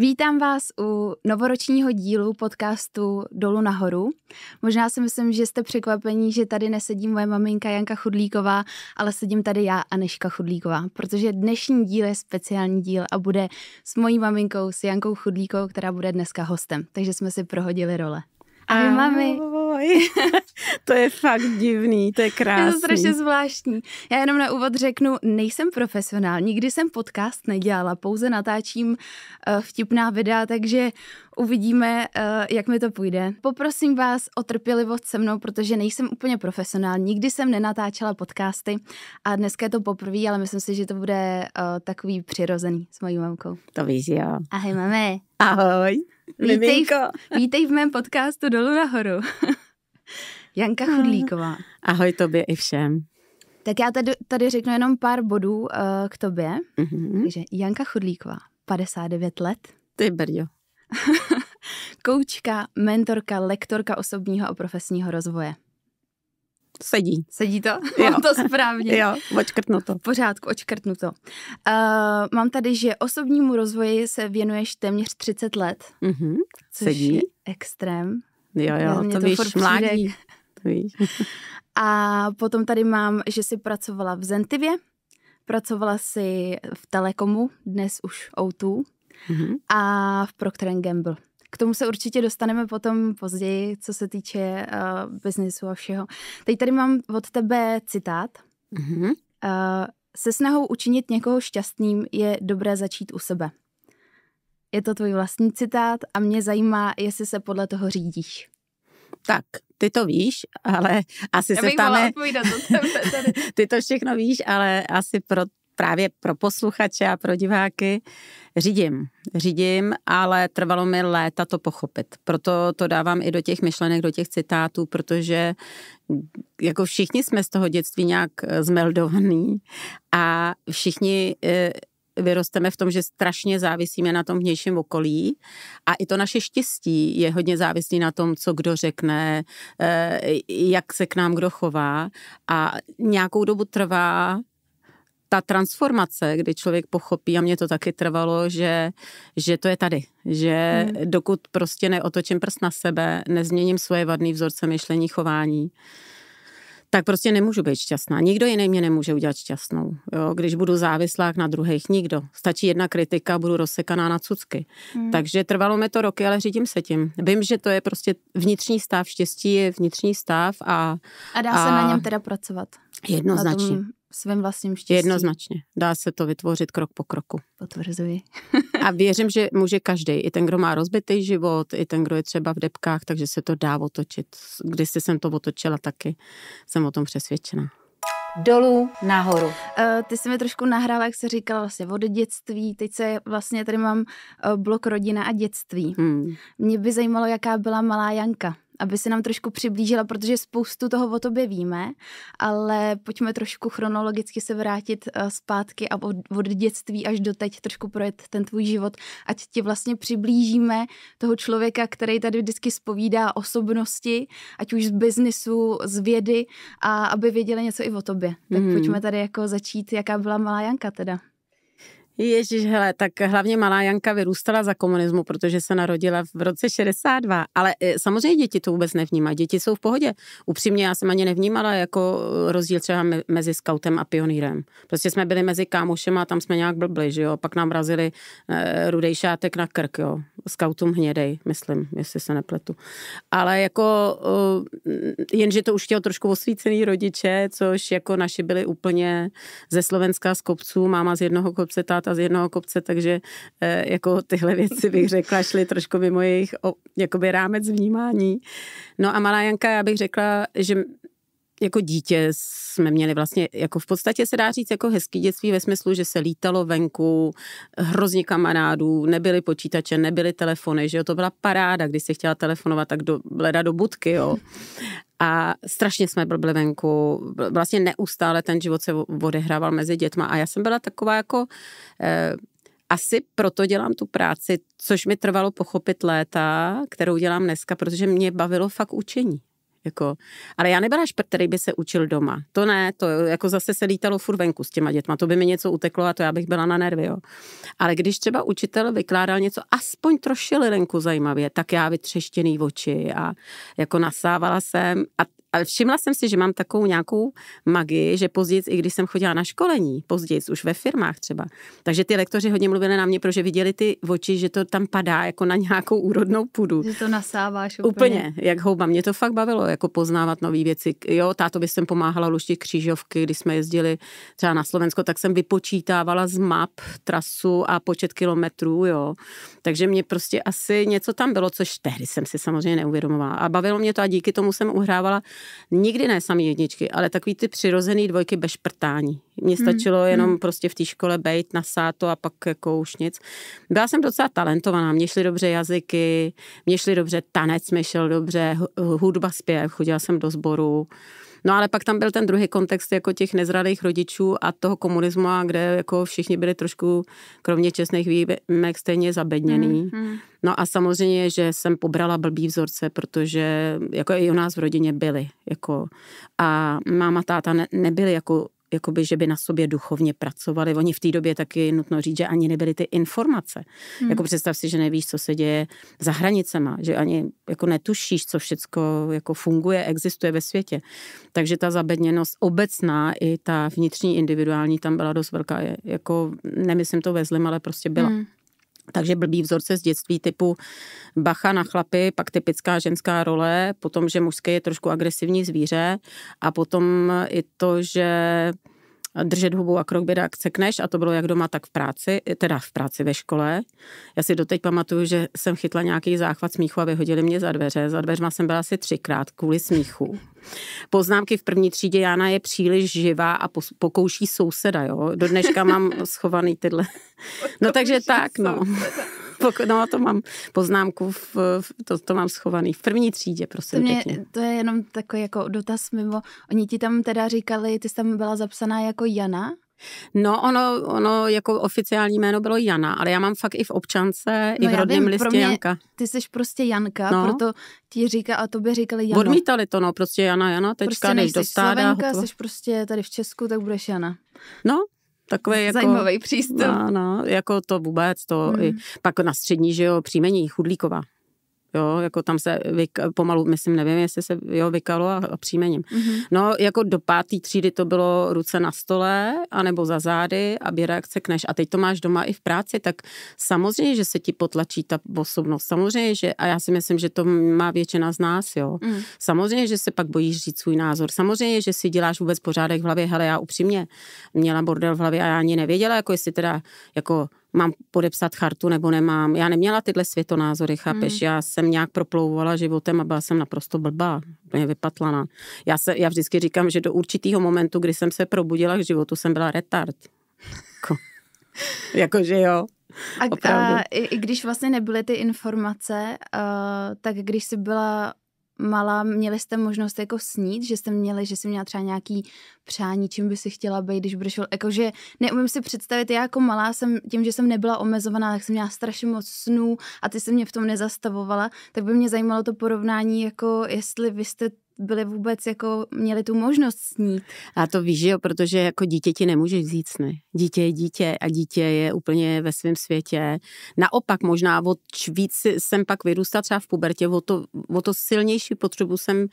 Vítám vás u novoročního dílu podcastu Dolu nahoru. Možná si myslím, že jste překvapení, že tady nesedí moje maminka Janka Chudlíková, ale sedím tady já, Aneška Chudlíková, protože dnešní díl je speciální díl a bude s mojí maminkou, s Jankou Chudlíkovou, která bude dneska hostem. Takže jsme si prohodili role. Ahoj, mami ahoj. to je fakt divný, to je krásný. Je to strašně zvláštní. Já jenom na úvod řeknu, nejsem profesionál, nikdy jsem podcast nedělala, pouze natáčím eh, vtipná videa, takže uvidíme, eh, jak mi to půjde. Poprosím vás o trpělivost se mnou, protože nejsem úplně profesionál, nikdy jsem nenatáčela podcasty a dneska je to poprvé, ale myslím si, že to bude eh, takový přirozený s mojí mamkou. To víš, jo. Ahoj, mame. Ahoj. Vítej v, vítej v mém podcastu Dolu nahoru. Janka no, no. Chudlíková. Ahoj tobě i všem. Tak já tady, tady řeknu jenom pár bodů uh, k tobě. Mm-hmm. Takže Janka Chudlíková, 59 let. Ty brďo. Koučka, mentorka, lektorka osobního a profesního rozvoje. Sedí. Sedí to? Jo. Mám to správně. Jo, očkrtnu to. V pořádku, očkrtnu to. Uh, mám tady, že osobnímu rozvoji se věnuješ téměř 30 let. Mm-hmm. Sedí. Což je extrém. Jo, jo, mě to, to víš, mládí. To víš. A potom tady mám, že si pracovala v Zentivě, pracovala si v Telekomu, dnes už O2, mm-hmm. a v Procter Gamble. K tomu se určitě dostaneme potom později, co se týče uh, biznesu a všeho. Teď tady mám od tebe citát. Mm-hmm. Uh, se snahou učinit někoho šťastným je dobré začít u sebe. Je to tvůj vlastní citát a mě zajímá, jestli se podle toho řídíš. Tak, ty to víš, ale asi Já se ptáme... ty to všechno víš, ale asi pro, právě pro posluchače a pro diváky řídím. Řídím, ale trvalo mi léta to pochopit. Proto to dávám i do těch myšlenek, do těch citátů, protože jako všichni jsme z toho dětství nějak eh, zmeldovaní a všichni eh, vyrosteme v tom, že strašně závisíme na tom vnějším okolí a i to naše štěstí je hodně závislé na tom, co kdo řekne, eh, jak se k nám kdo chová a nějakou dobu trvá ta transformace, kdy člověk pochopí, a mě to taky trvalo, že, že to je tady, že hmm. dokud prostě neotočím prst na sebe, nezměním svoje vadné vzorce myšlení, chování, tak prostě nemůžu být šťastná. Nikdo jiný mě nemůže udělat šťastnou. Jo? Když budu závislá na druhých, nikdo. Stačí jedna kritika, budu rozsekaná na cucky. Hmm. Takže trvalo mi to roky, ale řídím se tím. Vím, že to je prostě vnitřní stav. Štěstí je vnitřní stav a... A dá a se na něm teda pracovat. Jednoznačně. tom v svém vlastním štěstí. Jednoznačně. Dá se to vytvořit krok po kroku. Potvrzuji. a věřím, že může každý, i ten, kdo má rozbitý život, i ten, kdo je třeba v depkách, takže se to dá otočit. Když jsem to otočila taky, jsem o tom přesvědčena dolů, nahoru. Uh, ty jsi mi trošku nahrála, jak se říkala, vlastně od dětství. Teď se vlastně tady mám eh, blok rodina a dětství. Hmm. Mě by zajímalo, jaká byla malá Janka aby se nám trošku přiblížila, protože spoustu toho o tobě víme, ale pojďme trošku chronologicky se vrátit eh, zpátky a od, od dětství až do teď trošku projet ten tvůj život, ať ti vlastně přiblížíme toho člověka, který tady vždycky spovídá osobnosti, ať už z biznisu, z vědy a aby věděli něco i o tobě. Tak hmm. pojďme tady jako začít, jaká byla malá Janka teda. Ježíš, hele, tak hlavně malá Janka vyrůstala za komunismu, protože se narodila v roce 62, ale eh, samozřejmě děti to vůbec nevnímají, děti jsou v pohodě. Upřímně já jsem ani nevnímala jako eh, rozdíl třeba mezi skautem a pionýrem. Prostě jsme byli mezi kámošem a tam jsme nějak blbli, že jo, pak nám razili eh, rudej šátek na krk, jo, skautům hnědej, myslím, jestli se nepletu. Ale jako, eh, jenže to už chtěl trošku osvícený rodiče, což jako naši byli úplně ze Slovenska z kopců, máma z jednoho kopce, táta a z jednoho kopce, takže eh, jako tyhle věci bych řekla, šly trošku mimo jejich jakoby rámec vnímání. No a malá Janka, já bych řekla, že jako dítě jsme měli vlastně, jako v podstatě se dá říct, jako hezký dětství ve smyslu, že se lítalo venku, hrozně kamarádů, nebyly počítače, nebyly telefony, že jo, to byla paráda, když se chtěla telefonovat, tak do, leda do budky, jo. a strašně jsme byli venku, vlastně neustále ten život se odehrával mezi dětma a já jsem byla taková jako, eh, asi proto dělám tu práci, což mi trvalo pochopit léta, kterou dělám dneska, protože mě bavilo fakt učení. Jako, ale já nebyla šprt, který by se učil doma. To ne, to jako zase se lítalo furt venku s těma dětma, to by mi něco uteklo a to já bych byla na nervy, jo. Ale když třeba učitel vykládal něco aspoň troši lilenku zajímavě, tak já vytřeštěný oči a jako nasávala jsem a ale všimla jsem si, že mám takovou nějakou magii, že později, i když jsem chodila na školení, později už ve firmách třeba, takže ty lektoři hodně mluvili na mě, protože viděli ty oči, že to tam padá jako na nějakou úrodnou půdu. Že to nasáváš úplně. Úplně, jak houba. Mě to fakt bavilo, jako poznávat nové věci. Jo, by jsem pomáhala luštit křížovky, když jsme jezdili třeba na Slovensko, tak jsem vypočítávala z map trasu a počet kilometrů, jo. Takže mě prostě asi něco tam bylo, což tehdy jsem si samozřejmě neuvědomovala. A bavilo mě to a díky tomu jsem uhrávala Nikdy ne samý jedničky, ale takový ty přirozený dvojky bez šprtání. Mně hmm. stačilo hmm. jenom prostě v té škole bejt, na sáto a pak jako už nic. Byla jsem docela talentovaná, mě šly dobře jazyky, mě šly dobře tanec, mi šel dobře, hudba, zpěv, chodila jsem do sboru. No ale pak tam byl ten druhý kontext jako těch nezralých rodičů a toho komunismu, kde jako všichni byli trošku, kromě čestných výjimek, stejně zabedněný. Mm, mm. No a samozřejmě, že jsem pobrala blbý vzorce, protože jako i u nás v rodině byli. Jako, a máma, táta ne, nebyli jako jakoby, že by na sobě duchovně pracovali. Oni v té době taky nutno říct, že ani nebyly ty informace. Hmm. Jako představ si, že nevíš, co se děje za hranicema, že ani jako netušíš, co všecko jako funguje, existuje ve světě. Takže ta zabedněnost obecná i ta vnitřní individuální tam byla dost velká. Jako nemyslím to ve ale prostě byla. Hmm. Takže blbý vzorce z dětství typu bacha na chlapy, pak typická ženská role, potom, že mužské je trošku agresivní zvíře a potom i to, že držet hubu a krok běda cekneš a to bylo jak doma, tak v práci, teda v práci ve škole. Já si doteď pamatuju, že jsem chytla nějaký záchvat smíchu a vyhodili mě za dveře. Za dveřma jsem byla asi třikrát kvůli smíchu. Poznámky v první třídě Jana je příliš živá a pokouší souseda, jo. Do dneška mám schovaný tyhle. No takže tak, no. Pokud, no, to mám poznámku, v, to, to mám schovaný v první třídě, prosím. To, mě, to je jenom takový jako dotaz mimo. Oni ti tam teda říkali, ty jsi tam byla zapsaná jako Jana? No, ono, ono jako oficiální jméno bylo Jana, ale já mám fakt i v občance, no i v rodném listě pro mě, Janka. Ty jsi prostě Janka, no. proto ti říká a tobě říkali Jana. Odmítali to, no, prostě Jana, Jana, tečka, prostě než do stáda. jsi prostě tady v Česku, tak budeš Jana. No, Takový jako, Zajímavý přístup. No, no, jako to vůbec, to hmm. i, pak na střední, že jo, příjmení Chudlíková. Jo, jako tam se vyk, pomalu, myslím, nevím, jestli se jo, vykalo a, a příjmením. Mm-hmm. No, jako do páté třídy to bylo ruce na stole, anebo za zády a reakce kneš. A teď to máš doma i v práci, tak samozřejmě, že se ti potlačí ta osobnost. Samozřejmě, že, a já si myslím, že to má většina z nás, jo. Mm. Samozřejmě, že se pak bojíš říct svůj názor. Samozřejmě, že si děláš vůbec pořádek v hlavě. Hele, já upřímně měla bordel v hlavě a já ani nevěděla, jako jestli teda, jako mám podepsat chartu nebo nemám. Já neměla tyhle světonázory, chápeš? Mm. Já jsem nějak proplouvala životem a byla jsem naprosto blbá, úplně vypatlaná. Já, se, já vždycky říkám, že do určitého momentu, kdy jsem se probudila k životu, jsem byla retard. Jako, jakože jo. A, Opravdu. a i, i když vlastně nebyly ty informace, uh, tak když jsi byla malá, měli jste možnost jako snít, že jste měli, že jsi měla třeba nějaký přání, čím by si chtěla být, když budeš, jakože neumím si představit, já jako malá jsem, tím, že jsem nebyla omezovaná, tak jsem měla strašně moc snů a ty se mě v tom nezastavovala, tak by mě zajímalo to porovnání, jako jestli vy jste byli vůbec jako, měli tu možnost snít. A to víš, jo, protože jako dítě ti nemůžeš říct, sny. Dítě je dítě a dítě je úplně ve svém světě. Naopak možná od víc jsem pak vyrůstala třeba v pubertě, o to, o to silnější potřebu jsem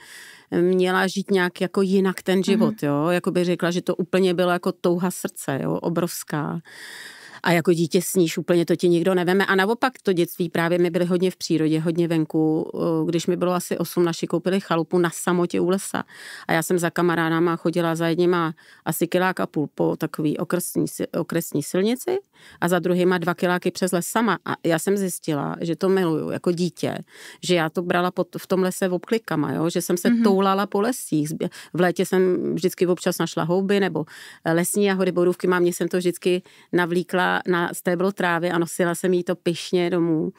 eh, měla žít nějak jako jinak ten život, mm-hmm. jo. Jako by řekla, že to úplně bylo jako touha srdce, jo, obrovská a jako dítě sníš úplně, to ti nikdo neveme. A naopak to dětství právě my byli hodně v přírodě, hodně venku. Když mi bylo asi 8, naši koupili chalupu na samotě u lesa. A já jsem za kamarádama chodila za jedněma asi kilák a půl po takový okresní, okresní silnici a za druhýma dva kiláky přes les sama. A já jsem zjistila, že to miluju jako dítě, že já to brala pod, v tom lese v obklikama, jo? že jsem se mm-hmm. toulala po lesích. V létě jsem vždycky občas našla houby nebo eh, lesní jahody, borůvky, mám, mě jsem to vždycky navlíkla na stébl trávy a nosila jsem jí to pyšně domů.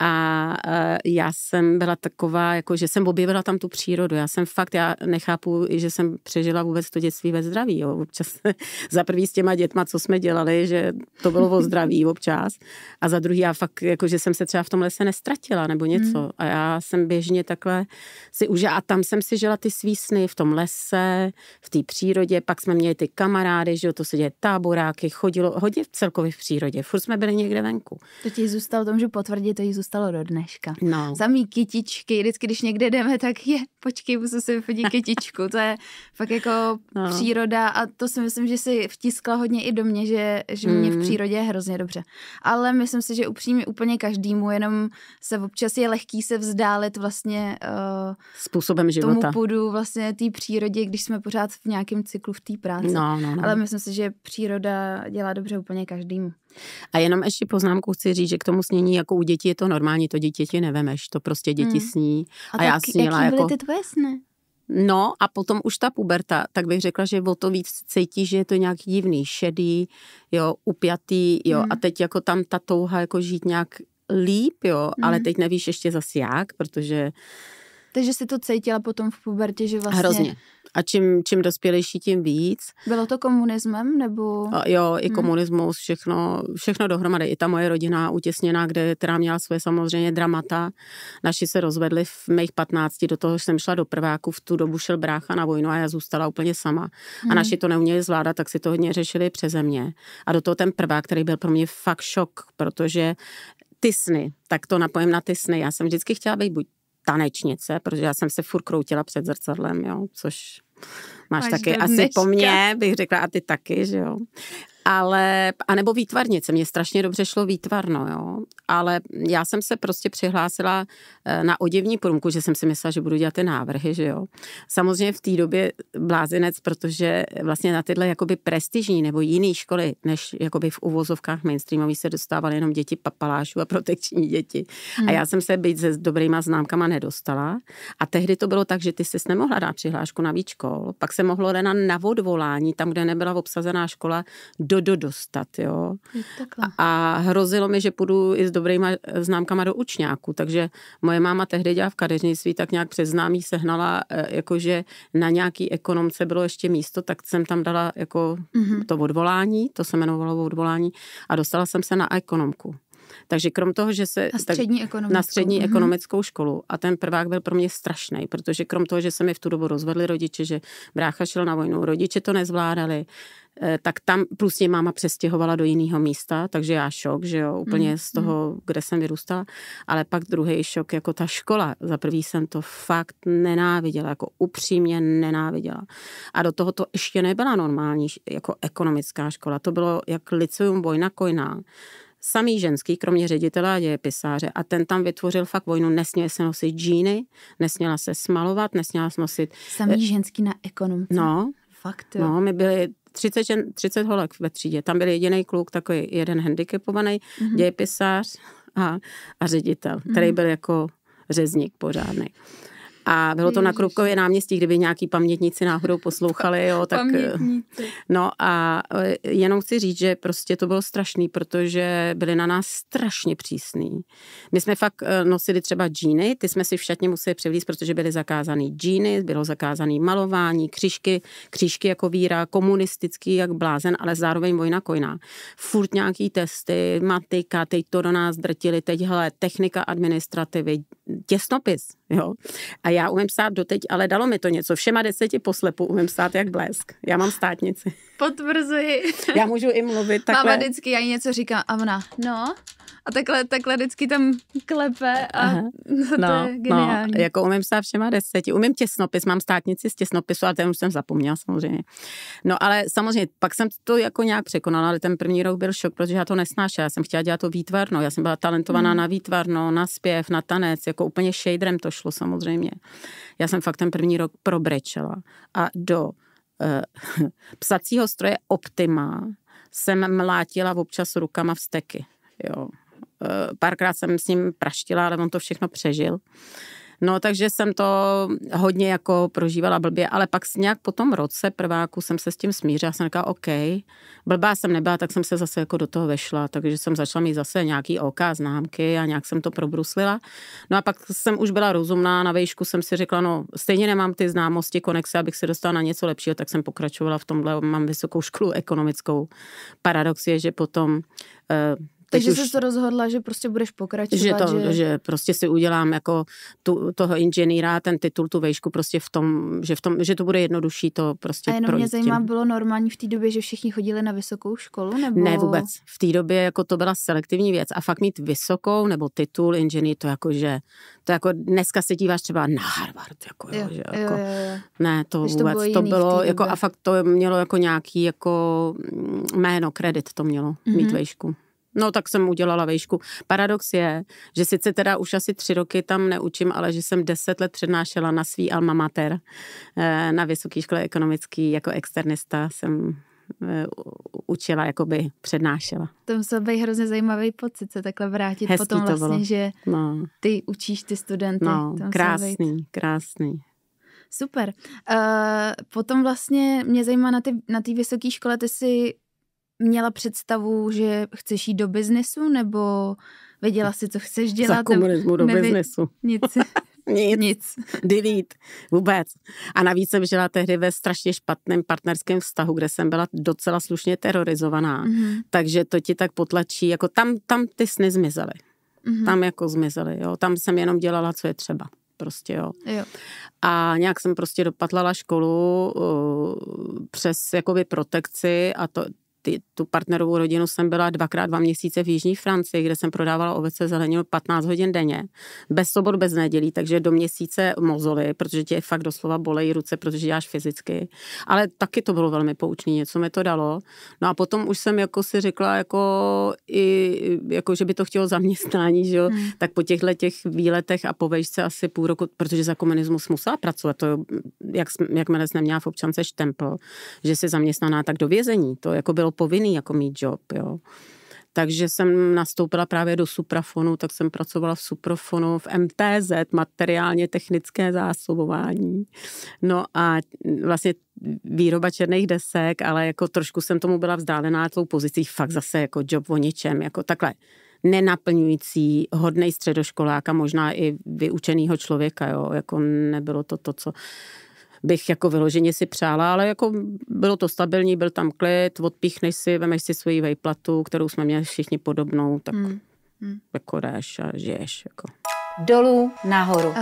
A e, já jsem byla taková, jako že jsem objevila tam tu přírodu. Já jsem fakt, já nechápu, že jsem přežila vůbec to dětství ve zdraví. Jo. Občas za prvý s těma dětma, co jsme dělali, že to bylo o zdraví občas. A za druhý já fakt, jako že jsem se třeba v tom lese nestratila nebo něco. Hmm. A já jsem běžně takhle si už a tam jsem si žila ty svý sny v tom lese, v té přírodě, pak jsme měli ty kamarády, že jo, to se děje táboráky, chodilo, hodně celkově v přírodě. Furt jsme byli někde venku. To ti zůstalo, to můžu potvrdit, to jí zůstalo do dneška. No. Samý kytičky, vždycky, když někde jdeme, tak je, počkej, musím si vyfotit kytičku. to je fakt jako no. příroda a to si myslím, že si vtiskla hodně i do mě, že, že mm. mě v hmm. přírodě je hrozně dobře. Ale myslím si, že upřímně úplně každému, jenom se občas je lehký se vzdálit vlastně uh, způsobem života. Tomu půdu vlastně té přírodě, když jsme pořád v nějakém cyklu v té práci. No, no, no. Ale myslím si, že příroda dělá dobře úplně každý a jenom ještě poznámku chci říct, že k tomu snění jako u dětí je to normální, to děti nevemeš, to prostě děti hmm. sní. A, a tak já snila jaký byly jako... ty tvoje sny? No a potom už ta puberta, tak bych řekla, že o to víc cítí, že je to nějaký divný, šedý, jo, upjatý, jo, hmm. a teď jako tam ta touha jako žít nějak líp, jo, hmm. ale teď nevíš ještě zas jak, protože takže si to cítila potom v pubertě, že vlastně... Hrozně. A čím, čím dospělejší, tím víc. Bylo to komunismem, nebo... A jo, i mhm. komunismus, všechno, všechno dohromady. I ta moje rodina utěsněná, kde, která měla svoje samozřejmě dramata. Naši se rozvedli v mých 15, do toho jsem šla do prváku, v tu dobu šel brácha na vojnu a já zůstala úplně sama. A mhm. naši to neuměli zvládat, tak si to hodně řešili přeze mě. A do toho ten prvák, který byl pro mě fakt šok, protože ty sny, tak to napojím na ty sny. Já jsem vždycky chtěla být buď tanečnice, protože já jsem se furt kroutila před zrcadlem, jo, což máš Až taky asi po mně, bych řekla, a ty taky, že jo. Ale, anebo výtvarnice, mě strašně dobře šlo výtvarno, jo. Ale já jsem se prostě přihlásila eh, na oděvní průmku, že jsem si myslela, že budu dělat ty návrhy, že jo. Samozřejmě v té době blázinec, protože vlastně na tyhle jakoby prestižní nebo jiné školy, než jakoby v uvozovkách mainstreamových se dostávaly jenom děti papalášů a protekční děti. Hmm. A já jsem se být se dobrýma známkama nedostala. A tehdy to bylo tak, že ty jsi nemohla dát přihlášku na výčkol, Pak se mohlo jen na odvolání, tam, kde nebyla obsazená škola, do dostat, jo. A, a hrozilo mi, že půjdu i s dobrýma eh, známkama do učňáku, takže moje máma tehdy dělá v kadeřnictví, tak nějak před známý sehnala, eh, jakože na nějaký ekonomce bylo ještě místo, tak jsem tam dala jako mm-hmm. to odvolání, to se jmenovalo odvolání a dostala jsem se na ekonomku. Takže krom toho, že se... Na střední, tak, ekonomickou. Na střední mm-hmm. ekonomickou školu. A ten prvák byl pro mě strašný, protože krom toho, že se mi v tu dobu rozvedli rodiče, že brácha šel na vojnu, rodiče to nezvládali, eh, tak tam plus mě prostě máma přestěhovala do jiného místa, takže já šok, že jo, mhm, úplně mm. z mhm. toho, kde jsem vyrůstala, ale pak druhý šok, jako ta škola, za prvý jsem to fakt nenáviděla, jako upřímně nenáviděla. A do toho to ještě nebyla normální, jako ekonomická škola, to bylo jak liceum vojna kojná, samý ženský, kromě ředitele a dějepisáře a ten tam vytvořil fakt vojnu. Nesměl se nosit džíny, nesměla se smalovat, nesměla se nosit... Samý eh, ženský na ekonomce. No. Fakt, jo. No, my byli 30, žen, 30 holek ve třídě. Tam byl jediný kluk, takový jeden handicapovaný, mm-hmm. dějepisář a, a ředitel, který mm-hmm. byl jako řezník pořádný. A bylo to Ježiši. na Krupkově náměstí, kdyby nějaký pamětníci náhodou poslouchali, jo, tak... Pamětníci. No a eh, jenom chci říct, že prostě to bylo strašný, protože byli na nás strašně přísný. My jsme fakt eh, nosili třeba džíny, ty jsme si všetně museli přivlíct, protože byly zakázaný džíny, bylo zakázaný malování, křížky, křížky jako víra, komunistický jak blázen, ale zároveň vojna kojná. Furt nějaký testy, matika, teď to do nás drtili, teď hele, technika administrativy, těsnopis, jo. A já umím psát doteď, ale dalo mi to něco. Všema deseti poslepu umím psát jak blesk. Já mám státnici. Potvrzuji. Já můžu i mluvit takhle. Máma vždycky, já jí něco říkám a ona, no, a takhle, takhle vždycky tam klepe a Aha. no, no, no, jako umím stát všema deseti. Umím těsnopis, mám státnici z těsnopisu, ale ten už jsem zapomněla samozřejmě. No ale samozřejmě, pak jsem to jako nějak překonala, ale ten první rok byl šok, protože já to nesnášela. Já jsem chtěla dělat to výtvarno, já jsem byla talentovaná hmm. na výtvarno, na zpěv, na tanec, jako úplně šejdrem to šlo samozřejmě. Já jsem fakt ten první rok probrečela a do Eh, psacího stroje Optima jsem mlátila občas rukama vsteky. Jo. Eh, párkrát jsem s ním praštila, ale on to všechno přežil. No, takže jsem to hodně jako prožívala blbě, ale pak nějak po tom roce prváku jsem se s tím smířila, jsem říkala, OK, blbá jsem nebyla, tak jsem se zase jako do toho vešla, takže jsem začala mít zase nějaký OK známky a nějak jsem to probruslila. No a pak jsem už byla rozumná, na výšku jsem si řekla, no stejně nemám ty známosti, konexe, abych se dostala na něco lepšího, tak jsem pokračovala v tomhle, mám vysokou školu ekonomickou. Paradox je, že potom eh, takže jsi se rozhodla, že prostě budeš pokračovat. Že, to, že... že prostě si udělám jako tu, toho inženýra, ten titul, tu vejšku prostě v tom, že, v tom, že to bude jednodušší to prostě A jenom projít mě zajímá, tím. bylo normální v té době, že všichni chodili na vysokou školu? Nebo... Ne vůbec. V té době jako to byla selektivní věc a fakt mít vysokou nebo titul inženýr, to jako že, to jako dneska se díváš třeba na Harvard, jako, jo, jo, jako jo, jo, jo. ne, to Když vůbec, to bylo, to bylo jako a fakt to mělo jako nějaký jako mm, jméno, kredit to mělo mm-hmm. mít mhm. vejšku. No tak jsem udělala vejšku. Paradox je, že sice teda už asi tři roky tam neučím, ale že jsem deset let přednášela na svý alma mater eh, na Vysoké škole ekonomické jako externista jsem eh, učila, jakoby přednášela. To musel být hrozně zajímavý pocit se takhle vrátit Hezký potom vlastně, bylo. že no. ty učíš ty studenty. No, krásný, být... krásný. Super. Uh, potom vlastně mě zajímá na té na vysoké škole, ty jsi měla představu, že chceš jít do biznesu, nebo věděla si, co chceš dělat? Za komunismu do nevě... biznesu. Nic. Nic. Nic. Divít. Vůbec. A navíc jsem žila tehdy ve strašně špatném partnerském vztahu, kde jsem byla docela slušně terorizovaná. Mm-hmm. Takže to ti tak potlačí. Jako tam, tam ty sny zmizely. Mm-hmm. Tam jako zmizely, jo. Tam jsem jenom dělala, co je třeba. Prostě, jo. jo. A nějak jsem prostě dopatlala školu uh, přes jakoby protekci a to, ty, tu partnerovou rodinu jsem byla dvakrát dva měsíce v Jižní Francii, kde jsem prodávala ovoce zeleninu 15 hodin denně, bez sobot, bez nedělí, takže do měsíce mozoly, protože tě fakt doslova bolejí ruce, protože děláš fyzicky. Ale taky to bylo velmi poučné, něco mi to dalo. No a potom už jsem jako si řekla, jako, i, jako že by to chtělo zaměstnání, že jo? Hmm. tak po těchto těch výletech a po vejšce asi půl roku, protože za komunismus musela pracovat, to, jak, jak jmenes neměla v občance štempl, že si zaměstnaná tak do vězení, to jako bylo povinný jako mít job, jo. Takže jsem nastoupila právě do suprafonu, tak jsem pracovala v suprafonu, v MTZ, materiálně technické zásobování. No a vlastně výroba černých desek, ale jako trošku jsem tomu byla vzdálená tou pozicí, fakt zase jako job o ničem, jako takhle nenaplňující, hodnej středoškoláka, možná i vyučenýho člověka, jo, jako nebylo to to, co bych jako vyloženě si přála, ale jako bylo to stabilní, byl tam klid, odpíchneš si, vemeš si svoji vejplatu, kterou jsme měli všichni podobnou, tak hmm. Hmm. jako dáš a žiješ. Jako. Dolů, nahoru. Uh,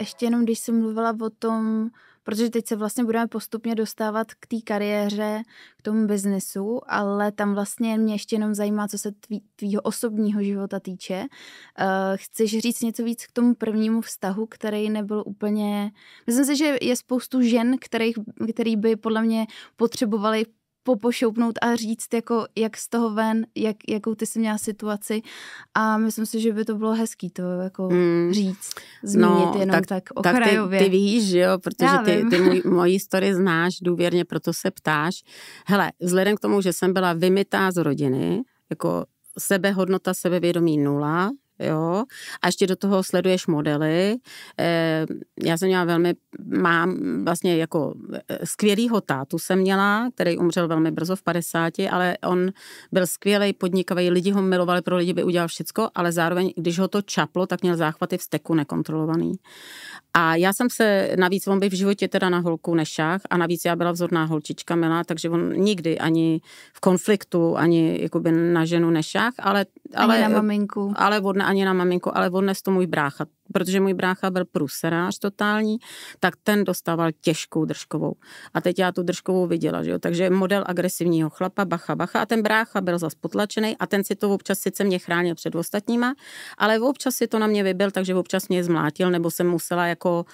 ještě jenom, když jsem mluvila o tom, protože teď se vlastně budeme postupně dostávat k té kariéře, k tomu biznesu, ale tam vlastně mě ještě jenom zajímá, co se tvý, tvýho osobního života týče. Uh, chceš říct něco víc k tomu prvnímu vztahu, který nebyl úplně... Myslím si, že je spoustu žen, kterých, který by podle mě potřebovali popošoupnout a říct, jako, jak z toho ven, jak, jakou ty jsi měla situaci a myslím si, že by to bylo hezký to jako mm. říct, no, zmínit no, jenom tak, tak okrajově. Tak ty, ty víš, že jo, protože ty, ty můj, moji story znáš důvěrně, proto se ptáš. Hele, vzhledem k tomu, že jsem byla vymitá z rodiny, jako sebehodnota, sebevědomí nula, jo, a ještě do toho sleduješ modely. E, já jsem měla velmi, mám vlastně jako eh, skvělýho tátu jsem měla, který umřel velmi brzo v 50, ale on byl skvělý, podnikavý, lidi ho milovali, pro lidi by udělal všecko, ale zároveň, když ho to čaplo, tak měl záchvaty v steku nekontrolovaný. A já jsem se, navíc on by v životě teda na holku nešach a navíc já byla vzorná holčička milá, takže on nikdy ani v konfliktu, ani jakoby na ženu nešach, ale ale, ani na eh, maminku. Ale on, ani na maminku, ale odnes to můj brácha, protože můj brácha byl pruserář totální, tak ten dostával těžkou držkovou. A teď já tu držkovou viděla, že jo? takže model agresivního chlapa, bacha, bacha a ten brácha byl zas potlačený a ten si to občas sice mě chránil před ostatníma, ale občas si to na mě vybil, takže občas mě zmlátil, nebo jsem musela jako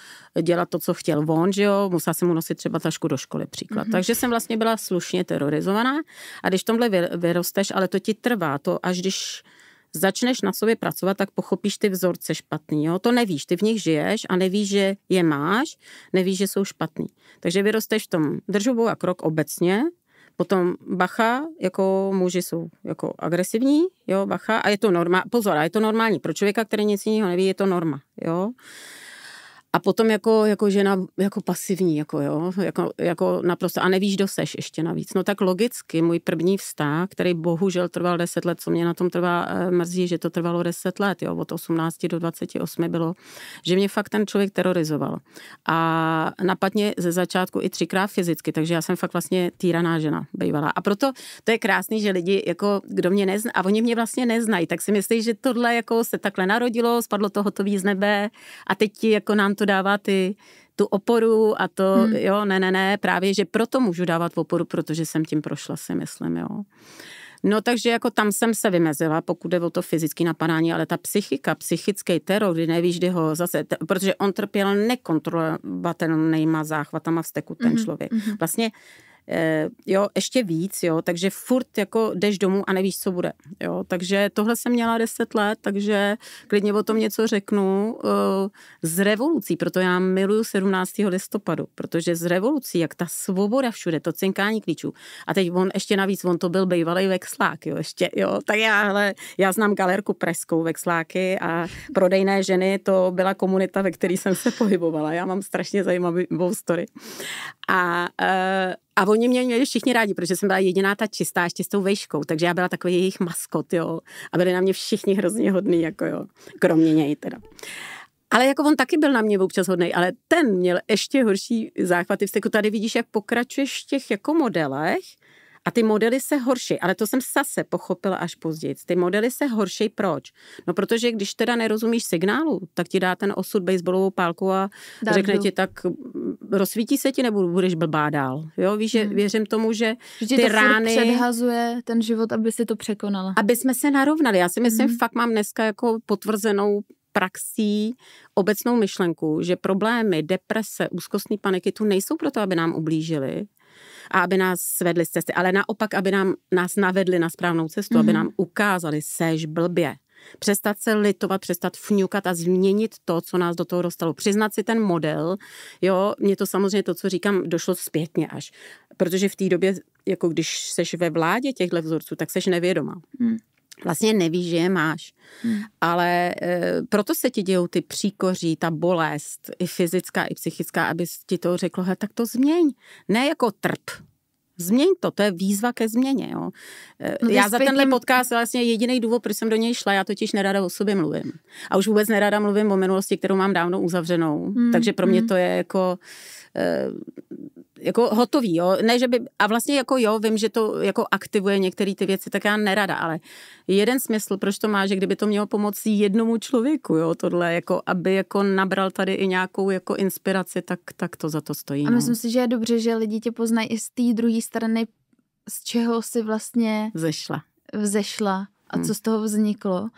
dělat to, co chtěl on, že jo? musela jsem mu nosit třeba tašku do školy příklad. Mm-hmm. Takže jsem vlastně byla slušně terorizovaná a když tomhle vyrosteš, ale to ti trvá, to až když začneš na sobě pracovat, tak pochopíš ty vzorce špatný. Jo? To nevíš, ty v nich žiješ a nevíš, že je máš, nevíš, že jsou špatný. Takže vyrosteš v tom držobu a krok obecně, Potom bacha, jako muži jsou jako agresivní, jo, bacha, a je to normální, pozor, a je to normální, pro člověka, který nic jiného neví, je to norma, jo. Uh, a potom jako, jako žena, jako pasivní, jako jo, jako, jako naprosto, a nevíš, kdo seš ještě navíc. No tak logicky, můj první vztah, který bohužel trval deset let, co mě na tom trvá, eh, mrzí, že to trvalo deset let, jo, od 18 do 28 bylo, že mě fakt ten člověk terorizoval. A napadně ze začátku i třikrát fyzicky, takže já jsem fakt vlastně týraná žena bývala. A proto to je krásný, že lidi, jako kdo mě nezná, a oni mě vlastně neznají, tak si myslí, že tohle jako se takhle narodilo, spadlo to hotový z nebe a teď ti jako nám to dává ty, tu oporu a to, hmm. jo, ne, ne, ne, právě, že proto můžu dávat oporu, protože jsem tím prošla, si myslím, jo. No takže jako tam jsem se vymezila, pokud jde o to fyzické napadání, ale ta psychika, psychický teror, kdy nevíš, kdy ho zase, protože on trpěl nekontrolovatelnýma záchvatama vzteku ten mm-hmm. člověk. Mhm. Vlastně Eh, jo, ještě víc, jo, takže furt jako jdeš domů a nevíš, co bude, jo, takže tohle jsem měla deset let, takže klidně o tom něco řeknu z eh, revolucí, proto já miluju 17. listopadu, protože z revolucí, jak ta svoboda všude, to cinkání klíčů a teď on ještě navíc, on to byl bývalý vexlák, jo, ještě, jo, tak já, ale já znám galerku preskou vexláky a prodejné ženy, to byla komunita, ve které jsem se pohybovala, já mám strašně zajímavý story a eh, a oni mě měli všichni rádi, protože jsem byla jediná ta čistá ještě s tou vejškou, takže já byla takový jejich maskot, jo. A byli na mě všichni hrozně hodný, jako jo. Kromě něj teda. Ale jako on taky byl na mě občas hodný, ale ten měl ještě horší záchvaty v Tady vidíš, jak pokračuješ v těch jako modelech, a ty modely se horší, ale to jsem zase pochopila až později. Ty modely se horší proč? No protože když teda nerozumíš signálu, tak ti dá ten osud baseballovou pálku a Dardu. řekne ti tak, mm, rozsvítí se ti nebo budeš blbá dál. Jo, víš, že hmm. věřím tomu, že, Vždy ty to rány... předhazuje ten život, aby si to překonala. Aby jsme se narovnali. Já si myslím, hmm. fakt mám dneska jako potvrzenou praxí obecnou myšlenku, že problémy, deprese, úzkostní paniky tu nejsou proto, aby nám ublížili, a aby nás svedli z cesty, ale naopak, aby nám, nás navedli na správnou cestu, mm-hmm. aby mhm. nám ukázali, sež blbě. Přestat se litovat, přestat fňukat a změnit to, co nás do toho dostalo. Přiznat si ten model, jo, mě to samozřejmě to, co říkám, došlo zpětně až. Protože v té době, jako když seš ve vládě těchto vzorců, tak seš nevědomá. Mm vlastně nevíš, že je máš. Hmm. Ale e, proto se ti dějou ty příkoří, ta bolest, i fyzická, i psychická, aby ti to řeklo, he, tak to změň. Ne jako trp. Změň to, to je výzva ke změně. Jo. Eh, no, já za tenhle podcast vlastně jediný důvod, proč jsem do něj šla, já totiž nerada o sobě mluvím. A už vůbec nerada mluvím o minulosti, kterou mám dávno uzavřenou. Hmm. Takže pro mě hmm. to je jako... Eh, jako hotový, jo. Ne, že by, a vlastně jako jo, vím, že to jako aktivuje některé ty věci, tak já nerada, ale jeden smysl, proč to má, že kdyby to mělo pomoci jednomu člověku, jo, tohle, jako aby jako nabral tady i nějakou jako inspiraci, tak, tak to za to stojí. A no. myslím si, že je dobře, že lidi tě poznají i z té druhé strany, z čeho si vlastně vzešla. Vzešla a co hmm. z toho vzniklo.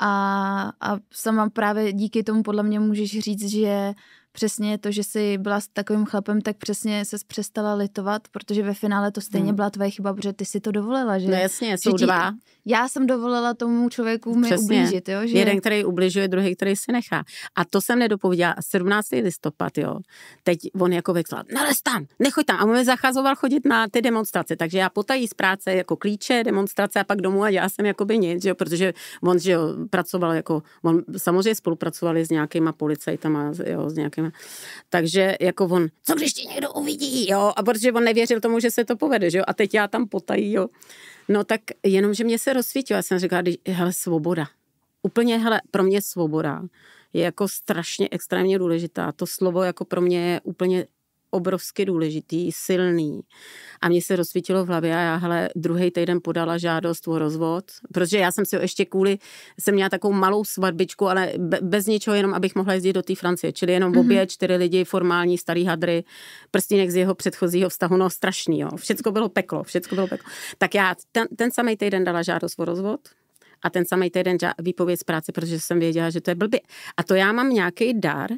A, a sama právě díky tomu podle mě můžeš říct, že přesně to, že jsi byla s takovým chlapem, tak přesně se přestala litovat, protože ve finále to stejně hmm. byla tvoje chyba, protože ty si to dovolila, že? No jasně, jsou že ti, dva já jsem dovolila tomu člověku mi Přesně. ublížit. Jo, že... Jeden, který ubližuje, druhý, který si nechá. A to jsem nedopověděla. 17. listopad, jo. Teď on jako vexlal, nalez no, tam, nechoď tam. A on mi zachazoval chodit na ty demonstrace. Takže já potají z práce jako klíče, demonstrace a pak domů a já jsem by nic, jo, protože on že jo, pracoval jako, on samozřejmě spolupracovali s nějakýma policajtama, jo, s nějakýma. Takže jako on, co když tě někdo uvidí, jo, a protože on nevěřil tomu, že se to povede, že jo, a teď já tam potají, jo. No tak jenom, že mě se rozsvítilo. Já jsem říkala, když, hele, svoboda. Úplně, hele, pro mě svoboda je jako strašně extrémně důležitá. To slovo jako pro mě je úplně obrovsky důležitý, silný. A mně se rozsvítilo v hlavě a já hele, druhý týden podala žádost o rozvod, protože já jsem si ho ještě kvůli, jsem měla takovou malou svatbičku, ale bez ničeho, jenom abych mohla jezdit do té Francie. Čili jenom mm-hmm. obě čtyři lidi, formální starý hadry, prstínek z jeho předchozího vztahu, no strašný, jo. Všecko bylo peklo, všecko bylo peklo. Tak já ten, ten samý týden dala žádost o rozvod, a ten samý týden výpověď z práce, protože jsem věděla, že to je blbě. A to já mám nějaký dar,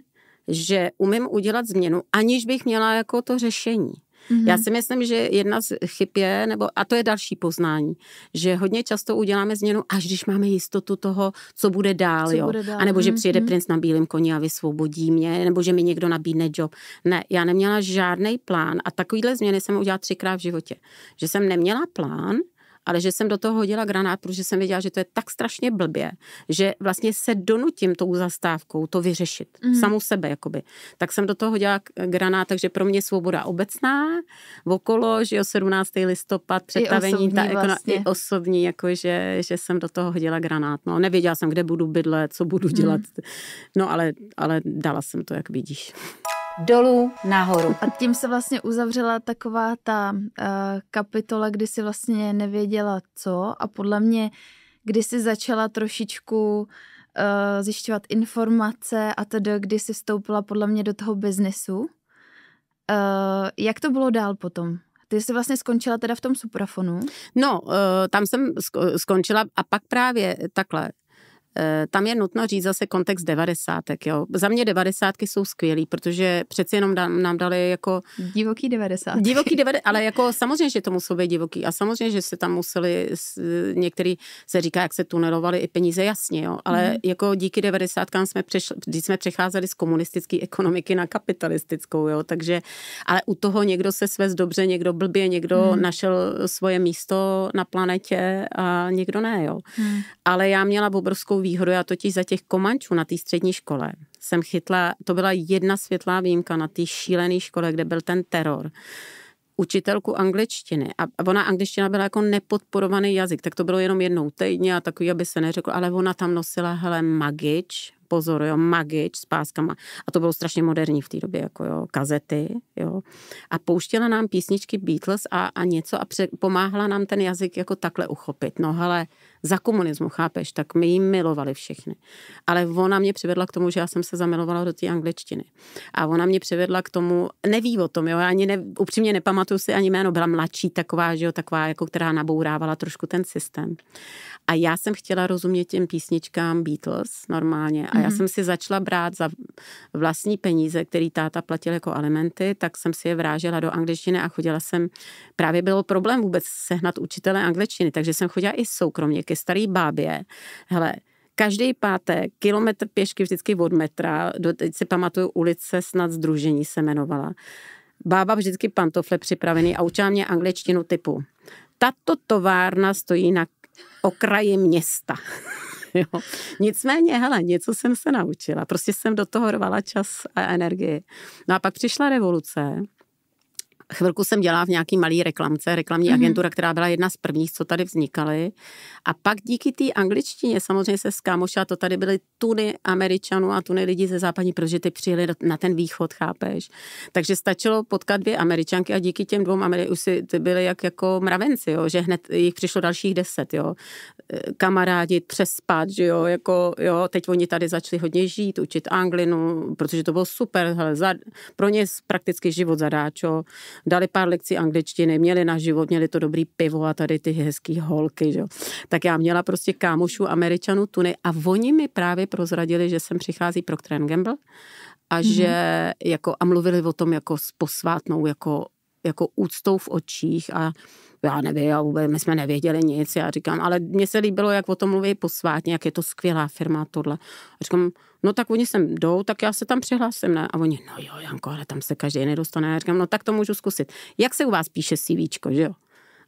že umím udělat změnu, aniž bych měla jako to řešení. Mm-hmm. Já si myslím, že jedna z chyb je, nebo, a to je další poznání, že hodně často uděláme změnu, až když máme jistotu toho, co bude dál. Co jo? Bude dál. A nebo že mhm, přijede mm-hmm. princ na bílém koni a vysvobodí mě, nebo že mi někdo nabídne job. Ne, já neměla žádný plán a takovýhle změny jsem udělala třikrát v životě. Že jsem neměla plán, ale že jsem do toho hodila granát, protože jsem věděla, že to je tak strašně blbě, že vlastně se donutím tou zastávkou to vyřešit. Mm. Samou sebe, jakoby. Tak jsem do toho hodila granát, takže pro mě svoboda obecná, okolo, že jo, 17. listopad, představení, I osobní, ta ekona, vlastně. i osobní, jakože, že jsem do toho hodila granát. No, nevěděla jsem, kde budu bydlet, co budu mhm. dělat. Mm. No, ale, ale dala jsem to, jak vidíš dolů nahoru. A tím se vlastně uzavřela taková ta uh, kapitola, kdy si vlastně nevěděla co a podle mě, kdy si začala trošičku uh, zjišťovat informace a tedy, kdy si vstoupila podle mě do toho biznesu. Uh, jak to bylo dál potom? Ty jsi vlastně skončila teda v tom suprafonu? No, tam jsem skončila a pak právě takhle. Eh, tam je nutno říct zase kontext devadesátek. Jo. Za mě devadesátky jsou skvělý, protože přeci jenom nám dali jako... Divoký devadesátky. Divoký devadesátky, ale jako samozřejmě, že to muselo být divoký a samozřejmě, že se tam museli, některý se říká, jak se tunelovali i peníze, jasně, jo. ale mm. jako díky devadesátkám jsme, přešli, když jsme přecházeli z komunistické ekonomiky na kapitalistickou, jo. takže, ale u toho někdo se svez dobře, někdo blbě, někdo mm. našel svoje místo na planetě a někdo ne, jo. Mm. Ale já měla obrovskou výhodu, já totiž za těch komančů na té střední škole jsem chytla, to byla jedna světlá výjimka na té šílené škole, kde byl ten teror učitelku angličtiny a ona angličtina byla jako nepodporovaný jazyk, tak to bylo jenom jednou týdně a takový, aby se neřekl. ale ona tam nosila, hele, magič, pozor, jo, magič s páskama a to bylo strašně moderní v té době, jako jo, kazety, jo, a pouštěla nám písničky Beatles a, a něco a pře- pomáhala nám ten jazyk jako takhle uchopit, no hele, za komunismu, chápeš, tak my ji milovali všechny. Ale ona mě přivedla k tomu, že já jsem se zamilovala do té angličtiny. A ona mě přivedla k tomu, neví o tom, jo, já ani ne, upřímně nepamatuju si ani jméno, byla mladší taková, že jo, taková, jako která nabourávala trošku ten systém. A já jsem chtěla rozumět těm písničkám Beatles normálně. A já mm-hmm. jsem si začala brát za vlastní peníze, který táta platil jako alimenty, tak jsem si je vrážela do angličtiny a chodila jsem, právě byl problém vůbec sehnat učitele angličtiny, takže jsem chodila i soukromě ke starý bábě. Hele, každý pátek kilometr pěšky vždycky od metra, do, teď si pamatuju ulice, snad Združení se jmenovala. Bába vždycky pantofle připravený a učila mě angličtinu typu. Tato továrna stojí na okraji města. jo. Nicméně, hele, něco jsem se naučila. Prostě jsem do toho rvala čas a energii. No a pak přišla revoluce chvilku jsem dělala v nějaký malý reklamce, reklamní mm-hmm. agentura, která byla jedna z prvních, co tady vznikaly. A pak díky té angličtině samozřejmě se skámošila, to tady byly tuny američanů a tuny lidí ze západní, protože ty přijeli na ten východ, chápeš. Takže stačilo potkat dvě američanky a díky těm dvou Ameri- už si ty byly jak jako mravenci, jo, že hned jich přišlo dalších deset, jo. Eh, kamarádi, přespat, že jo, jako, jo, teď oni tady začali hodně žít, učit anglinu, protože to bylo super, hele, za, pro ně prakticky život zadáčo dali pár lekcí angličtiny, měli na život, měli to dobrý pivo a tady ty hezký holky, že? Tak já měla prostě kámošů američanů tuny a oni mi právě prozradili, že sem přichází pro Gamble a mhm. že mm-hmm. jako a mluvili o tom jako s posvátnou jako jako úctou v očích a já nevím, já vůbec, my jsme nevěděli nic, já říkám, ale mně se líbilo, jak o tom mluví posvátně, jak je to skvělá firma tohle. A říkám, no tak oni sem jdou, tak já se tam přihlásím, ne? A oni, no jo, Janko, ale tam se každý nedostane. Já říkám, no tak to můžu zkusit. Jak se u vás píše CVčko, že jo?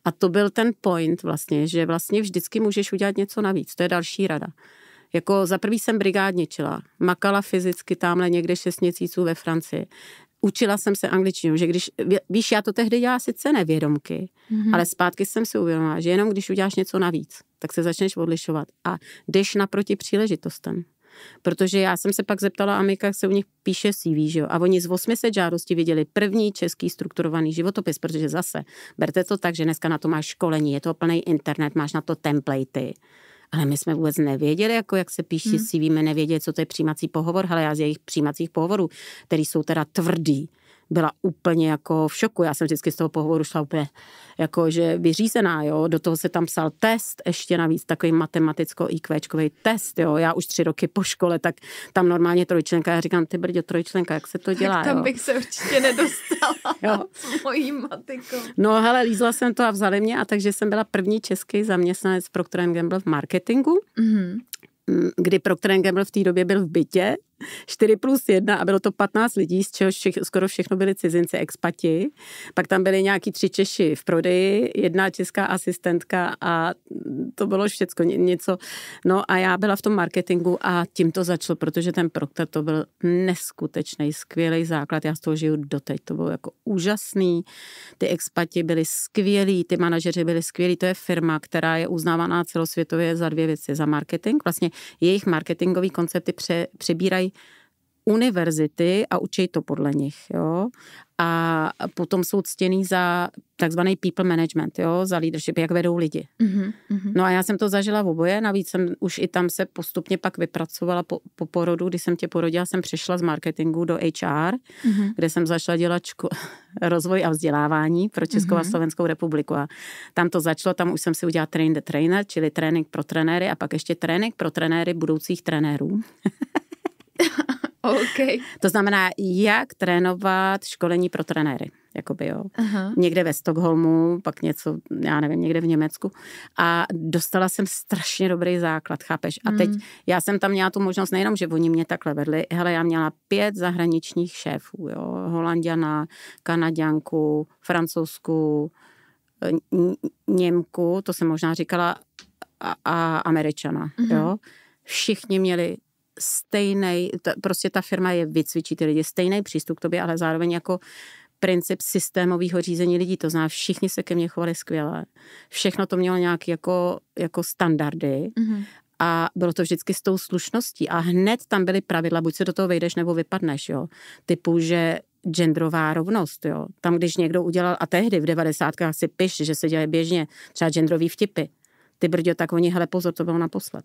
A to byl ten point vlastně, že vlastně vždycky můžeš udělat něco navíc. To je další rada. Jako za prvý jsem brigádničila, makala fyzicky tamhle někde 6 měsíců ve Francii učila jsem se angličtinu, že když, víš, já to tehdy dělala sice nevědomky, mm-hmm. ale zpátky jsem si uvědomila, že jenom když uděláš něco navíc, tak se začneš odlišovat a jdeš naproti příležitostem. Protože já jsem se pak zeptala Amika, jak se u nich píše CV, že jo? A oni z 800 žádostí viděli první český strukturovaný životopis, protože zase, berte to tak, že dneska na to máš školení, je to plný internet, máš na to templatey ale my jsme vůbec nevěděli, jako jak se píše, hmm. si víme, nevěděli, co to je přijímací pohovor, ale já z jejich přijímacích pohovorů, který jsou teda tvrdý, byla úplně jako v šoku. Já jsem vždycky z toho pohovoru šla úplně jako, že vyřízená, jo. Do toho se tam psal test, ještě navíc takový matematicko-IQčkový test, jo. Já už tři roky po škole, tak tam normálně trojčlenka. Já říkám, ty brdě, trojčlenka, jak se to dělá, tak tam jo? bych se určitě nedostala jo. s mojí matikou. No hele, lízla jsem to a vzali mě a takže jsem byla první český zaměstnanec Procter Gamble v marketingu. Mm-hmm kdy Procter Gamble v té době byl v bytě 4 plus 1 a bylo to 15 lidí, z čeho všech, skoro všechno byli cizinci, expati. Pak tam byli nějaký tři Češi v prodeji, jedna česká asistentka a to bylo všecko něco. No a já byla v tom marketingu a tím to začalo, protože ten Procter to byl neskutečný, skvělý základ. Já z toho žiju doteď, to bylo jako úžasný. Ty expati byli skvělí, ty manažeři byli skvělí. To je firma, která je uznávaná celosvětově za dvě věci. Za marketing, vlastně jejich marketingový koncepty pře, přebírají univerzity a učí to podle nich. Jo? A potom jsou ctěný za takzvaný people management, jo? za leadership, jak vedou lidi. Mm-hmm. No a já jsem to zažila v oboje, navíc jsem už i tam se postupně pak vypracovala po, po porodu, když jsem tě porodila, jsem přešla z marketingu do HR, mm-hmm. kde jsem začala dělat ško- rozvoj a vzdělávání pro Českou mm-hmm. a mhm. Slovenskou republiku. A tam to začalo, tam už jsem si udělala train the trainer, čili trénink pro trenéry a pak ještě trénink pro trenéry budoucích trenérů. okay. To znamená, jak trénovat školení pro trenéry. Jakoby, jo. Někde ve Stockholmu, pak něco, já nevím, někde v Německu. A dostala jsem strašně dobrý základ, chápeš? A teď mm. já jsem tam měla tu možnost nejenom, že oni mě takhle vedli, hele, já měla pět zahraničních šéfů, jo. Holandiana, Kanaděnku, Francouzsku, Němku, to jsem možná říkala, a, a Američana, mm-hmm. jo. Všichni měli stejný, prostě ta firma je vycvičí ty lidi, stejný přístup k tobě, ale zároveň jako princip systémového řízení lidí. To znamená, všichni se ke mně chovali skvěle. Všechno to mělo nějaké jako, jako standardy. Mm-hmm. A bylo to vždycky s tou slušností. A hned tam byly pravidla, buď se do toho vejdeš, nebo vypadneš, jo. Typu, že genderová rovnost, jo. Tam, když někdo udělal, a tehdy v devadesátkách si piš, že se dělají běžně třeba genderový vtipy. Ty brdě, tak oni, hele pozor, to bylo naposled.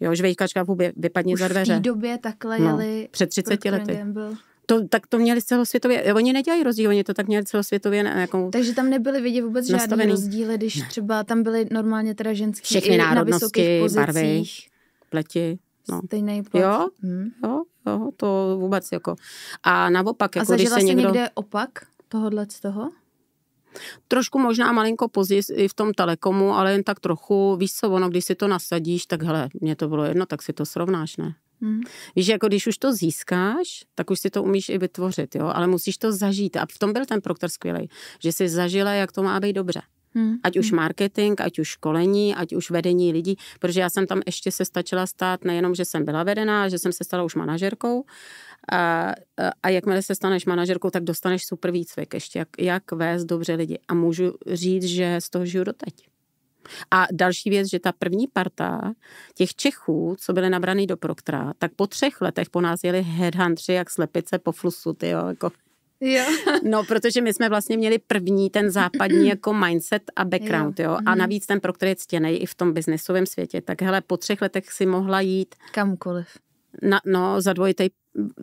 Jo, žvejkačka vůbec vypadně Už za dveře. v té době takhle no, jeli... Před 30 lety. Byl to, tak to měli celosvětově, oni nedělají rozdíl, oni to tak měli celosvětově. Ne, jako Takže tam nebyly vidět vůbec nastavený. žádný rozdíly, když ne. třeba tam byly normálně teda ženský Všechny i národnosti, na pozicích, barvy, pleti. No. Stejný plat. Jo, hmm. jo, jo, to vůbec jako. A naopak, jako A když se někdo... někde opak tohohle z toho? Trošku možná malinko později i v tom telekomu, ale jen tak trochu, víš co, ono, když si to nasadíš, tak hele, mně to bylo jedno, tak si to srovnáš, ne? Hmm. Víš, jako když už to získáš, tak už si to umíš i vytvořit, jo, ale musíš to zažít. A v tom byl ten proktor skvělý, že si zažila, jak to má být dobře. Hmm. Ať už hmm. marketing, ať už školení, ať už vedení lidí, protože já jsem tam ještě se stačila stát nejenom, že jsem byla vedená, že jsem se stala už manažerkou, a, a jakmile se staneš manažerkou, tak dostaneš super výcvik ještě, jak, jak vést dobře lidi. A můžu říct, že z toho žiju doteď. A další věc, že ta první parta těch Čechů, co byly nabraný do Proktra, tak po třech letech po nás jeli headhuntři jak slepice po flusu, jo, jako Jo. No, protože my jsme vlastně měli první ten západní jako mindset a background, jo. jo. A mhm. navíc ten, pro který je ctěnej i v tom biznesovém světě, tak hele, po třech letech si mohla jít... Kamkoliv. Na, no, za dvojitej,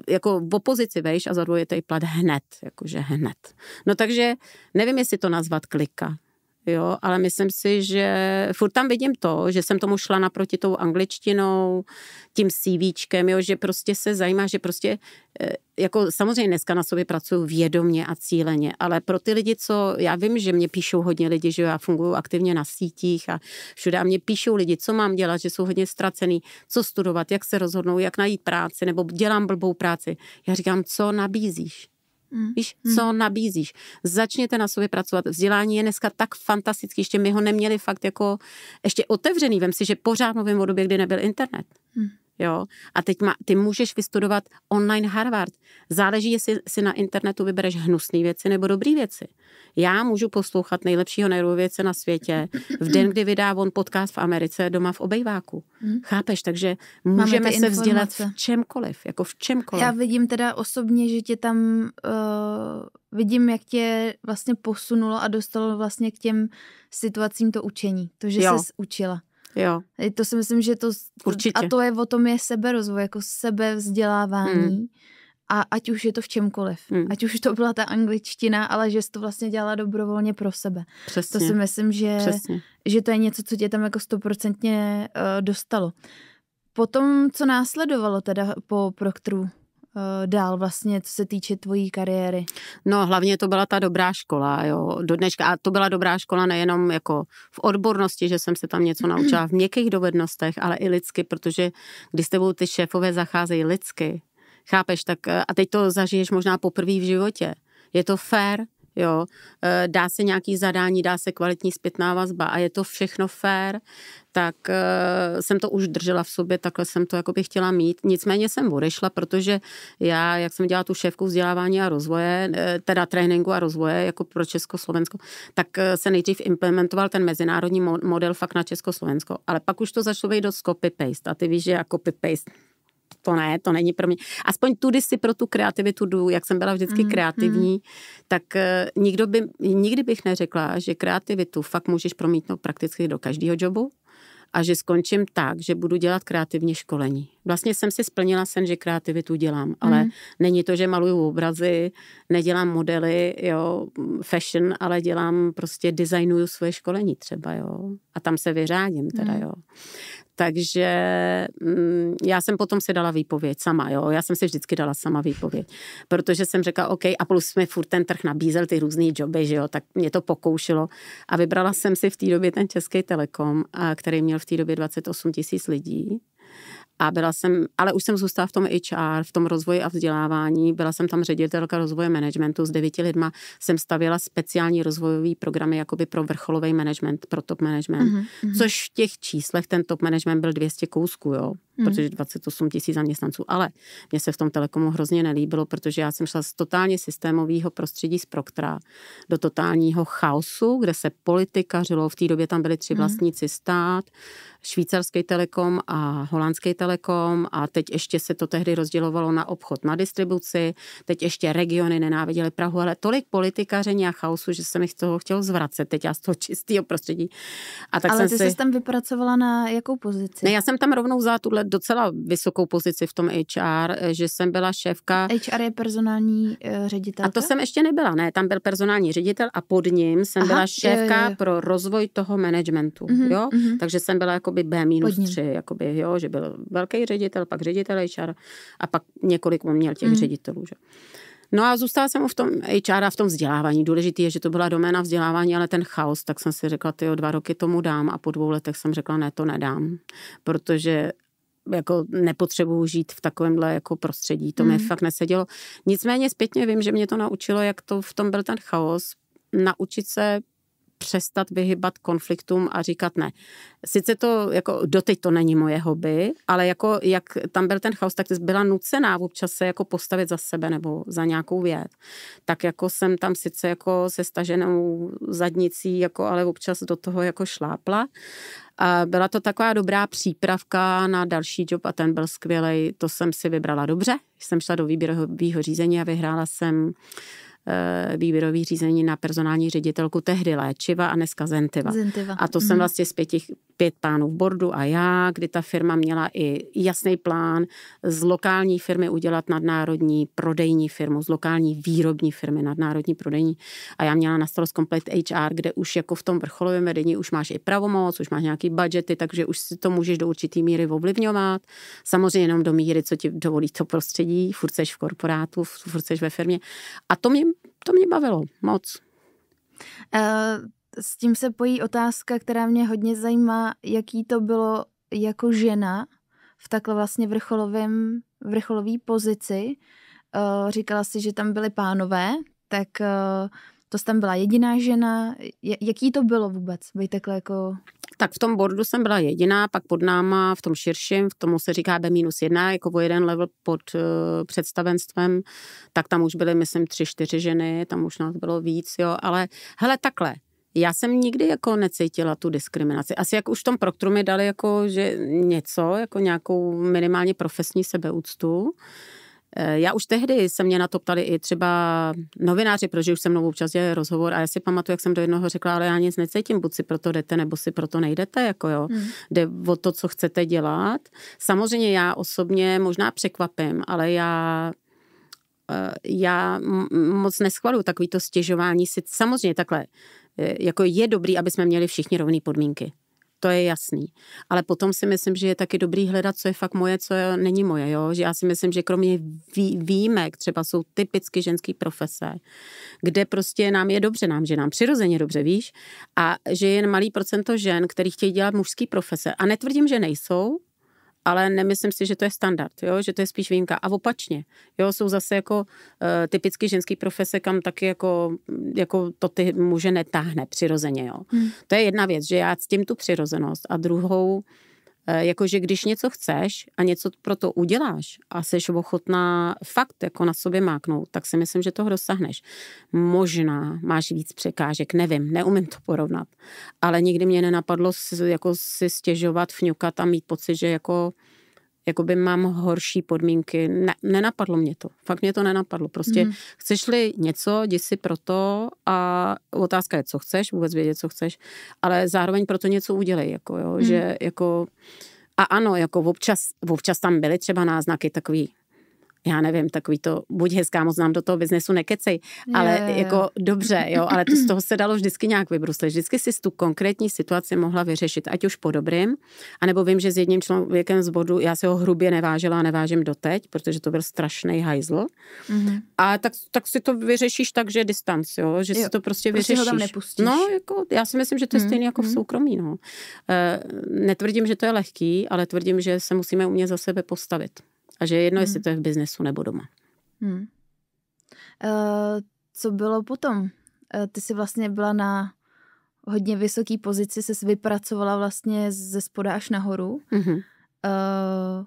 jako v opozici, vejš, a za dvojitej plat hned, jakože hned. No takže nevím, jestli to nazvat klika. Jo, ale myslím si, že furt tam vidím to, že jsem tomu šla naproti tou angličtinou, tím CVčkem, jo, že prostě se zajímá, že prostě, eh, jako samozřejmě dneska na sobě pracuju vědomně a cíleně, ale pro ty lidi, co, já vím, že mě píšou hodně lidi, že já funguji aktivně na sítích a všude a mě píšou lidi, co mám dělat, že jsou hodně ztracený, co studovat, jak se rozhodnou, jak najít práci, nebo dělám blbou práci. Já říkám, co nabízíš? Mm. Víš, mm. co mm. nabízíš. Začněte na sobě pracovat. Vzdělání je dneska tak fantastický, ještě my ho neměli fakt jako ještě otevřený. Vem si, že pořád mluvím o době, kdy nebyl internet. Mm. Jo? A teď má, ty můžeš vystudovat online Harvard. Záleží, jestli si na internetu vybereš hnusné věci nebo dobré věci. Já můžu poslouchat nejlepšího neurovědce na světě v den, kdy vydá on podcast v Americe doma v obejváku. Hmm. Chápeš? Takže můžeme se vzdělat v čemkoliv. Jako v čemkoliv. Já vidím teda osobně, že tě tam uh, vidím, jak tě vlastně posunulo a dostalo vlastně k těm situacím to učení. To, že jo. jsi učila. Jo. To si myslím, že to... Určitě. A to je o tom je seberozvoj, jako sebevzdělávání. Hmm. A ať už je to v čemkoliv. Hmm. Ať už to byla ta angličtina, ale že jsi to vlastně dělala dobrovolně pro sebe. Přesně. To si myslím, že, že to je něco, co tě tam jako stoprocentně uh, dostalo. Potom, co následovalo teda po proktru. Eh, dál vlastně, co se týče tvojí kariéry? No hlavně to byla ta dobrá škola, jo, do dneška. A to byla dobrá škola nejenom jako v odbornosti, že jsem se tam něco naučila v měkkých dovednostech, ale i lidsky, protože když s tebou ty šéfové zacházejí lidsky, chápeš, tak eh, a teď to zažiješ možná poprvé v životě. Je to fair, Jo, eh, dá se nějaký zadání, dá se kvalitní zpětná vazba a je to všechno fair, tak eh, jsem to už držela v sobě, takhle jsem to jakoby chtěla mít. Nicméně jsem odešla, protože já, jak jsem dělala tu šéfku vzdělávání a rozvoje, eh, teda tréninku a rozvoje, jako pro Československo, tak se nejdřív implementoval ten mezinárodní model fakt na Československo, ale pak už to začalo být do copy-paste a ty víš, že já copy-paste to ne, to není pro mě. Aspoň tudy si pro tu kreativitu jdu, jak jsem byla vždycky mm, kreativní, mm. tak uh, nikdo by, nikdy bych neřekla, že kreativitu fakt můžeš promítnout prakticky do každého jobu a že skončím tak, že budu dělat kreativní školení. Vlastně jsem si splnila sen, že kreativitu dělám, ale mm. není to, že maluju obrazy, nedělám modely, jo, fashion, ale dělám prostě, designuju svoje školení třeba, jo. A tam se vyřádím teda, mm. jo. Takže mm, já jsem potom si dala výpověď sama, jo. Já jsem si vždycky dala sama výpověď, protože jsem řekla, OK, a plus jsme furt ten trh nabízel ty různé joby, že jo, tak mě to pokoušelo. A vybrala jsem si v té době ten Český telekom, a který měl v té době 28 tisíc lidí a byla jsem, ale už jsem zůstala v tom HR, v tom rozvoji a vzdělávání. Byla jsem tam ředitelka rozvoje managementu. S devíti lidma jsem stavěla speciální rozvojový programy jakoby pro vrcholový management, pro top management. uh-huh. Což v těch číslech ten top management byl 200 kousků, jo hmm. protože 28 tisíc zaměstnanců. Ale mě se v tom telekomu hrozně nelíbilo, protože já jsem šla z totálně systémového prostředí z Proktra do totálního chaosu, kde se politika žilo V té době tam byly tři hmm. vlastníci stát, švýcarský telekom a holandský telekom a teď ještě se to tehdy rozdělovalo na obchod, na distribuci, teď ještě regiony nenáviděly Prahu, ale tolik politikaření a chaosu, že jsem z toho chtěl zvracet teď já z toho čistého prostředí. A tak ale jsem ty si... jsi tam vypracovala na jakou pozici? Ne, já jsem tam rovnou za tuhle docela vysokou pozici v tom HR, eh, že jsem byla šéfka. HR je personální uh, ředitel. A to jsem ještě nebyla, ne, tam byl personální ředitel a pod ním jsem Aha, byla šéfka je, je, je. pro rozvoj toho managementu, mm-hmm, jo, mm-hmm. takže jsem byla jakoby B-3, jakoby, jo, že byl velký ředitel, pak ředitel HR a pak několik měl těch mm. ředitelů, že. No a zůstala jsem v tom HR a v tom vzdělávání. Důležité je, že to byla doména vzdělávání, ale ten chaos, tak jsem si řekla, ty dva roky tomu dám a po dvou letech jsem řekla, ne, to nedám, protože jako nepotřebuji žít v takovémhle jako prostředí, to mm. fakt nesedělo. Nicméně zpětně vím, že mě to naučilo, jak to v tom byl ten chaos, naučit se přestat vyhybat konfliktům a říkat ne. Sice to, jako doteď to není moje hobby, ale jako jak tam byl ten chaos, tak byla nucená občas se jako postavit za sebe nebo za nějakou věc. Tak jako jsem tam sice jako se staženou zadnicí, jako ale občas do toho jako šlápla a byla to taková dobrá přípravka na další job a ten byl skvělý. To jsem si vybrala dobře. Jsem šla do výběrového řízení a vyhrála jsem eh, výběrový řízení na personální ředitelku tehdy léčiva a dneska Zentiva. Zentiva. A to jsem mm. vlastně z pěti pět pánů v bordu a já, kdy ta firma měla i jasný plán z lokální firmy udělat nadnárodní prodejní firmu, z lokální výrobní firmy nadnárodní prodejní. A já měla na starost komplet HR, kde už jako v tom vrcholovém vedení už máš i pravomoc, už máš nějaký budgety, takže už si to můžeš do určitý míry ovlivňovat. Samozřejmě jenom do míry, co ti dovolí to prostředí, furt seš v korporátu, furt seš ve firmě. A to mě, to mě bavilo moc. Uh s tím se pojí otázka, která mě hodně zajímá, jaký to bylo jako žena v takhle vlastně vrcholovém, vrcholový pozici. Eh, říkala si, že tam byly pánové, tak eh, to tam byla jediná žena. Jaký to bylo vůbec Byl takhle jako... Tak v tom bordu jsem byla jediná, pak pod náma v tom širším, v tomu se říká B-1, jako o jeden level pod uh, představenstvem, tak tam už byly, myslím, tři, čtyři ženy, tam už nás bylo víc, jo, ale hele, takhle, já jsem nikdy jako necítila tu diskriminaci. Asi jak už v tom proktru mi dali jako, že něco, jako nějakou minimálně profesní sebeúctu. Eh, já už tehdy se mě na to ptali i třeba novináři, protože už se mnou občas dělali rozhovor a já si pamatuju, jak jsem do jednoho řekla, ale já nic necítím, buď si proto jdete, nebo si proto nejdete, jako jo. Hmm. Jde o to, co chcete dělat. Samozřejmě já osobně možná překvapím, ale já eh, já moc neschvaluju takový to stěžování si. Samozřejmě takhle, Eh, jako je dobrý, aby jsme měli všichni rovné podmínky. To je jasný. Ale potom si myslím, že je taky dobrý hledat, co je fakt moje, co je, není moje. Jo? Že já si myslím, že kromě vý, výjimek, třeba jsou typicky ženský profese, kde prostě nám je dobře, nám, že nám přirozeně dobře, víš, a že je jen malý procento žen, který chtějí dělat mužský profese. A netvrdím, že nejsou, ale nemyslím si, že to je standard, jo? že to je spíš výjimka. A opačně, jo? jsou zase jako e, typicky ženský profese, kam taky jako, jako to ty muže netáhne přirozeně. Jo? Hmm. To je jedna věc, že já s tím tu přirozenost a druhou Eh, jakože když něco chceš a něco pro to uděláš a jsi ochotná fakt jako na sobě máknout, tak si myslím, že toho dosáhneš. Možná máš víc překážek, nevím, neumím to porovnat, ale nikdy mě nenapadlo jako si stěžovat, fňukat a mít pocit, že jako jakoby mám horší podmínky. Ne, nenapadlo mě to. Fakt mě to nenapadlo. Prostě mm. chceš-li něco, jdi si proto a otázka je, co chceš, vůbec vědět, co chceš, ale zároveň proto něco udělej, jako jo, mm. že jako... A ano, jako občas, občas tam byly třeba náznaky takový, já nevím, takový to, buď hezká, moc nám do toho biznesu nekecej, ale je, je, je. jako dobře, jo, ale to z toho se dalo vždycky nějak vybruslit. Vždycky si tu konkrétní situaci mohla vyřešit, ať už po dobrým, anebo vím, že s jedním člověkem z bodu, já si ho hrubě nevážila, a nevážím doteď, protože to byl strašný hajzl. Mm-hmm. A tak, tak si to vyřešíš tak, že distanc, jo, že jo, si to prostě, prostě vyřešíš. ho tam nepustíš. No, jako, já si myslím, že to je mm-hmm. stejné jako v mhm. soukromí, no. Uh, netvrdím, že to je lehký, ale tvrdím, že se musíme umět za sebe postavit. A že je jedno, hmm. jestli to je v biznesu nebo doma. Hmm. Uh, co bylo potom? Uh, ty jsi vlastně byla na hodně vysoké pozici, se vypracovala vlastně ze spoda až nahoru. Mm-hmm. Uh,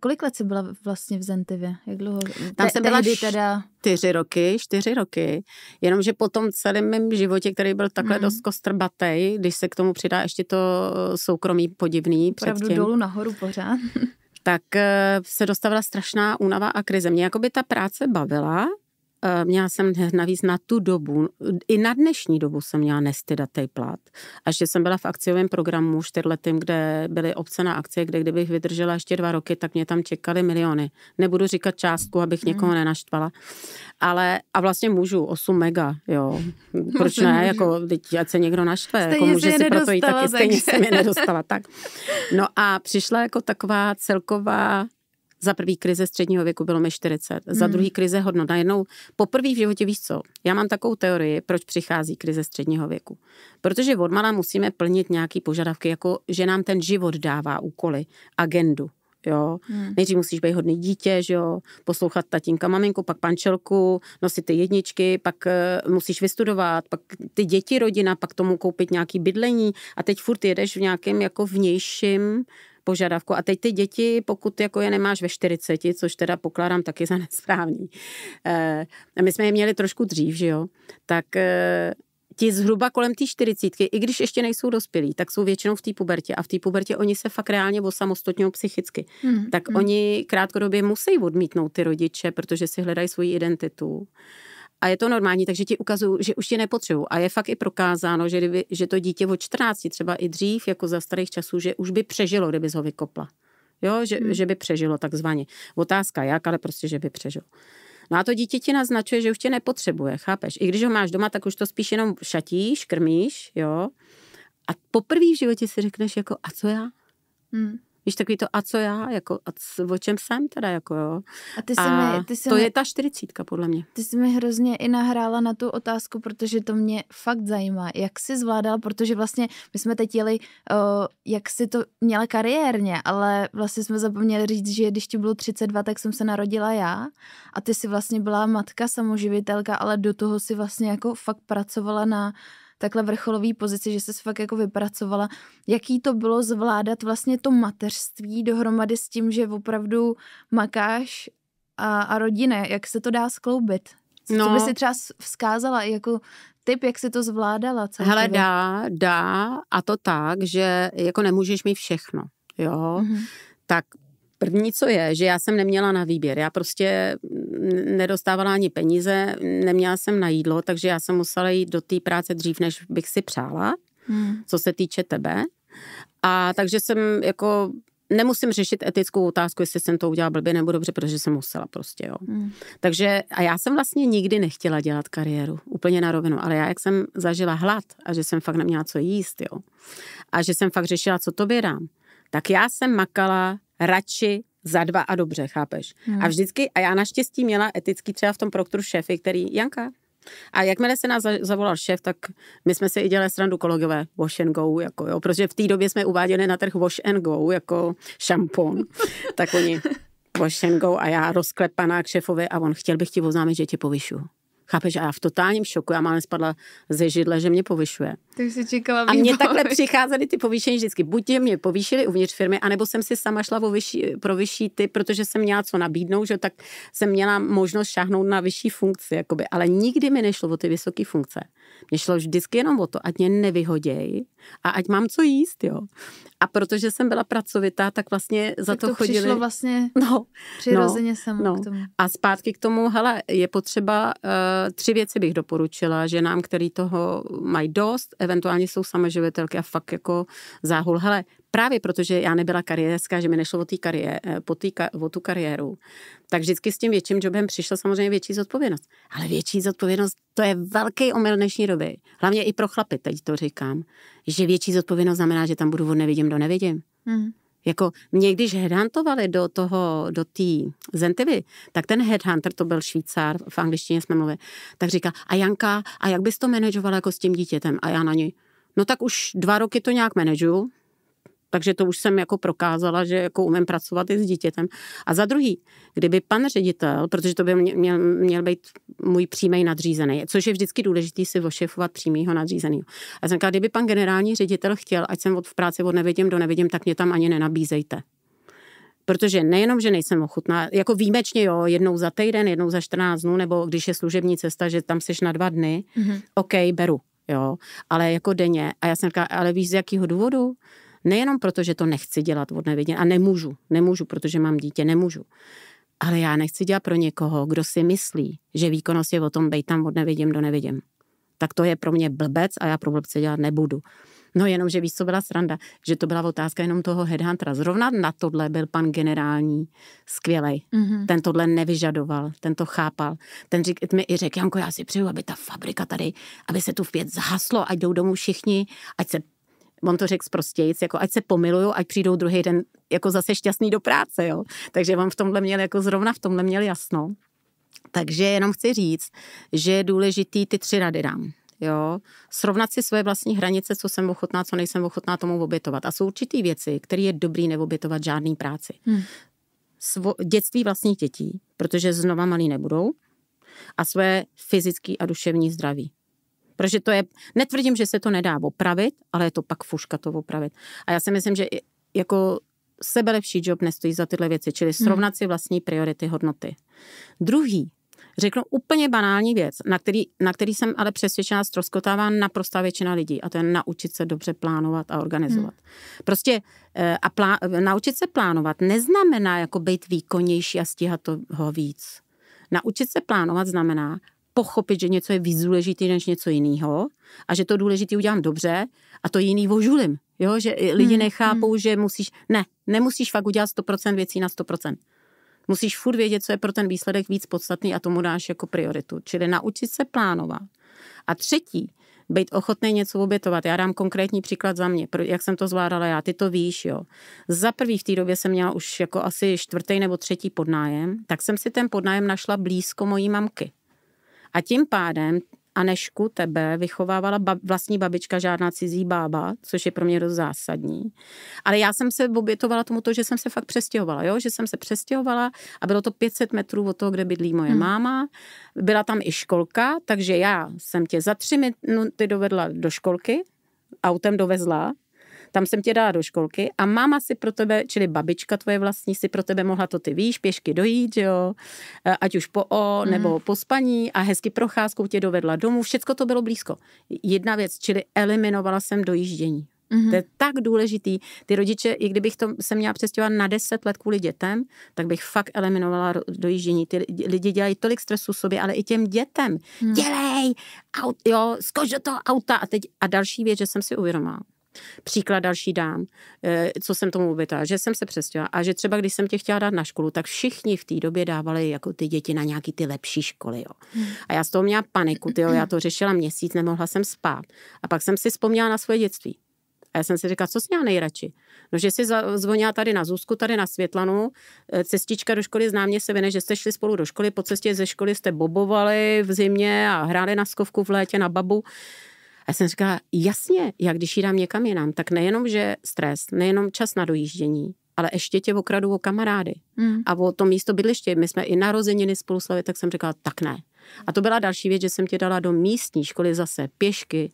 kolik let jsi byla vlastně v Zentivě? Jak dlouho? Tam jsem byla teda... čtyři roky, čtyři roky. Jenomže po tom celém mém životě, který byl takhle mm. dost kostrbatej, když se k tomu přidá ještě to soukromí podivný. Pravdu předtím. dolů nahoru pořád. tak eh, se dostavila strašná únava a krize. Mě jako by ta práce bavila, Eh, měla jsem navíc na tu dobu, i na dnešní dobu jsem měla nestydatý plat. A že jsem byla v akciovém programu čtyřletým, kde byly obce na akcie, kde kdybych vydržela ještě dva roky, tak mě tam čekaly miliony. Nebudu říkat částku, abych někoho hmm. nenaštvala. Ale a vlastně můžu 8 mega, jo. Proč ne? Jako, teď, ať se někdo naštve. Stejně jako, může si proto jít taky, stejně se jsem nedostala. Tak. No a přišla jako taková celková za první krize středního věku bylo mi 40, hmm. za druhý krize hodno. Najednou poprvé v životě víš co? Já mám takovou teorii, proč přichází krize středního věku. Protože odmala musíme plnit nějaké požadavky, jako že nám ten život dává úkoly, agendu. Jo. Hmm. Nejdřív musíš být hodný dítě, že jo? poslouchat tatínka, maminku, pak pančelku, nosit ty jedničky, pak uh, musíš vystudovat, pak ty děti, rodina, pak tomu koupit nějaký bydlení a teď furt jedeš v nějakém jako vnějším požadavku. A teď ty děti, pokud jako je nemáš ve 40, což teda pokládám taky za nesprávný, e, my jsme je měli trošku dřív, že jo, tak e, ti zhruba kolem té čtyřicítky, i když ještě nejsou dospělí, tak jsou většinou v té pubertě. A v té pubertě oni se fakt reálně samostatně psychicky. Mm, tak hmm. oni krátkodobě musí odmítnout ty rodiče, protože si hledají svoji identitu a je to normální, takže ti ukazují, že už tě nepotřebuju. A je fakt i prokázáno, že, kdyby, že to dítě od 14, třeba i dřív, jako za starých časů, že už by přežilo, kdyby ho vykopla. Jo, že, hmm. že by přežilo takzvaně. Otázka jak, ale prostě, že by přežilo. No a to dítě ti naznačuje, že už tě nepotřebuje, chápeš? I když ho máš doma, tak už to spíš jenom šatíš, krmíš, jo. A poprvé v životě si řekneš jako, a co já? Hmm. Víš, takový to, a co já, jako, a co, o čem jsem teda, jako jo. A, ty a mi, ty to mi, je ta čtyřicítka, podle mě. Ty jsi mi hrozně i nahrála na tu otázku, protože to mě fakt zajímá. Jak jsi zvládal, protože vlastně my jsme teď jeli, o, jak jsi to měla kariérně, ale vlastně jsme zapomněli říct, že když ti bylo 32, tak jsem se narodila já a ty jsi vlastně byla matka samoživitelka, ale do toho si vlastně jako fakt pracovala na takhle vrcholové pozici, že se fakt jako vypracovala. Jaký to bylo zvládat vlastně to mateřství dohromady s tím, že opravdu makáš a, a rodina, jak se to dá skloubit? Co no. by si třeba vzkázala jako tip, jak si to zvládala? Celkově? Hele, dá, dá a to tak, že jako nemůžeš mít všechno, jo. Mm-hmm. Tak První, co je, že já jsem neměla na výběr. Já prostě nedostávala ani peníze, neměla jsem na jídlo, takže já jsem musela jít do té práce dřív, než bych si přála, hmm. co se týče tebe. A takže jsem jako nemusím řešit etickou otázku, jestli jsem to udělala blbě nebo dobře, protože jsem musela prostě, jo. Hmm. Takže a já jsem vlastně nikdy nechtěla dělat kariéru, úplně na rovinu, ale já jak jsem zažila hlad a že jsem fakt neměla co jíst, jo, a že jsem fakt řešila, co to dám, tak já jsem makala radši za dva a dobře, chápeš? Hmm. A vždycky, a já naštěstí měla etický třeba v tom proktoru šéfy, který, Janka, a jakmile se nás zavolal šéf, tak my jsme si i dělali srandu kolegové wash and go, jako jo, protože v té době jsme uváděli na trh wash and go, jako šampon, tak oni wash and go a já rozklepaná k šéfovi a on chtěl bych ti oznámit, že tě povyšu. Chápeš? A já v totálním šoku, já málem spadla ze židle, že mě povyšuje. Ty jsi čekala A mě takhle přicházely ty povýšení vždycky. Buď je mě povýšili uvnitř firmy, anebo jsem si sama šla vyšší, pro vyšší ty, protože jsem měla co nabídnout, že tak jsem měla možnost šáhnout na vyšší funkci. Jakoby. Ale nikdy mi nešlo o ty vysoké funkce. Mě šlo vždycky jenom o to, ať mě nevyhoděj a ať mám co jíst. Jo. A protože jsem byla pracovitá, tak vlastně tak za to, to chodili. přišlo vlastně no, přirozeně no, samo no. k tomu. A zpátky k tomu, hele, je potřeba uh, tři věci bych doporučila ženám, který toho mají dost, eventuálně jsou samoživitelky a fakt jako záhul. Hele, právě protože já nebyla kariérská, že mi nešlo o, tý kariér, eh, po tý, o tu kariéru, tak vždycky s tím větším jobem přišla samozřejmě větší zodpovědnost. Ale větší zodpovědnost, to je velký omyl dnešní doby. Hlavně i pro chlapy, teď to říkám, že větší zodpovědnost znamená, že tam budu od nevidím do nevidím. Mm. Jako mě, když headhuntovali do toho, do té Zentivy, tak ten headhunter, to byl Švýcar, v angličtině jsme mluvili, tak říká, a Janka, a jak bys to manažovala jako s tím dítětem? A já na něj, no tak už dva roky to nějak manažuju, takže to už jsem jako prokázala, že jako umím pracovat i s dítětem. A za druhý, kdyby pan ředitel, protože to by měl, měl být můj přímý nadřízený, což je vždycky důležité si ošefovat přímýho nadřízeného. A jsem říkala, kdyby pan generální ředitel chtěl, ať jsem od v práci od nevidím do nevidím, tak mě tam ani nenabízejte. Protože nejenom, že nejsem ochutná, jako výjimečně jo, jednou za týden, jednou za 14 dnů, nebo když je služební cesta, že tam jsi na dva dny, mm-hmm. OK, beru, jo, ale jako denně. A já jsem říkala, ale víš z jakého důvodu? Nejenom proto, že to nechci dělat od nevědění a nemůžu, nemůžu, protože mám dítě, nemůžu. Ale já nechci dělat pro někoho, kdo si myslí, že výkonnost je o tom bej tam od nevidím do nevidím. Tak to je pro mě blbec a já pro blbce dělat nebudu. No jenom, že víš, co byla sranda, že to byla otázka jenom toho headhuntera. Zrovna na tohle byl pan generální skvělej. Mm-hmm. Ten tohle nevyžadoval, ten to chápal. Ten řík, mi i řekl, Janko, já si přeju, aby ta fabrika tady, aby se tu v zhaslo, ať jdou domů všichni, ať se on to řekl prostějc, jako ať se pomiluju, ať přijdou druhý den jako zase šťastný do práce, jo. Takže on v tomhle měl jako zrovna v tomhle měl jasno. Takže jenom chci říct, že je důležitý ty tři rady dám. Jo? Srovnat si svoje vlastní hranice, co jsem ochotná, co nejsem ochotná tomu obětovat. A jsou určitý věci, které je dobrý neobětovat žádný práci. Hmm. Svo, dětství vlastních dětí, protože znova malí nebudou, a své fyzické a duševní zdraví. Protože to je, netvrdím, že se to nedá opravit, ale je to pak fuška to opravit. A já si myslím, že jako sebelepší job nestojí za tyhle věci, čili hmm. srovnat hmm. si vlastní priority, hodnoty. Druhý, řeknu úplně banální věc, na který, na který jsem ale přesvědčená stroskotává naprostá většina lidí a to je naučit se dobře plánovat a organizovat. Hmm. Prostě eh, a plá, naučit se plánovat neznamená jako být výkonnější a stíhat toho víc. Naučit se plánovat znamená pochopit, že něco je víc důležitý než něco jiného a že to důležitý udělám dobře a to jiný vožulím. Jo, že lidi hmm, nechápou, hmm. že musíš, ne, nemusíš fakt udělat 100% věcí na 100%. Musíš furt vědět, co je pro ten výsledek víc podstatný a tomu dáš jako prioritu. Čili naučit se plánovat. A třetí, být ochotný něco obětovat. Já dám konkrétní příklad za mě, jak jsem to zvládala já, ty to víš, jo. Za prvý v té době jsem měla už jako asi čtvrtý nebo třetí podnájem, tak jsem si ten podnájem našla blízko mojí mamky. A tím pádem Anešku, tebe, vychovávala ba- vlastní babička, žádná cizí bába, což je pro mě dost zásadní. Ale já jsem se obětovala tomu, že jsem se fakt přestěhovala, jo? že jsem se přestěhovala a bylo to 500 metrů od toho, kde bydlí moje hmm. máma. Byla tam i školka, takže já jsem tě za tři minuty dovedla do školky, autem dovezla tam jsem tě dala do školky a máma si pro tebe, čili babička tvoje vlastní, si pro tebe mohla to ty víš, pěšky dojít, jo, e, ať už po o, mhm. nebo po spaní a hezky procházkou tě dovedla domů, všecko to bylo blízko. Jedna věc, čili eliminovala jsem dojíždění. Mm-hmm. To je tak důležitý. Ty rodiče, i kdybych to se měla přestěhovat na 10 let kvůli dětem, tak bych fakt eliminovala dojíždění. Ty lidi dělají tolik stresu sobě, ale i těm dětem. Mm. Dělej, aut, jo, skoč do toho auta. A, teď, a další věc, že jsem si uvědomila, Příklad další dám, eh, co jsem tomu ubytala, že jsem se přestěhovala a že třeba když jsem tě chtěla dát na školu, tak všichni v té době dávali jako ty děti na nějaký ty lepší školy. Jo. Hmm. A já z toho měla paniku, ty jo, já to řešila měsíc, nemohla jsem spát. A pak jsem si vzpomněla na svoje dětství. A já jsem si říkala, co s měla nejradši? No, že si zvonila tady na Zuzku, tady na Světlanu, eh, cestička do školy známě se vyne, že jste šli spolu do školy, po cestě ze školy jste bobovali v zimě a hráli na skovku v létě na babu já jsem říkala, jasně, já když jí dám někam jinam, tak nejenom, že stres, nejenom čas na dojíždění, ale ještě tě okradu o kamarády mm. a o to místo bydliště. My jsme i narozeniny spolu slavili, tak jsem říkala, tak ne. A to byla další věc, že jsem tě dala do místní školy zase pěšky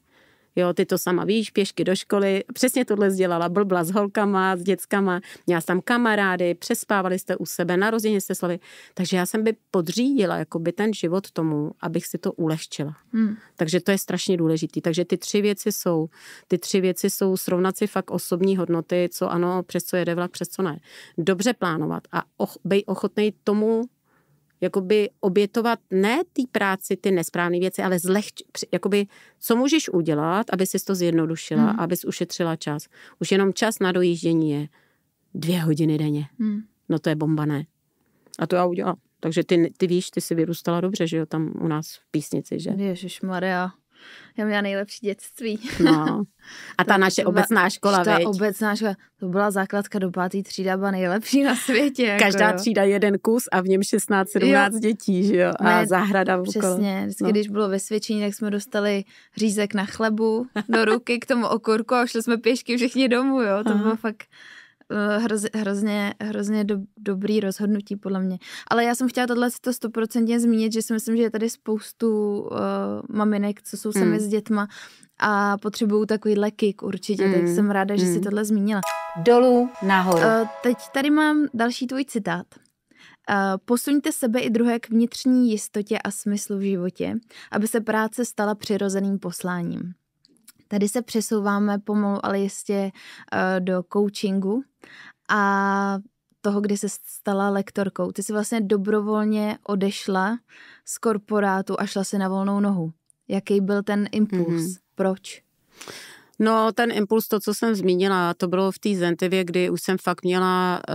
jo, ty to sama víš, pěšky do školy, přesně tohle dělala, blbla s holkama, s dětskama, měla tam kamarády, přespávali jste u sebe, rozdíně jste slavili. Takže já jsem by podřídila jakoby ten život tomu, abych si to ulehčila. Hmm. Takže to je strašně důležité. Takže ty tři věci jsou, ty tři věci jsou srovnat si fakt osobní hodnoty, co ano, přes co jede vlak, přes co ne. Dobře plánovat a och, bej ochotnej tomu jakoby obětovat ne té práci ty nesprávné věci, ale zlehč, jakoby, co můžeš udělat, aby si to zjednodušila, mm. abys ušetřila čas. Už jenom čas na dojíždění je dvě hodiny denně. Mm. No to je bomba, ne? A to já udělám. Takže ty, ty víš, ty jsi vyrůstala dobře, že jo, tam u nás v Písnici, že? Ježíš Maria. Já měla nejlepší dětství. No. A ta naše obecná škola, Ta obecná škola, to byla základka do pátý třída, byla nejlepší na světě. Jako Každá jo. třída jeden kus a v něm 16-17 jo. dětí, že jo? A ne, zahrada v okolo. Přesně, vždycky, no. když bylo vysvědčení, tak jsme dostali řízek na chlebu do ruky k tomu okurku a šli jsme pěšky všichni domů, jo? To Aha. bylo fakt Eh, hroz, hrozně, hrozně do, dobrý rozhodnutí, podle mě. Ale já jsem chtěla tohle to stoprocentně zmínit, že si myslím, že je tady spoustu uh, maminek, co jsou sami hmm. s dětma a potřebují takovýhle kick určitě, hmm. tak jsem ráda, že hmm. si tohle zmínila. Dolů, nahoru. Uh, teď tady mám další tvůj citát. Posuňte sebe i druhé k vnitřní jistotě a smyslu v životě, aby se práce stala přirozeným posláním. Tady se přesouváme pomalu, ale jistě eh, do coachingu a toho, kdy se stala lektorkou. Ty jsi vlastně dobrovolně odešla z korporátu a šla si na volnou nohu. Jaký byl ten impuls? Mm-hmm. Proč? No, ten impuls, to, co jsem zmínila, to bylo v té Zentivě, kdy už jsem fakt měla eh,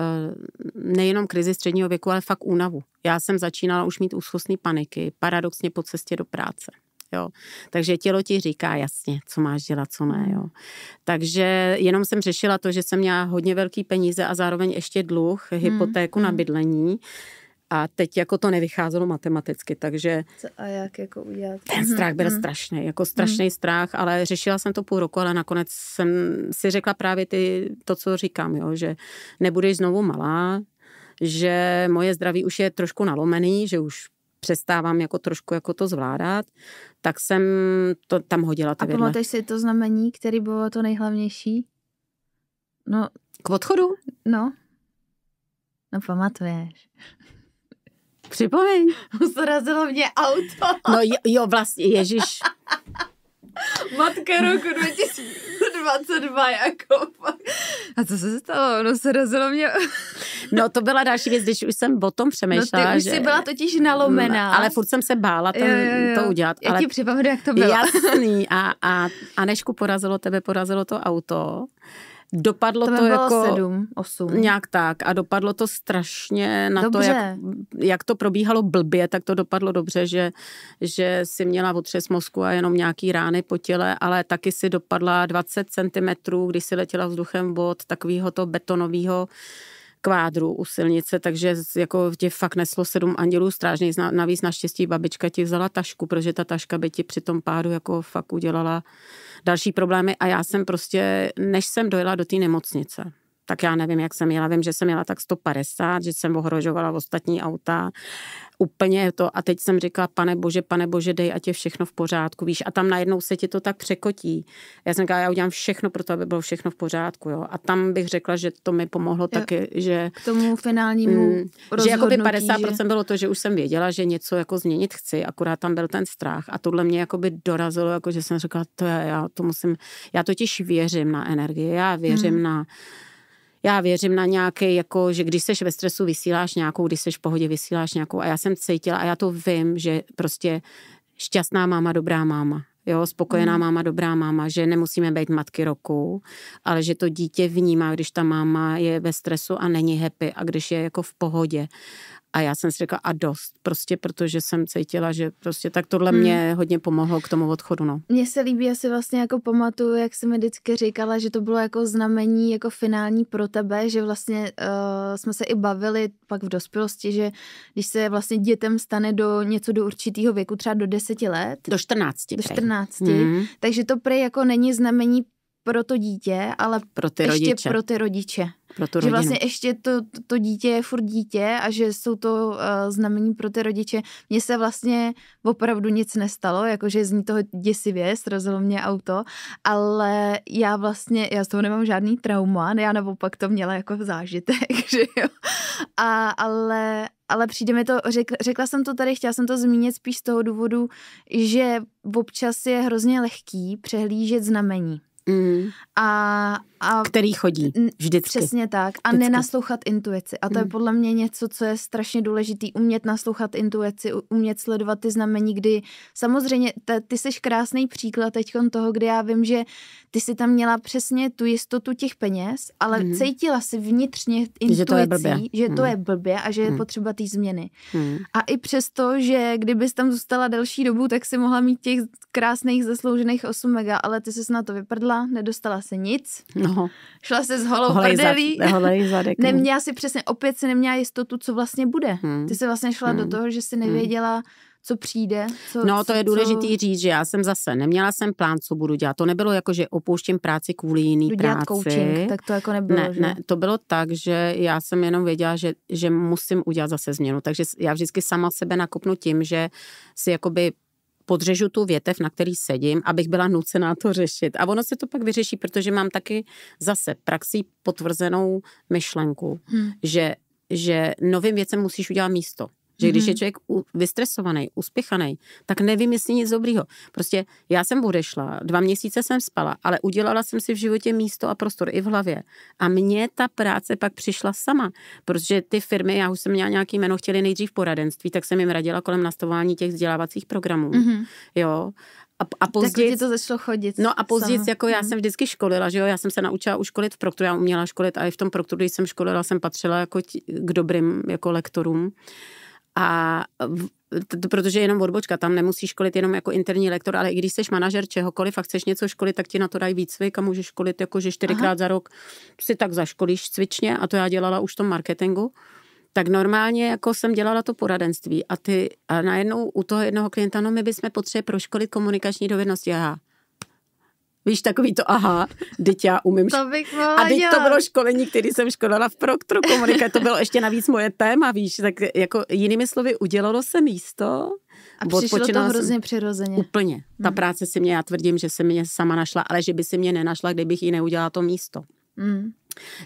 nejenom krizi středního věku, ale fakt únavu. Já jsem začínala už mít úzkostné paniky, paradoxně po cestě do práce. Jo. Takže tělo ti říká jasně, co máš dělat, co ne. Jo. Takže jenom jsem řešila to, že jsem měla hodně velký peníze a zároveň ještě dluh, hmm, hypotéku hmm. na bydlení. A teď jako to nevycházelo matematicky, takže... Co a jak jako udělat? Ten mhm, strach byl hmm. strašný, jako strašný hmm. strach, ale řešila jsem to půl roku, ale nakonec jsem si řekla právě ty, to, co říkám, jo, že nebudeš znovu malá, že moje zdraví už je trošku nalomený, že už přestávám jako trošku jako to zvládat, tak jsem to tam hodila ty A pamatuješ si to znamení, který bylo to nejhlavnější? No. K odchodu? No. No pamatuješ. Připomeň. Zrazilo mě auto. No jo, jo vlastně, ježiš. Matka roku 2022, jako A co se stalo? No se rozilo mě. no to byla další věc, když už jsem o tom přemýšlela. No ty už že... jsi byla totiž nalomená. Mm, ale furt jsem se bála tam, jo, jo, jo. to udělat. Já ale... ti připomenu, jak to bylo. Jasný. A, a, a Nešku porazilo tebe, porazilo to auto. Dopadlo to, to jako... 7, 8. Nějak tak. A dopadlo to strašně na dobře. to, jak, jak to probíhalo blbě, tak to dopadlo dobře, že, že si měla otřes mozku a jenom nějaký rány po těle, ale taky si dopadla 20 cm, když si letěla vzduchem od takového to betonového kvádru u silnice, takže jako tě fakt neslo sedm andělů strážných. Navíc naštěstí babička ti vzala tašku, protože ta taška by ti při tom pádu jako fakt udělala další problémy a já jsem prostě, než jsem dojela do té nemocnice, tak já nevím, jak jsem jela. Vím, že jsem jela tak 150, že jsem ohrožovala ostatní auta. Úplně to. A teď jsem říkala, pane bože, pane bože, dej, ať je všechno v pořádku, víš. A tam najednou se ti to tak překotí. Já jsem říkala, já udělám všechno pro to, aby bylo všechno v pořádku, jo. A tam bych řekla, že to mi pomohlo jo, taky, že... K tomu finálnímu mm, Že jako by 50% že... bylo to, že už jsem věděla, že něco jako změnit chci, akorát tam byl ten strach. A tohle mě jako by dorazilo, jako že jsem říkala, to já, já to musím, já totiž věřím na energii, já věřím hmm. na já věřím na nějaký, jako, že když seš ve stresu, vysíláš nějakou, když seš v pohodě, vysíláš nějakou. A já jsem cítila a já to vím, že prostě šťastná máma, dobrá máma. Jo, spokojená mm. máma, dobrá máma, že nemusíme být matky roku, ale že to dítě vnímá, když ta máma je ve stresu a není happy a když je jako v pohodě. A já jsem si řekla a dost, prostě protože jsem cítila, že prostě tak tohle hmm. mě hodně pomohlo k tomu odchodu, no. Mně se líbí, já si vlastně jako pamatuju, jak jsi mi vždycky říkala, že to bylo jako znamení jako finální pro tebe, že vlastně uh, jsme se i bavili pak v dospělosti, že když se vlastně dětem stane do něco do určitého věku, třeba do deseti let. Do 14. Do 14. Hmm. Takže to prej jako není znamení pro to dítě, ale pro ty ještě rodiče. pro ty rodiče. Pro tu že rodinu. vlastně ještě to, to, dítě je furt dítě a že jsou to uh, znamení pro ty rodiče. Mně se vlastně opravdu nic nestalo, jakože zní toho děsivě, srazilo mě auto, ale já vlastně, já z toho nemám žádný trauma, já naopak to měla jako zážitek, že jo. A, ale, ale přijde mi to, řekla, řekla jsem to tady, chtěla jsem to zmínit spíš z toho důvodu, že občas je hrozně lehký přehlížet znamení. Mm. A, a, Který chodí vždycky. Přesně tak. A vždycky. nenaslouchat intuici. A to mm. je podle mě něco, co je strašně důležitý. Umět naslouchat intuici, umět sledovat ty znamení, kdy samozřejmě ta, ty jsi krásný příklad teď toho, kdy já vím, že ty jsi tam měla přesně tu jistotu těch peněz, ale mm. cítila si vnitřně intuici, že to je blbě, že mm. to je blbě a že je mm. potřeba té změny. Mm. A i přesto, že kdybys tam zůstala delší dobu, tak si mohla mít těch krásných zasloužených 8 mega, ale ty jsi na to vyprdla šla, nedostala se nic. No. Šla se s holou holej prdelí. Zad, holej zadek. neměla si přesně, opět si neměla jistotu, co vlastně bude. Hmm. Ty se vlastně šla hmm. do toho, že si hmm. nevěděla, co přijde? Co, no, to je důležitý co... říct, že já jsem zase neměla jsem plán, co budu dělat. To nebylo jako, že opouštím práci kvůli jiný práci. Coaching, tak to jako nebylo, ne, že? ne, to bylo tak, že já jsem jenom věděla, že, že musím udělat zase změnu. Takže já vždycky sama sebe nakopnu tím, že si jakoby podřežu tu větev, na který sedím, abych byla nucená to řešit. A ono se to pak vyřeší, protože mám taky zase praxí potvrzenou myšlenku, hmm. že, že novým věcem musíš udělat místo. Že když je mhm. člověk vystresovaný, uspěchaný, tak nevymyslí nic dobrýho. Prostě já jsem odešla, dva měsíce jsem spala, ale udělala jsem si v životě místo a prostor i v hlavě. A mně ta práce pak přišla sama, protože ty firmy, já už jsem měla nějaký jméno, chtěli nejdřív poradenství, tak jsem jim radila kolem nastavování těch vzdělávacích programů. Mm-hmm. Jo. A, a později, tak to začalo chodit. No a později, sama. jako já hmm. jsem vždycky školila, že jo, já jsem se naučila už školit v proktoru, já uměla školit a i v tom proktoru, když jsem školila, jsem patřila jako tí, k dobrým jako lektorům. Uh, a protože jenom odbočka, tam nemusíš školit jenom jako interní lektor, ale i když jsi manažer čehokoliv a chceš něco školit, tak ti na to dají výcvik a můžeš školit jako, že čtyřikrát za rok si tak zaškolíš cvičně a to já dělala už v tom marketingu. Tak normálně jako jsem dělala to poradenství a ty a najednou u toho jednoho klienta, no my bychom potřebovali proškolit komunikační dovednosti. A já, Víš, takový to aha, teď já umím. To bych a teď to bylo školení, který jsem školala v Proctru komunikace. To bylo ještě navíc moje téma, víš. Tak jako jinými slovy, udělalo se místo. A přišlo to hrozně jsem, přirozeně. Úplně. Ta mm. práce si mě, já tvrdím, že se mě sama našla, ale že by si mě nenašla, kdybych ji neudělala to místo. Mm.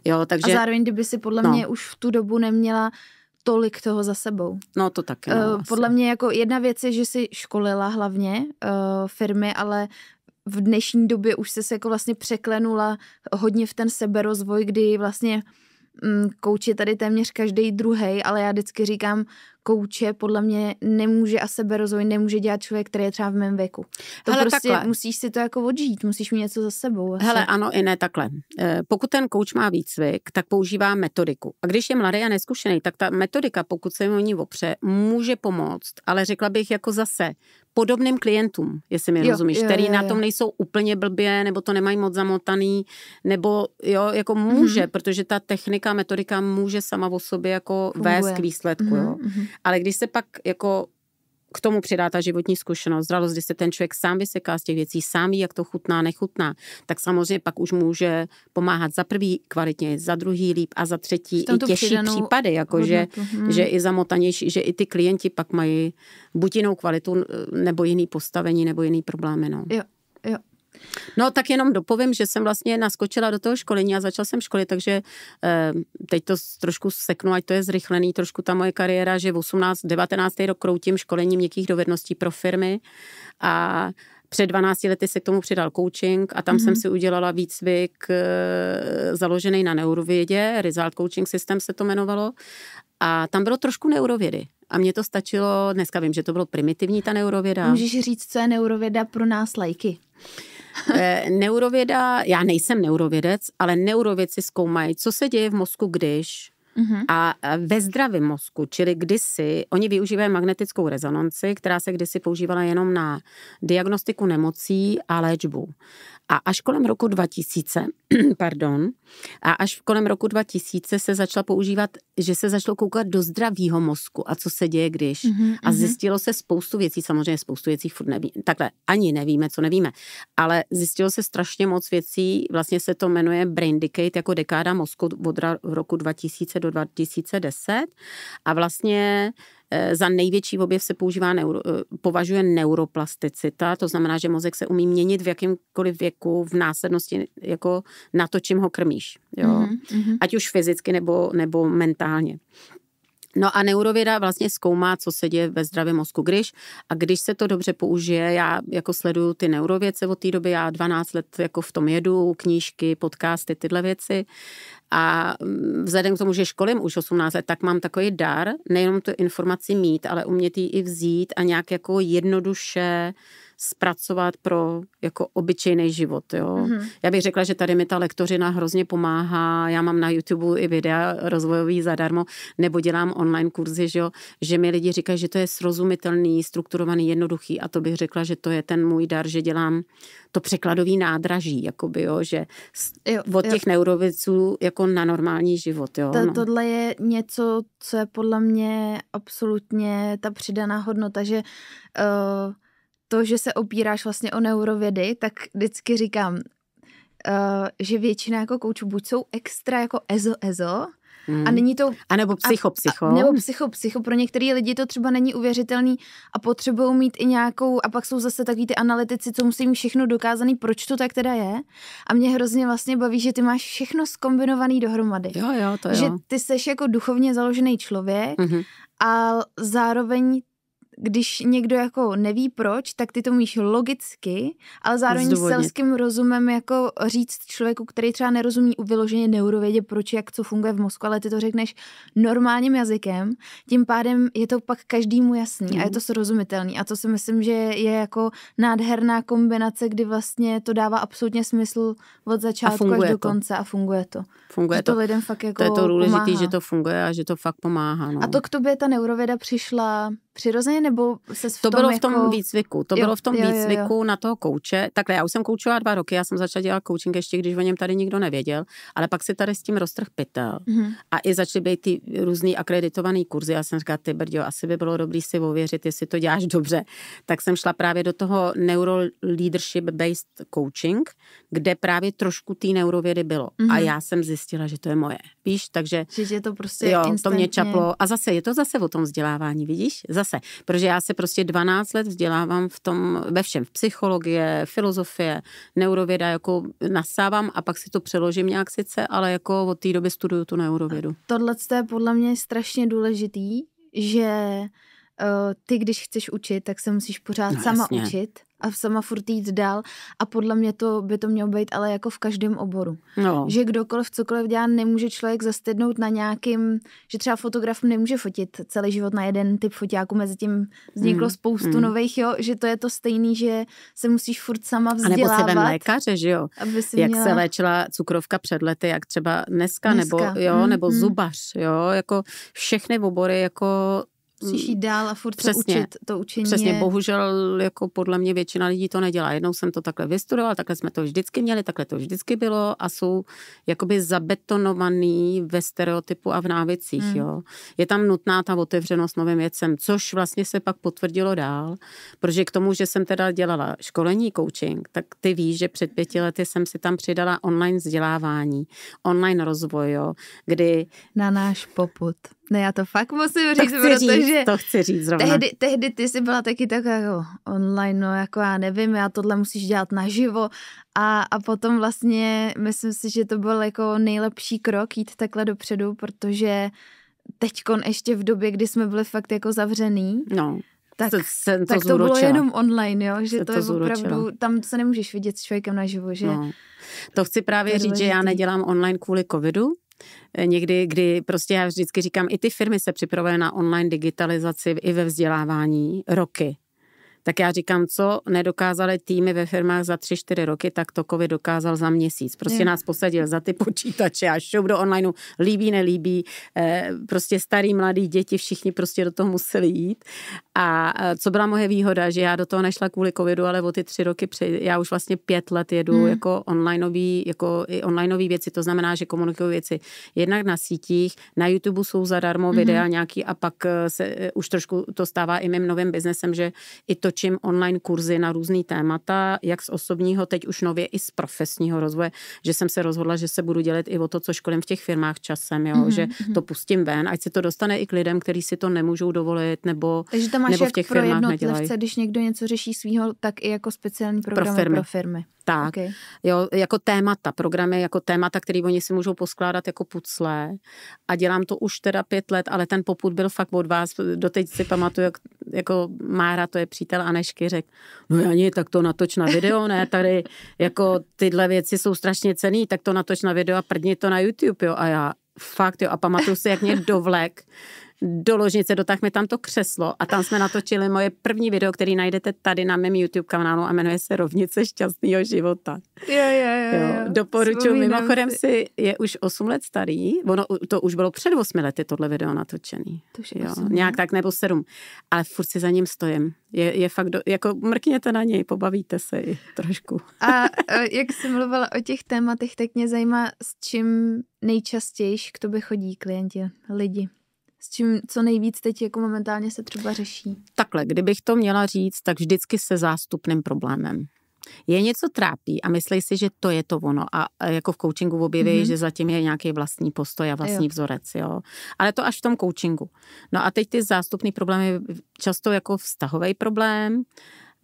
Jo, takže... A zároveň, kdyby si podle no. mě už v tu dobu neměla tolik toho za sebou. No to taky. Eh, no, uh, podle mě jako jedna věc je, že si školila hlavně uh, firmy, ale v dnešní době už se jako vlastně překlenula hodně v ten seberozvoj, kdy vlastně mm, kouče tady téměř každý druhý, ale já vždycky říkám, kouče podle mě nemůže a seberozvoj nemůže dělat člověk, který je třeba v mém věku. To Hele, prostě takhle. musíš si to jako odžít, musíš mít něco za sebou. Asi. Hele, ano i ne takhle. Eh, pokud ten kouč má výcvik, tak používá metodiku. A když je mladý a neskušený, tak ta metodika, pokud se mu ní opře, může pomoct, ale řekla bych jako zase, podobným klientům, jestli mi rozumíš, jo, který jo, jo. na tom nejsou úplně blbě, nebo to nemají moc zamotaný, nebo jo, jako mhm. může, mm-hmm. protože ta technika, metodika může sama o sobě jako Funguje. vést k výsledku, mm-hmm. jo. Mhm. Ale když se pak jako k tomu přidá ta životní zkušenost, zralost, kdy se ten člověk sám vyseká z těch věcí, sám ví, jak to chutná, nechutná, tak samozřejmě pak už může pomáhat za prvý kvalitně, za druhý líp a za třetí i těžší případy, jako že, hmm. že i zamotanější, že i ty klienti pak mají buď jinou kvalitu, nebo jiný postavení, nebo jiný problémy. No. Jo, jo. No tak jenom dopovím, že jsem vlastně naskočila do toho školení a začala jsem školit, takže eh, teď to trošku seknu, ať to je zrychlený trošku ta moje kariéra, že v 18, 19. rok kroutím školením někých dovedností pro firmy a před 12 lety se k tomu přidal coaching a tam mm-hmm. jsem mhm. si udělala výcvik eh, založený na neurovědě, Result Coaching System se to jmenovalo a tam bylo trošku neurovědy. A mě to stačilo, dneska vím, že to bylo primitivní ta neurověda. Můžeš říct, co je neurověda pro nás lajky? Uh, Eh, neurověda, já nejsem neurovědec, ale neurovědci zkoumají, co se děje v mozku, když mm-hmm. a ve zdravém mozku, čili kdysi, oni využívají magnetickou rezonanci, která se kdysi používala jenom na diagnostiku nemocí a léčbu. A až kolem roku 2000, pardon, a až kolem roku 2000 se začala používat, že se začalo koukat do zdravého mozku a co se děje, když. Mm-hmm. A mm-hmm. zjistilo se spoustu věcí, samozřejmě spoustu věcí furt neví, takhle ani nevíme, co nevíme, ale zjistilo se strašně moc věcí, vlastně se to jmenuje Brain Decade jako dekáda mozku od roku 2000 do do 2010 a vlastně eh, za největší objev se používá neuro, eh, považuje neuroplasticita, to znamená, že mozek se umí měnit v jakýmkoliv věku v následnosti jako na to, čím ho krmíš. Jo? Mm-hmm. mm-hmm. Ať už fyzicky nebo, nebo mentálně. No a neurověda vlastně zkoumá, co se děje ve zdravém mozku, když a když se to dobře použije, já jako sleduju ty neurověce od té doby, já 12 let jako v tom jedu, knížky, podcasty, tyhle věci a mm, vzhledem k tomu, že školím už 18 let, tak mám takový dar, nejenom tu informaci mít, ale umět ji i vzít a nějak jako jednoduše uh, zpracovat pro jako obyčejný život. Jo? Mm-hmm. Já bych řekla, že tady mi ta lektorina hrozně pomáhá. Já mám na YouTube i videa rozvojový zadarmo, nebo dělám online kurzy, že, jo? že mi lidi říkají, že to je srozumitelný, strukturovaný, jednoduchý a to bych řekla, že to je ten můj dar, že dělám to překladový nádraží, jakoby, jo? že jo, od jo. těch neuroviců jako na normální život. Jo? To, no. Tohle je něco, co je podle mě absolutně ta přidaná hodnota, že uh, to, že se opíráš vlastně o neurovědy, tak vždycky říkám, uh, že většina jako koučů buď jsou extra jako ezo-ezo, Mm. A hmm. není to... A nebo psycho-psycho. A, a, nebo psycho-psycho. Pro některé lidi to třeba není uvěřitelný a potřebují mít i nějakou... A pak jsou zase takový ty analytici, co musí mít všechno dokázaný, proč to tak teda je. A mě hrozně vlastně baví, že ty máš všechno skombinovaný dohromady. Jo, jo, to jo. Že ty seš jako duchovně založený člověk, mm-hmm. a zároveň když někdo jako neví proč, tak ty to umíš logicky, ale zároveň s selským rozumem jako říct člověku, který třeba nerozumí u vyloženě neurovědě, proč, jak, co funguje v mozku, ale ty to řekneš normálním jazykem, tím pádem je to pak každému jasný mm. a je to mhm. srozumitelný. A to si myslím, že je jako nádherná kombinace, kdy vlastně to dává absolutně smysl od začátku až do to. konce a funguje to. Funguje že to. to lidem fakt jako To je to důležité, že to funguje a že to fakt pomáhá. No. A to k tobě ta neurověda přišla přirozeně nebo se To bylo v jako- tom jako... výcviku, to jo, bylo v tom jo, výcviku jo, jo. na toho kouče. Takhle, já už jsem koučovala dva roky, já jsem začala dělat coaching ještě, když o něm tady nikdo nevěděl, ale pak si tady s tím roztrh pytel. Mm-hmm. A i začaly být ty různý akreditovaný kurzy. Já jsem říkala, ty brdio, asi by bylo dobrý si ověřit, jestli to děláš dobře. Tak jsem šla právě do toho neuro leadership based coaching, kde právě trošku té neurovědy bylo. Mm-hmm. A mhm. já jsem zjistila, že to je moje. Víš, takže... Že je to prostě jo, instantně. to mě čaplo. A zase, je to zase o tom vzdělávání, vidíš? Zase, protože protože já se prostě 12 let vzdělávám v tom, ve všem, v psychologie, filozofie, neurověda, jako nasávám a pak si to přeložím nějak sice, ale jako od té doby studuju tu neurovědu. Tohle je podle mě strašně důležitý, že Eh, ty, když chceš učit, tak se musíš pořád no, sama jasně. učit a sama furt jít dál a podle mě to by to mělo být ale jako v každém oboru. No. Že kdokoliv cokoliv dělá, nemůže člověk zastednout na nějakým, že třeba fotograf nemůže fotit celý život na jeden typ fotáku, mezi tím vzniklo mm. spoustu mm. nových, jo, že to je to stejný, že se musíš furt sama vzdělávat. A nebo se vem lékaře, že jo, aby si jak měla... se léčila cukrovka před lety, jak třeba dneska, dneska. nebo jo, mm. nebo mm. zubař, jo, jako všechny obory jako musíš jít dál a furt přesně, to učit, to učení. Přesně, je... bohužel jako podle mě většina lidí to nedělá. Jednou jsem to takhle vystudoval, takhle jsme to vždycky měli, takhle to vždycky bylo a jsou jakoby zabetonovaný ve stereotypu a v návicích, hmm. jo. Je tam nutná ta otevřenost novým věcem, což vlastně se pak potvrdilo dál, protože k tomu, že jsem teda dělala školení coaching, tak ty víš, že před pěti lety jsem si tam přidala online vzdělávání, online rozvoj, jo, kdy... Na náš poput. Ne, já to fakt musím říct, to chci protože říct, to chci říct zrovna. Tehdy, tehdy ty jsi byla taky taková jako online, no jako já nevím, já tohle musíš dělat naživo a, a potom vlastně myslím si, že to byl jako nejlepší krok jít takhle dopředu, protože teďkon ještě v době, kdy jsme byli fakt jako zavřený, no tak, to, se, to tak to bylo jenom online, jo? že se to, to je opravdu, tam se nemůžeš vidět s člověkem naživo, že? No. To chci právě to říct, že já nedělám online kvůli covidu, Eh, někdy, kdy prostě já vždycky říkám, i ty firmy se připravují na online digitalizaci i ve vzdělávání roky. Tak já říkám, co nedokázaly týmy ve firmách za 3-4 roky, tak to COVID dokázal za měsíc. Prostě nás posadil za ty počítače a šup do onlineu, líbí, nelíbí, eh, prostě starý, mladý, děti, všichni prostě do toho museli jít. A eh, co byla moje výhoda, že já do toho nešla kvůli covidu, ale o ty tři roky, před, já už vlastně pět let jedu hmm. jako onlineový, jako i onlineový věci, to znamená, že komunikuju věci jednak na sítích, na YouTube jsou zadarmo hmm. videa nějaký a pak eh, se už trošku to stává i mým novým biznesem, že i to točím online kurzy na různé témata, jak z osobního, teď už nově i z profesního rozvoje, že jsem se rozhodla, že se budu dělit i o to, co školím v těch firmách časem, jo, mm-hmm. že mhm. to pustím ven, ať se to dostane i k lidem, kteří si to nemůžou dovolit, nebo, Takže to máš nebo v těch jak firmách pro nedělají. když někdo něco řeší svýho, tak i jako speciální program pro firmy. Pro firmy tak. Okay. Jo, jako témata, programy jako témata, který oni si můžou poskládat jako puclé. A dělám to už teda pět let, ale ten poput byl fakt od vás. Doteď si pamatuju, jak, jako Mára, to je přítel Anešky, řekl, no ani tak to natoč na video, ne, tady jako tyhle věci jsou strašně cený, tak to natoč na video a prdni to na YouTube, jo. A já, fakt, jo, a pamatuju si, jak mě dovlek, do ložnice, dotáhme tam to křeslo a tam jsme natočili moje první video, který najdete tady na mém YouTube kanálu a jmenuje se Rovnice šťastného života. Je, je, je, jo. Doporučuji, mimochodem si je už 8 let starý, ono to už bylo před 8 lety tohle video natočený. To už je jo. 8, Nějak tak nebo 7, ale furt si za ním stojím. Je, je fakt, do, jako mrkněte na něj, pobavíte se i trošku. A jak jsem mluvila o těch tématech, tak mě zajímá, s čím nejčastěji k tobě chodí klienti, lidi s čím co nejvíc teď jako momentálně se třeba řeší? Takhle, kdybych to měla říct, tak vždycky se zástupným problémem. Je něco trápí a myslej si, že to je to ono. A jako v coachingu objeví, mm-hmm. že zatím je nějaký vlastní postoj a vlastní jo. vzorec. Jo. Ale to až v tom coachingu. No a teď ty zástupný problémy, často jako vztahový problém, uh,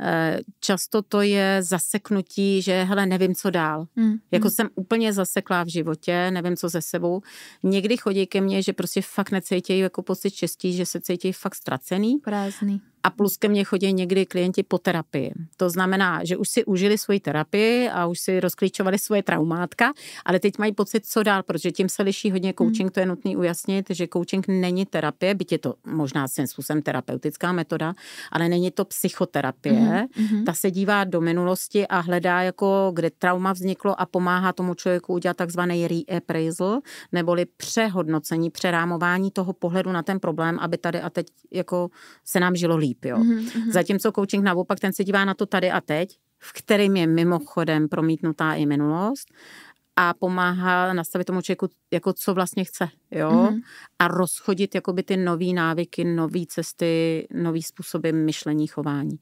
Eh, často to je zaseknutí, že hele, nevím, co dál. Mm. Jako mm. jsem úplně zaseklá v životě, nevím, co ze sebou. Někdy chodí ke mně, že prostě fakt necítějí jako pocit čestí, že se cítí fakt ztracený. Prázdný. A plus ke mně chodí někdy klienti po terapii. To znamená, že už si užili svoji terapii a už si rozklíčovali svoje traumátka, ale teď mají pocit, co dál, protože tím se liší hodně hmm. coaching, to je nutný ujasnit, že coaching není terapie, byť je to možná svým způsobem terapeutická metoda, ale není to psychoterapie. Mm-hmm. Ta se dívá do minulosti a hledá, jako kde trauma vzniklo a pomáhá tomu člověku udělat takzvaný reappraisal, neboli přehodnocení, přerámování toho pohledu na ten problém, aby tady a teď jako se nám žilo líp líp. jo. Mm-hmm. Zatímco coaching naopak, ten se dívá na to tady a teď, v kterým je mimochodem promítnutá i minulost a pomáhá nastavit tomu člověku, jako co vlastně chce, jo, mm-hmm. a rozchodit jakoby ty nové návyky, nové cesty, nové způsoby myšlení, chování.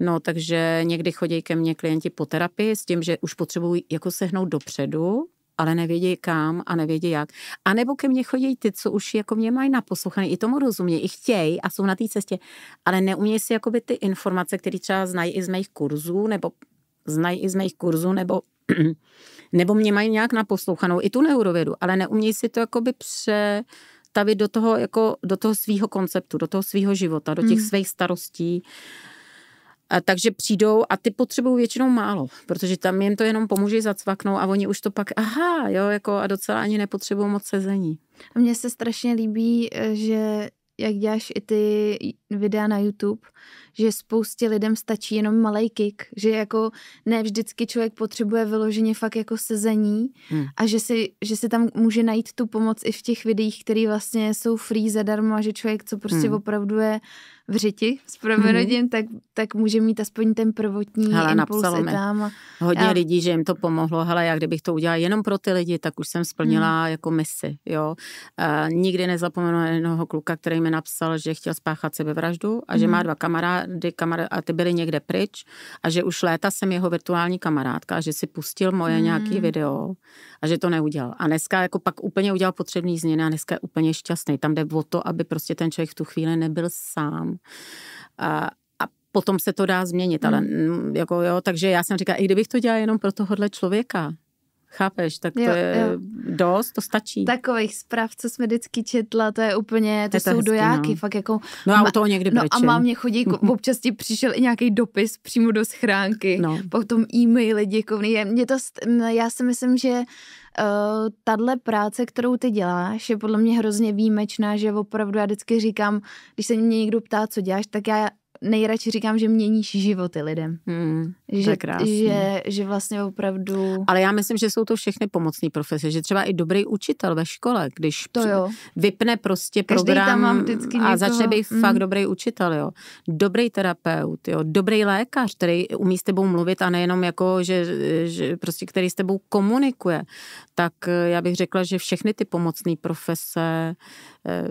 No, takže někdy chodí ke mně klienti po terapii s tím, že už potřebují jako sehnout dopředu, ale nevědí kam a nevědí jak. A nebo ke mně chodí ty, co už jako mě mají naposlouchané, i tomu rozumějí, i chtějí a jsou na té cestě, ale neumějí si jakoby ty informace, které třeba znají i z mých kurzů, nebo znají i z mých kurzů, nebo nebo mě mají nějak naposlouchanou, i tu neurovědu, ale neumějí si to jakoby pře, tavit do toho, jako, do toho svého konceptu, do toho svého života, do těch mm. svých starostí, takže přijdou a ty potřebují většinou málo, protože tam jim to jenom pomůže zacvaknou a oni už to pak, aha, jo, jako a docela ani nepotřebují moc sezení. A mně se strašně líbí, eh, že jak děláš i ty videa na YouTube, že spoustě lidem stačí jenom malý kick, že jako ne vždycky člověk potřebuje vyloženě fakt jako sezení hmm. a že si, že si tam může najít tu pomoc i v těch videích, které vlastně jsou free zadarmo a že člověk, co prostě hmm. opravdu je v řiti s proměnodím, mm-hmm. tak, tak může mít aspoň ten prvotní Hele, impuls napsalo mi tam. hodně já... lidí, že jim to pomohlo. Hele, já kdybych to udělala jenom pro ty lidi, tak už jsem splnila mm-hmm. jako misi, jo. E, nikdy nezapomenu jednoho kluka, který mi napsal, že chtěl spáchat sebevraždu a že mm-hmm. má hmm. dva kamarády, kamarád, a ty byly někde pryč a že už léta jsem jeho virtuální kamarádka a že si pustil moje mm-hmm. nějaký hmm. video a že to neudělal. A dneska jako pak úplně udělal potřebný změny a dneska je úplně šťastný. Tam jde o to, aby prostě ten člověk v tu chvíli nebyl sám a, a potom se to dá změnit, ale hmm. jako jo, takže já jsem říkala, i kdybych to dělala jenom pro tohohle člověka, Chápeš, tak to je jo. dost, to stačí. Takových zpráv, co jsme vždycky četla, to je úplně, to, je to jsou hezký, dojáky, no. fakt jako... No a u toho někdy No a mám mě chodí, jako občas ti přišel i nějaký dopis přímo do schránky, no. potom e-maily děkovný, mě to, já si myslím, že uh, tahle práce, kterou ty děláš, je podle mě hrozně výjimečná, že opravdu já vždycky říkám, když se mě někdo ptá, co děláš, tak já nejradši říkám, že měníš životy lidem. Hmm, že, že, že vlastně opravdu... Ale já myslím, že jsou to všechny pomocné profese, že třeba i dobrý učitel ve škole, když to jo. vypne prostě Každý program a začne být hmm. fakt mhm. dobrý učitel, jo. Dobrý terapeut, jo. Dobrý lékař, který umí s tebou mluvit a nejenom jako, že, že prostě který s tebou komunikuje. Tak já bych řekla, že všechny ty pomocné profese Eh,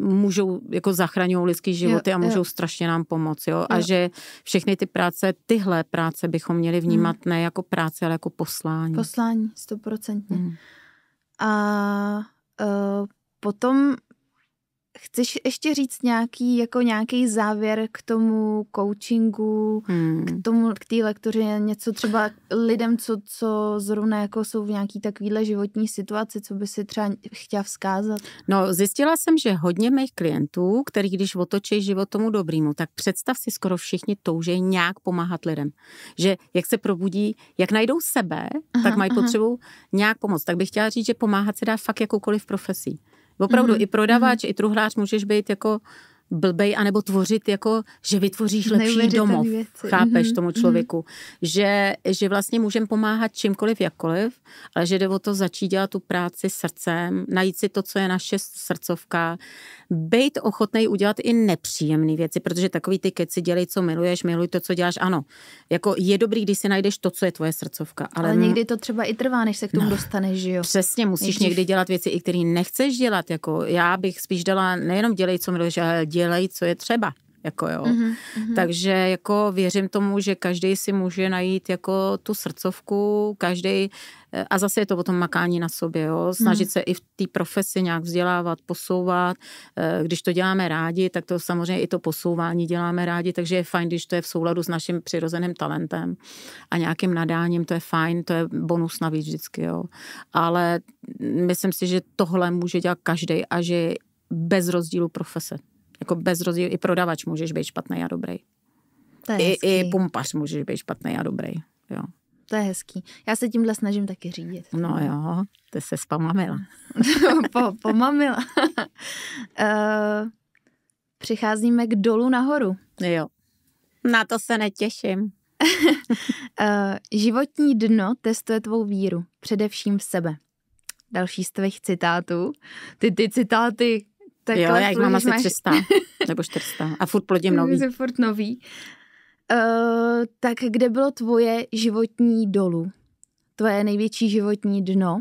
můžou, jako zachraňují lidský životy jo, a můžou jo. strašně nám pomoct, jo? A že všechny ty práce, tyhle práce bychom měli vnímat hmm. ne jako práce, ale jako poslání. Poslání, stoprocentně. Hmm. A uh, potom Chceš ještě říct nějaký, jako nějaký závěr k tomu coachingu, hmm. k tomu, k té lektoři, něco třeba lidem, co, co zrovna jako jsou v nějaký takovýhle životní situaci, co by si třeba chtěla vzkázat? No, zjistila jsem, že hodně mých klientů, který když otočí život tomu dobrýmu, tak představ si skoro všichni touží nějak pomáhat lidem. Že jak se probudí, jak najdou sebe, aha, tak mají aha. potřebu nějak pomoct. Tak bych chtěla říct, že pomáhat se dá fakt jakoukoliv profesí. Opravdu mm-hmm. i prodavač, mm-hmm. i truhlář můžeš být jako blbej, anebo tvořit jako, že vytvoříš lepší domov, věci. chápeš mm-hmm. tomu mhm. člověku. Mm-hmm. Že, že vlastně můžeme pomáhat čímkoliv, jakkoliv, ale že jde o to začít dělat tu práci srdcem, najít si to, co je naše srdcovka, být ochotný udělat i nepříjemné věci, protože takový ty keci dělej, co miluješ, miluj to, co děláš. Ano, jako je dobrý, když si najdeš to, co je tvoje srdcovka. Ale, ale někdy to třeba i trvá, než se k tomu no, dostaneš, že jo? Přesně, musíš Ježiš. někdy dělat věci, i které nechceš dělat. Jako já bych spíš dala nejenom dělej, co miluješ, ale dělají, co je třeba. Jako jo. Mm-hmm, Takže jako věřím tomu, že každý si může najít jako tu srdcovku, každý eh, a zase je to o tom makání na sobě, jo? snažit hmm. se i v té profesi nějak vzdělávat, posouvat. Eh, když to děláme rádi, tak to samozřejmě i to posouvání děláme rádi, takže je fajn, když to je v souladu s naším přirozeným talentem a nějakým nadáním, to je fajn, to je bonus navíc vždycky. Jo? Ale myslím si, že tohle může dělat každý a že bez rozdílu profese. Jako bez rozdílu i prodavač můžeš být špatný a dobrý. To je I, hezký. I pumpař můžeš být špatný a dobrý. Jo. To je hezký. Já se tímhle snažím taky řídit. No jo, ty se spamamila. po, pomamila. uh, přicházíme k dolu nahoru. Jo. Na to se netěším. uh, životní dno testuje tvou víru, především v sebe. Další z tvých citátů. Ty ty citáty tak jo, já jich mám asi 300 nebo 400 a furt plodím nový. Jsem furt nový. Uh, tak kde bylo tvoje životní dolu? Tvoje největší životní dno?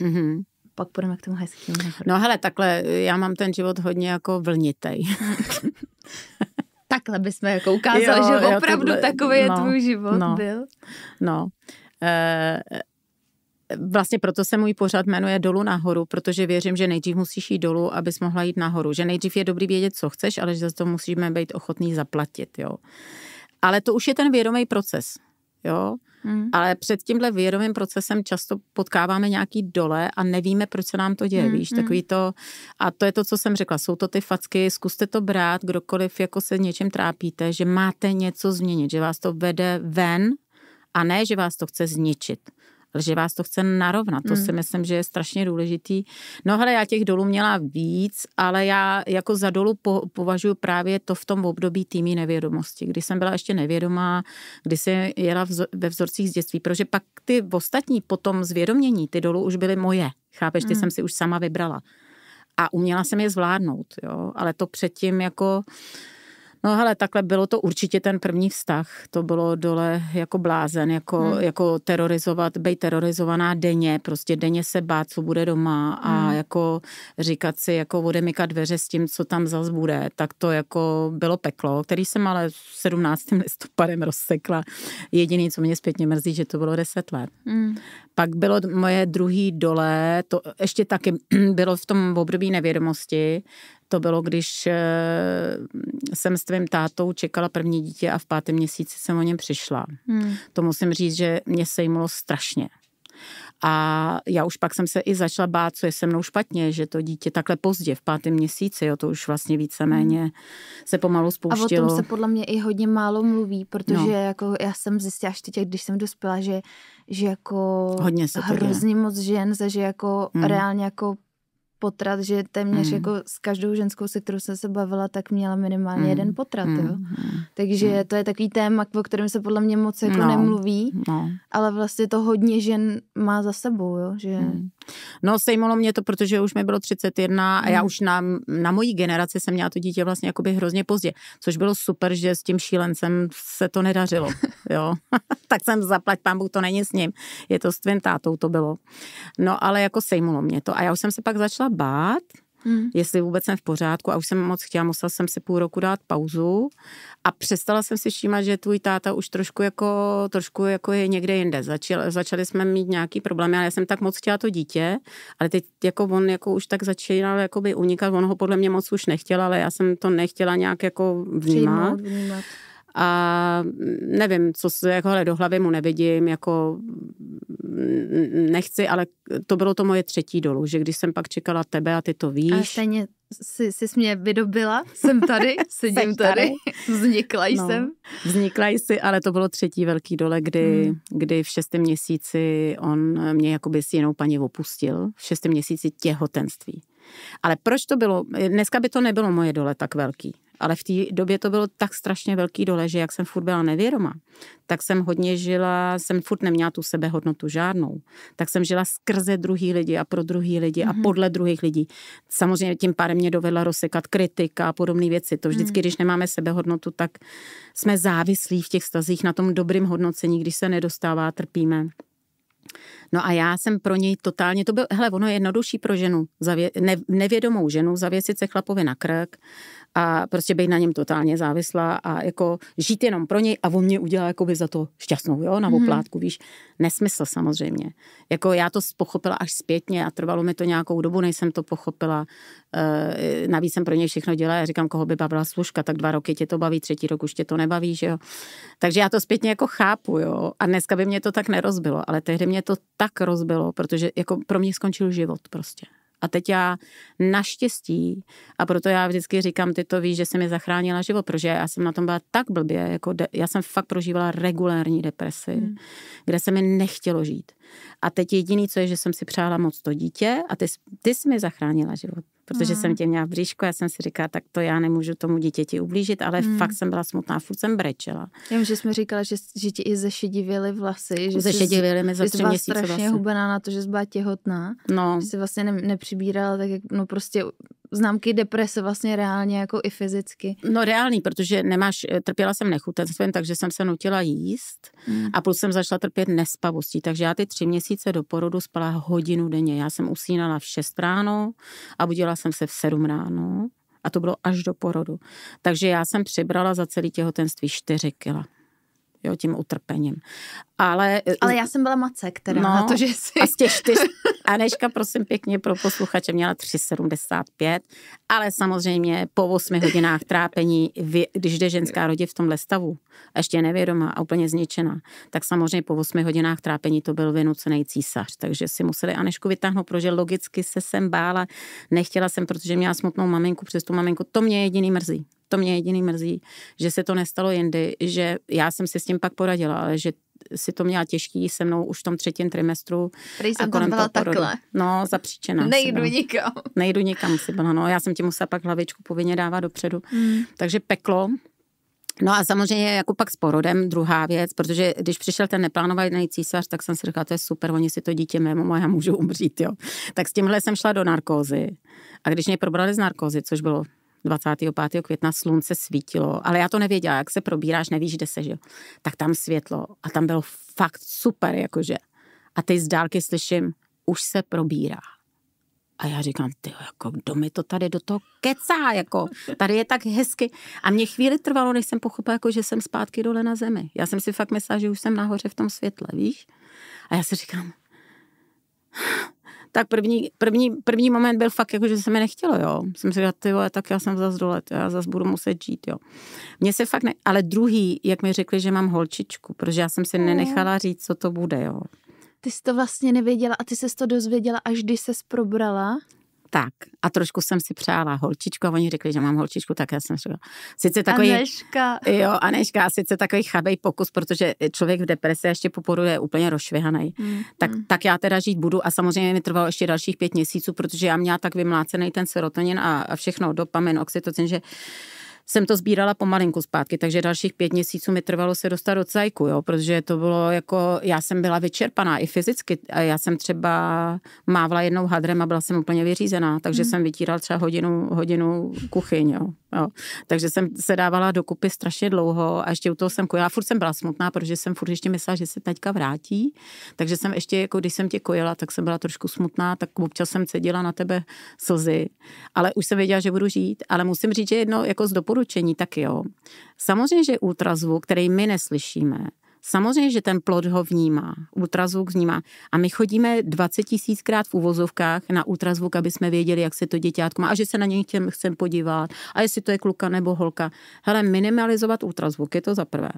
Mm-hmm. Pak půjdeme k tomu hezkému. No hele, takhle, já mám ten život hodně jako vlnitej. takhle bychom jako ukázali, jo, že jo, opravdu tohle, takový no, je tvůj život no, byl. No, uh, vlastně proto se můj pořad jmenuje Dolu nahoru, protože věřím, že nejdřív musíš jít dolů, abys mohla jít nahoru. Že nejdřív je dobrý vědět, co chceš, ale že za to musíme být ochotný zaplatit, jo. Ale to už je ten vědomý proces, jo. Hmm. Ale před tímhle vědomým procesem často potkáváme nějaký dole a nevíme, proč se nám to děje, hmm. víš, mm. takový to, a to je to, co jsem řekla, jsou to ty facky, zkuste to brát, kdokoliv jako se něčím trápíte, že máte něco změnit, že vás to vede ven a ne, že vás to chce zničit ale že vás to chce narovnat. To mm. si myslím, že je strašně důležitý. No hele, já těch dolů měla víc, ale já jako za dolů po, považuji právě to v tom období týmí nevědomosti, kdy jsem byla ještě nevědomá, kdy jsem jela vz, ve vzorcích z dětství, protože pak ty ostatní potom zvědomění, ty dolů už byly moje. Chápeš, ty mm. jsem si už sama vybrala. A uměla jsem je zvládnout, jo, ale to předtím jako No hele, takhle bylo to určitě ten první vztah. To bylo dole jako blázen, jako, hmm. jako terorizovat, být terorizovaná denně, prostě denně se bát, co bude doma a hmm. jako říkat si, jako odemykat dveře s tím, co tam zas bude, tak to jako bylo peklo, který jsem ale 17. listopadem rozsekla. Jediný, co mě zpětně mrzí, že to bylo 10 let. Hmm. Pak bylo moje druhý dole, to ještě taky bylo v tom období nevědomosti, to bylo, když eh, jsem s tvým tátou čekala první dítě a v pátém měsíci jsem o něm přišla. Hmm. To musím říct, že mě sejmulo strašně. A já už pak jsem se i začala bát, co je se mnou špatně, že to dítě takhle pozdě, v pátém měsíci, jo, to už vlastně víceméně hmm. se pomalu spouštilo. A o tom se podle mě i hodně málo mluví, protože no. jako já jsem zjistila až teď, když jsem dospěla, že, že jako hodně se hrozně moc žen, že jako hmm. reálně jako potrat, že téměř mm. jako s každou ženskou, se kterou jsem se bavila, tak měla minimálně mm. jeden potrat, mm. jo. Hmm. Takže mm. to je takový téma, o kterém se podle mě moc jako no. nemluví, no. ale vlastně to hodně žen má za sebou, jo, že... Mm. No sejmolo mě to, protože už mi bylo 31 a já hmm. už na, na mojí generaci jsem měla to dítě vlastně jakoby hrozně pozdě, což bylo super, že s tím šílencem se to nedařilo, jo. tak jsem zaplať, pán Bůh, to není s ním, je to s tvým tátou to bylo. No ale jako sejmulo mě to a já už jsem se pak začala bát, hmm. jestli vůbec jsem v pořádku a už jsem moc chtěla, musela jsem si půl roku dát pauzu a přestala jsem si všímat, že tvůj táta už trošku jako, trošku jako je někde jinde. Začal, začali jsme mít nějaký problémy, ale já jsem tak moc chtěla to dítě, ale teď jako on jako už tak začínal jakoby unikat, on ho podle mě moc už nechtěl, ale já jsem to nechtěla nějak jako vnímat. Přijmout, vnímat. A nevím, co se jako do hlavy mu nevidím, jako nechci, ale to bylo to moje třetí dolů, že když jsem pak čekala tebe a ty to víš. A stejně jsi, jsi mě vydobila, jsem tady, sedím tady, vznikla no. jsem. No, vznikla jsi, ale to bylo třetí velký dole, kdy, hmm. kdy v šestém měsíci on mě jakoby s jinou paní opustil, v šestém měsíci těhotenství. Ale proč to bylo? Dneska by to nebylo moje dole tak velký. Ale v té době to bylo tak strašně velký dole, že jak jsem furt byla nevědoma, tak jsem hodně žila, jsem furt neměla tu sebehodnotu žádnou. Tak jsem žila skrze druhý lidi a pro druhý lidi mm-hmm. a mhm. podle druhých lidí. Samozřejmě tím pádem mě dovedla rozsekat kritika a podobné věci. To vždycky, mm-hmm. když nemáme sebehodnotu, tak jsme závislí v těch stazích na tom dobrým hodnocení, když se nedostává, trpíme. No a já jsem pro něj totálně, to bylo, hele, ono je jednodušší pro ženu, zavě, ne, nevědomou ženu zavěsit se chlapovi na krk a prostě být na něm totálně závislá a jako žít jenom pro něj a on mě udělá by za to šťastnou, jo, na mhm. oplátku, mm. víš. Nesmysl samozřejmě. Jako já to pochopila až zpětně a trvalo mi to nějakou dobu, než jsem to pochopila. E, navíc jsem pro něj všechno dělala, já říkám, koho by bavila služka, tak dva roky tě to baví, třetí rok už tě to nebaví, že jo. Takže já to zpětně jako chápu, jo. A dneska by mě to tak nerozbilo, ale tehdy mě to tak rozbilo, protože jako pro mě skončil život prostě. A teď já naštěstí, a proto já vždycky říkám, ty to víš, že se mi zachránila život, protože já jsem na tom byla tak blbě, jako de- já jsem fakt prožívala regulární depresi, hmm. kde se mi nechtělo žít. A teď jediný, co je, že jsem si přála moc to dítě a ty, ty jsi mi zachránila život protože mm. jsem tě měla v bříšku, já jsem si říkala, tak to já nemůžu tomu dítěti ublížit, ale mm. fakt jsem byla smutná, furt jsem brečela. Já že jsme říkala, že, že ti i zešedivěly vlasy. Že zešedivěly mi za tři měsíce strašně vlasy. hubená na to, že jsi byla těhotná. No. Že jsi vlastně ne, nepřibírala, tak jak, no prostě známky deprese vlastně reálně jako i fyzicky? No reálný, protože nemáš, eh, trpěla jsem nechutenstvím, takže jsem se nutila jíst hmm. a plus jsem začala trpět nespavostí, takže já ty tři měsíce do porodu spala hodinu denně. Já jsem usínala v 6 ráno a budila jsem se v 7 ráno a to bylo až do porodu. Takže já jsem přibrala za celý těhotenství 4 kila jo, tím utrpením. Ale, eh, Ale já jsem byla mace, která no, na to, že jsi... A z těch čtyř, Aneška, prosím pěkně, pro posluchače měla 3,75, ale samozřejmě po 8 hodinách trápení, když jde ženská rodi v tomhle stavu, a ještě nevědomá a úplně zničená, tak samozřejmě po 8 hodinách trápení to byl vynucený císař, takže si museli Anešku vytáhnout, protože logicky se sem bála, nechtěla jsem, protože měla smutnou maminku, přes tu maminku, to mě jediný mrzí. To mě jediný mrzí, že se to nestalo jindy, že já jsem si s tím pak poradila, ale že si to měla těžký se mnou už v tom třetím trimestru. Prý jsem tam byla takhle. No, zapříčená. Nejdu nikam. Nejdu nikam si byla, no. Já jsem ti musela pak hlavičku povinně dávat dopředu. Hmm. Takže peklo. No a samozřejmě jako pak s porodem druhá věc, protože když přišel ten neplánovaný císař, tak jsem si řekla, to je super, oni si to dítě mému a já můžu umřít, jo. Tak s tímhle jsem šla do narkózy. A když mě probrali z narkózy, což bylo 25. května slunce svítilo, ale já to nevěděla, jak se probíráš, nevíš, kde se, že Tak tam světlo a tam bylo fakt super, jakože. A teď z dálky slyším, už se probírá. A já říkám, ty jako kdo mi to tady do toho kecá, jako tady je tak hezky. A mě chvíli trvalo, než jsem pochopila, jako, že jsem zpátky dole na zemi. Já jsem si fakt myslela, že už jsem nahoře v tom světle, víš? A já si říkám, tak první, první, první moment byl fakt, jako, že se mi nechtělo, jo. Jsem si říkala, ty vole, tak já jsem zase dole, já zase budu muset žít, jo. Mně se fakt ne... Ale druhý, jak mi řekli, že mám holčičku, protože já jsem si mhm. nenechala říct, co to bude, jo. Ty jsi to vlastně nevěděla a ty se to dozvěděla, až když se probrala? Tak a trošku jsem si přála holčičku a oni řekli, že mám holčičku, tak já jsem řekla. Sice takový, Aneška. Jo, Aneška, sice takový chabej pokus, protože e, člověk v depresi ještě po porodu je úplně rozšvihaný. Mm, tak, mm. tak já teda žít budu a samozřejmě mi trvalo ještě dalších pět měsíců, protože já měla tak vymlácený ten serotonin a, a všechno, dopamin, oxytocin, že jsem to sbírala pomalinku zpátky, takže dalších pět měsíců mi trvalo se dostat do cajku, jo, protože to bylo jako, já jsem byla vyčerpaná i fyzicky, já jsem třeba mávla jednou hadrem a byla jsem úplně vyřízená, takže mm. jsem vytírala třeba hodinu, hodinu kuchyň, jo, jo. Takže jsem se dávala dokupy strašně dlouho a ještě u toho jsem kojila, furt jsem byla smutná, protože jsem furt ještě myslela, že se teďka vrátí, takže jsem ještě, jako když jsem tě kojila, tak jsem byla trošku smutná, tak občas jsem cedila na tebe slzy, ale už jsem věděla, že budu žít, ale musím říct, že jedno jako z doporu doporučení, tak jo. Samozřejmě, že ultrazvuk, který my neslyšíme, Samozřejmě, že ten plod ho vnímá, ultrazvuk vnímá. A my chodíme 20 tisíckrát v uvozovkách na ultrazvuk, aby jsme věděli, jak se to děťátko má a že se na něj chcem podívat a jestli to je kluka nebo holka. Hele, minimalizovat ultrazvuk je to za prvé.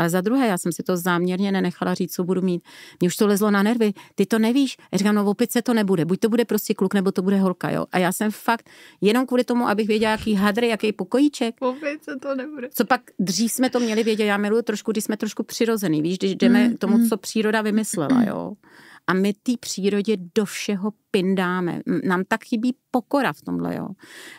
Ale za druhé, já jsem si to záměrně nenechala říct, co budu mít. Mně už to lezlo na nervy. Ty to nevíš. Já říkám, no v opice to nebude. Buď to bude prostě kluk, nebo to bude holka, jo. A já jsem fakt jenom kvůli tomu, abych věděla, jaký hadry, jaký pokojíček. V opice to nebude. Co pak dřív jsme to měli vědět, já miluju trošku, když jsme trošku přirozený, víš, když jdeme mm, tomu, mm. co příroda vymyslela, mm, mm, mm. jo. A my té přírodě do všeho pindáme. Nám tak chybí pokora v tomhle, jo.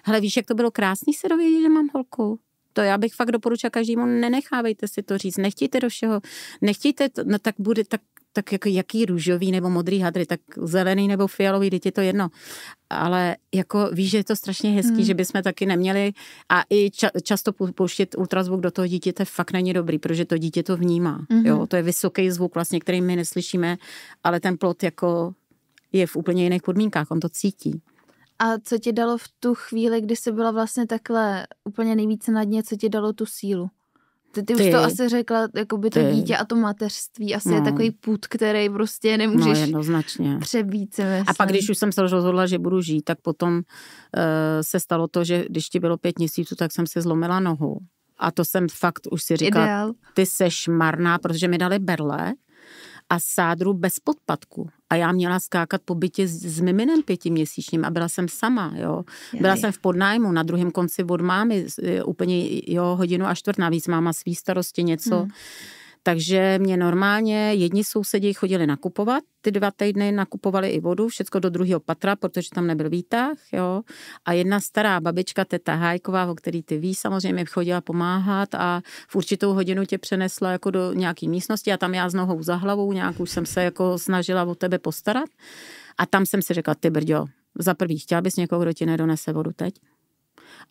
Hele, víš, jak to bylo krásný se dovědět, že mám holku to já bych fakt doporučila každému, nenechávejte si to říct, nechtějte do všeho, nechtějte, to, no tak bude, tak tak jako jaký růžový nebo modrý hadry, tak zelený nebo fialový, teď je to jedno. Ale jako víš, že je to strašně hezký, hmm. že bychom taky neměli a i ča, často pouštět ultrazvuk do toho dítěte fakt není dobrý, protože to dítě to vnímá. Hmm. Jo, to je vysoký zvuk vlastně, který my neslyšíme, ale ten plot jako je v úplně jiných podmínkách, on to cítí. A co ti dalo v tu chvíli, kdy jsi byla vlastně takhle úplně nejvíce na dně, co ti dalo tu sílu? Ty, ty, ty. už to asi řekla, jako by to ty. dítě a to mateřství asi no. je takový put, který prostě no, nemůžeš no, jednoznačně. přebít. Se a pak, když už jsem se rozhodla, že budu žít, tak potom uh, se stalo to, že když ti bylo pět měsíců, tak jsem si zlomila nohu. A to jsem fakt už si říkala, Ideál. ty seš marná, protože mi dali berle a sádru bez podpadku. A já měla skákat po bytě s, s miminem pětiměsíčním a byla jsem sama, jo. Byla Jej. jsem v podnájmu na druhém konci od mámy, úplně, jo, hodinu a čtvrt, navíc máma svý starosti něco. Hmm takže mě normálně jedni sousedí chodili nakupovat, ty dva týdny nakupovali i vodu, všecko do druhého patra, protože tam nebyl výtah, jo. A jedna stará babička, teta Hajková, o který ty víš, samozřejmě chodila pomáhat a v určitou hodinu tě přenesla jako do nějaký místnosti a tam já s nohou za hlavou nějak už jsem se jako snažila o tebe postarat. A tam jsem si řekla, ty brďo, za prvý, chtěla bys někoho, kdo ti nedonese vodu teď?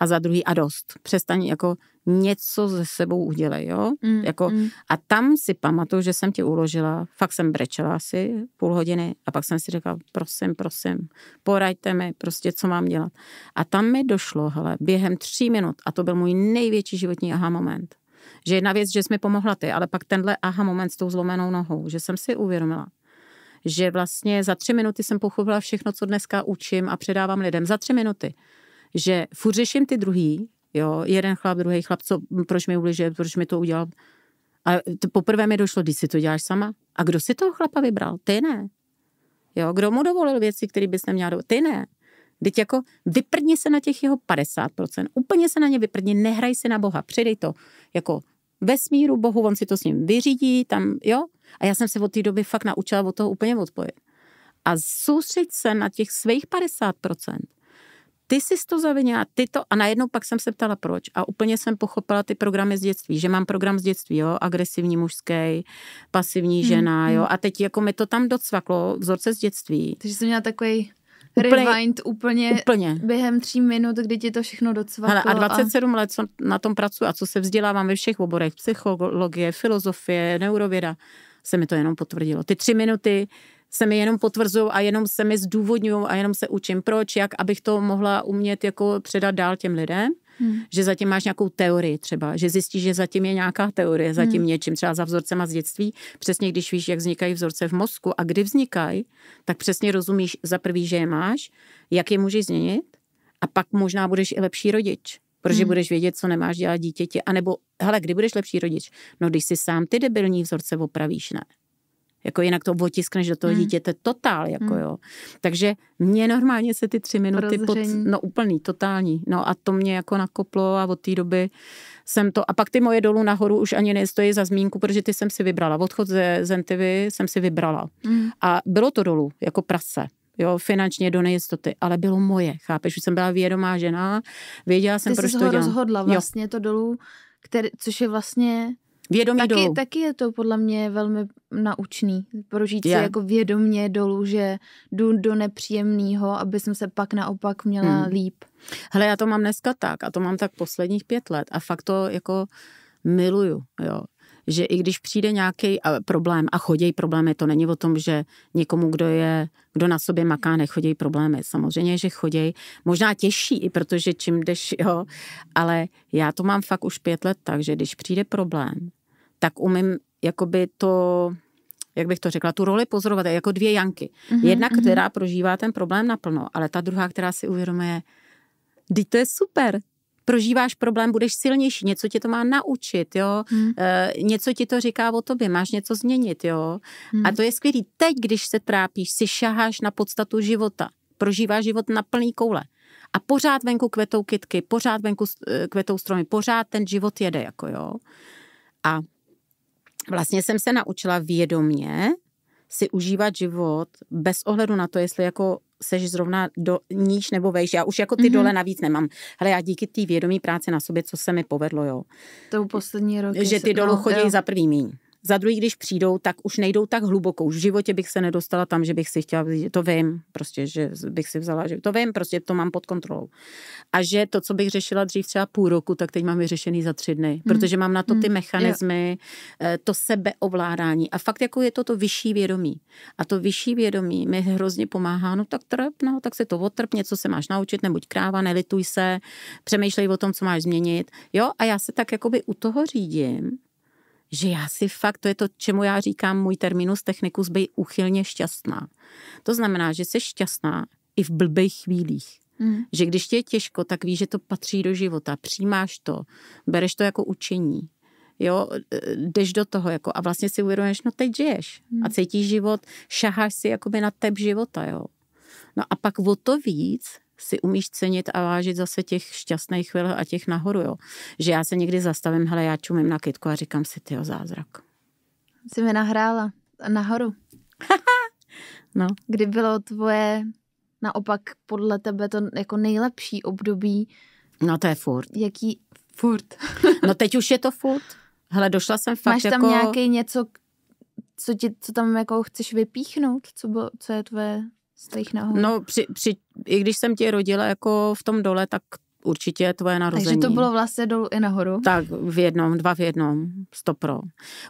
a za druhý a dost. Přestaň jako něco ze sebou udělej, jo? Mm, jako, mm. A tam si pamatuju, že jsem tě uložila, fakt jsem brečela asi půl hodiny a pak jsem si řekla, prosím, prosím, poraďte mi prostě, co mám dělat. A tam mi došlo, hele, během tří minut, a to byl můj největší životní aha moment, že jedna věc, že jsi mi pomohla ty, ale pak tenhle aha moment s tou zlomenou nohou, že jsem si uvědomila, že vlastně za tři minuty jsem pochopila všechno, co dneska učím a předávám lidem. Za tři minuty že furt řeším ty druhý, jo, jeden chlap, druhý chlap, co, proč mi ubližuje, proč mi to udělal. A to poprvé mi došlo, když si to děláš sama. A kdo si toho chlapa vybral? Ty ne. Jo, kdo mu dovolil věci, které bys neměla dovolit? Ty ne. Teď jako vyprdni se na těch jeho 50%, úplně se na ně vyprdni, nehraj si na Boha, předej to jako vesmíru, Bohu, on si to s ním vyřídí, tam, jo. A já jsem se od té doby fakt naučila od toho úplně odpojit. A soustředit se na těch svých ty jsi to zavinila, ty to. A najednou pak jsem se ptala, proč. A úplně jsem pochopila ty programy z dětství, že mám program z dětství, jo, agresivní mužský, pasivní hmm. žena, jo. Hmm. A teď jako mi to tam docvaklo, vzorce z dětství. Takže jsem měla takový Úplně, rewind úplně, úplně během tří minut, kdy ti to všechno docvaklo. Hele, a 27 a... let co na tom pracuji a co se vzdělávám ve všech oborech, psychologie, filozofie, neurověda, se mi to jenom potvrdilo. Ty tři minuty se mi jenom potvrzují a jenom se mi zdůvodňují a jenom se učím, proč, jak, abych to mohla umět jako předat dál těm lidem. Hmm. Že zatím máš nějakou teorii třeba, že zjistíš, že zatím je nějaká teorie, zatím hmm. něčím, třeba za vzorcema z dětství. Přesně když víš, jak vznikají vzorce v mozku a kdy vznikají, tak přesně rozumíš za prvý, že je máš, jak je můžeš změnit a pak možná budeš i lepší rodič. Protože hmm. budeš vědět, co nemáš dělat dítěti. A nebo, hele, kdy budeš lepší rodič? No, když si sám ty debilní vzorce opravíš, ne? Jako jinak to otiskneš do toho hmm. dítěte totál, jako hmm. jo. Takže mě normálně se ty tři minuty pod, no úplný, totální. No a to mě jako nakoplo a od té doby jsem to, a pak ty moje dolů nahoru už ani nestojí za zmínku, protože ty jsem si vybrala. Odchod ze Zentivy jsem si vybrala. Hmm. A bylo to dolů, jako prase jo, finančně do nejistoty, ale bylo moje, chápeš, už jsem byla vědomá žena, věděla jsem, Ty proč jsi to ho dělám. rozhodla vlastně jo. to dolů, který, což je vlastně vědomě taky, dolů. Taky je to podle mě velmi naučný, prožít je. si jako vědomě dolů, že jdu do nepříjemného, aby jsem se pak naopak měla hmm. líp. Hele, já to mám dneska tak a to mám tak posledních pět let a fakt to jako miluju, jo že i když přijde nějaký problém a chodějí problémy, to není o tom, že někomu, kdo je, kdo na sobě maká, nechodějí problémy. Samozřejmě, že chodějí, možná těžší, i protože čím jdeš, jo, ale já to mám fakt už pět let tak, že když přijde problém, tak umím jakoby to jak bych to řekla, tu roli pozorovat jako dvě Janky. Mm-hmm, Jedna, mm-hmm. která prožívá ten problém naplno, ale ta druhá, která si uvědomuje, teď to je super, prožíváš problém, budeš silnější, něco ti to má naučit, jo, hmm. e, něco ti to říká o tobě, máš něco změnit, jo. Hmm. A to je skvělý. Teď, když se trápíš, si šaháš na podstatu života, prožíváš život na plný koule. A pořád venku kvetou kytky, pořád venku eh, kvetou stromy, pořád ten život jede, jako jo. A vlastně jsem se naučila vědomě si užívat život bez ohledu na to, jestli jako seš zrovna do níž nebo vejš. Já už jako ty mm-hmm. dole navíc nemám. Hele, já díky té vědomí práci na sobě, co se mi povedlo, jo. To poslední roky. Že ty dolů chodí za prvý míň. Za druhý, když přijdou, tak už nejdou tak hluboko. Už v životě bych se nedostala tam, že bych si chtěla, to vím, prostě, že bych si vzala, že to vím, prostě to mám pod kontrolou. A že to, co bych řešila dřív třeba půl roku, tak teď mám vyřešený za tři dny, hmm. protože mám na to ty hmm. mechanismy, eh, to sebeovládání. A fakt jako je to to vyšší vědomí. A to vyšší vědomí mi hrozně pomáhá, no tak trp, no, tak se to otrp, něco se máš naučit, nebuď kráva, nelituj se, přemýšlej o tom, co máš změnit. Jo, a já se tak jakoby u toho řídím že já si fakt, to je to, čemu já říkám, můj terminus technicus, bej uchylně šťastná. To znamená, že jsi šťastná i v blbých chvílích. Mm. Že když tě je těžko, tak víš, že to patří do života, přijímáš to, bereš to jako učení, jo, jdeš do toho jako a vlastně si uvědomuješ, no teď žiješ mm. a cítíš život, šaháš si jakoby na tep života, jo. No a pak o to víc si umíš cenit a vážit zase těch šťastných chvil a těch nahoru, jo. Že já se někdy zastavím, hele, já čumím na kytku a říkám si, tyjo, zázrak. Jsi mi nahrála nahoru. no. Kdy bylo tvoje naopak podle tebe to jako nejlepší období? No to je furt. Jaký? Furt. no teď už je to furt. Hele, došla jsem fakt Máš tam jako... nějaký něco, co, ti, co tam jako chceš vypíchnout? Co, bylo, co je tvoje jejich nahou? No, při, při, i když jsem tě rodila jako v tom dole, tak určitě tvoje narození. Takže to bylo vlastně dolů i nahoru? Tak, v jednom, dva v jednom, stopro.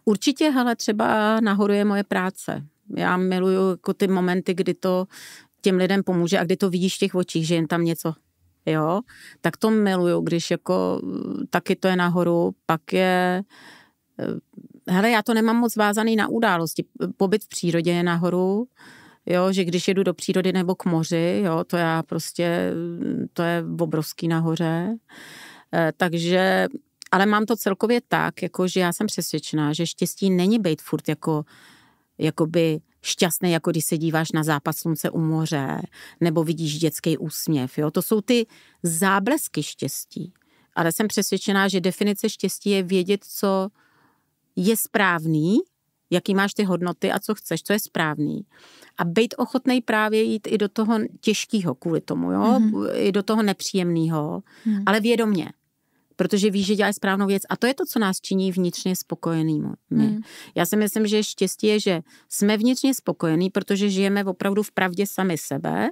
Určitě, hele, třeba nahoru je moje práce. Já miluju jako ty momenty, kdy to těm lidem pomůže a kdy to vidíš v těch očích, že jen tam něco jo, tak to miluju, když jako taky to je nahoru, pak je eh, hele, já to nemám moc vázaný na události. Pobyt v přírodě je nahoru, uh, jo, že když jedu do přírody nebo k moři, jo, to já prostě, to je obrovský nahoře, e, takže, ale mám to celkově tak, jako, že já jsem přesvědčená, že štěstí není být furt jako, jakoby šťastný, jako když se díváš na západ slunce u moře, nebo vidíš dětský úsměv, jo, to jsou ty záblesky štěstí, ale jsem přesvědčená, že definice štěstí je vědět, co je správný jaký máš ty hodnoty a co chceš, co je správný. A být ochotný právě jít i do toho těžkého kvůli tomu, jo? Mm-hmm. i do toho nepříjemného, mm-hmm. ale vědomě protože víš, že děláš správnou věc. A to je to, co nás činí vnitřně spokojenými. Mm. Já si myslím, že štěstí je, že jsme vnitřně spokojení, protože žijeme opravdu v pravdě sami sebe.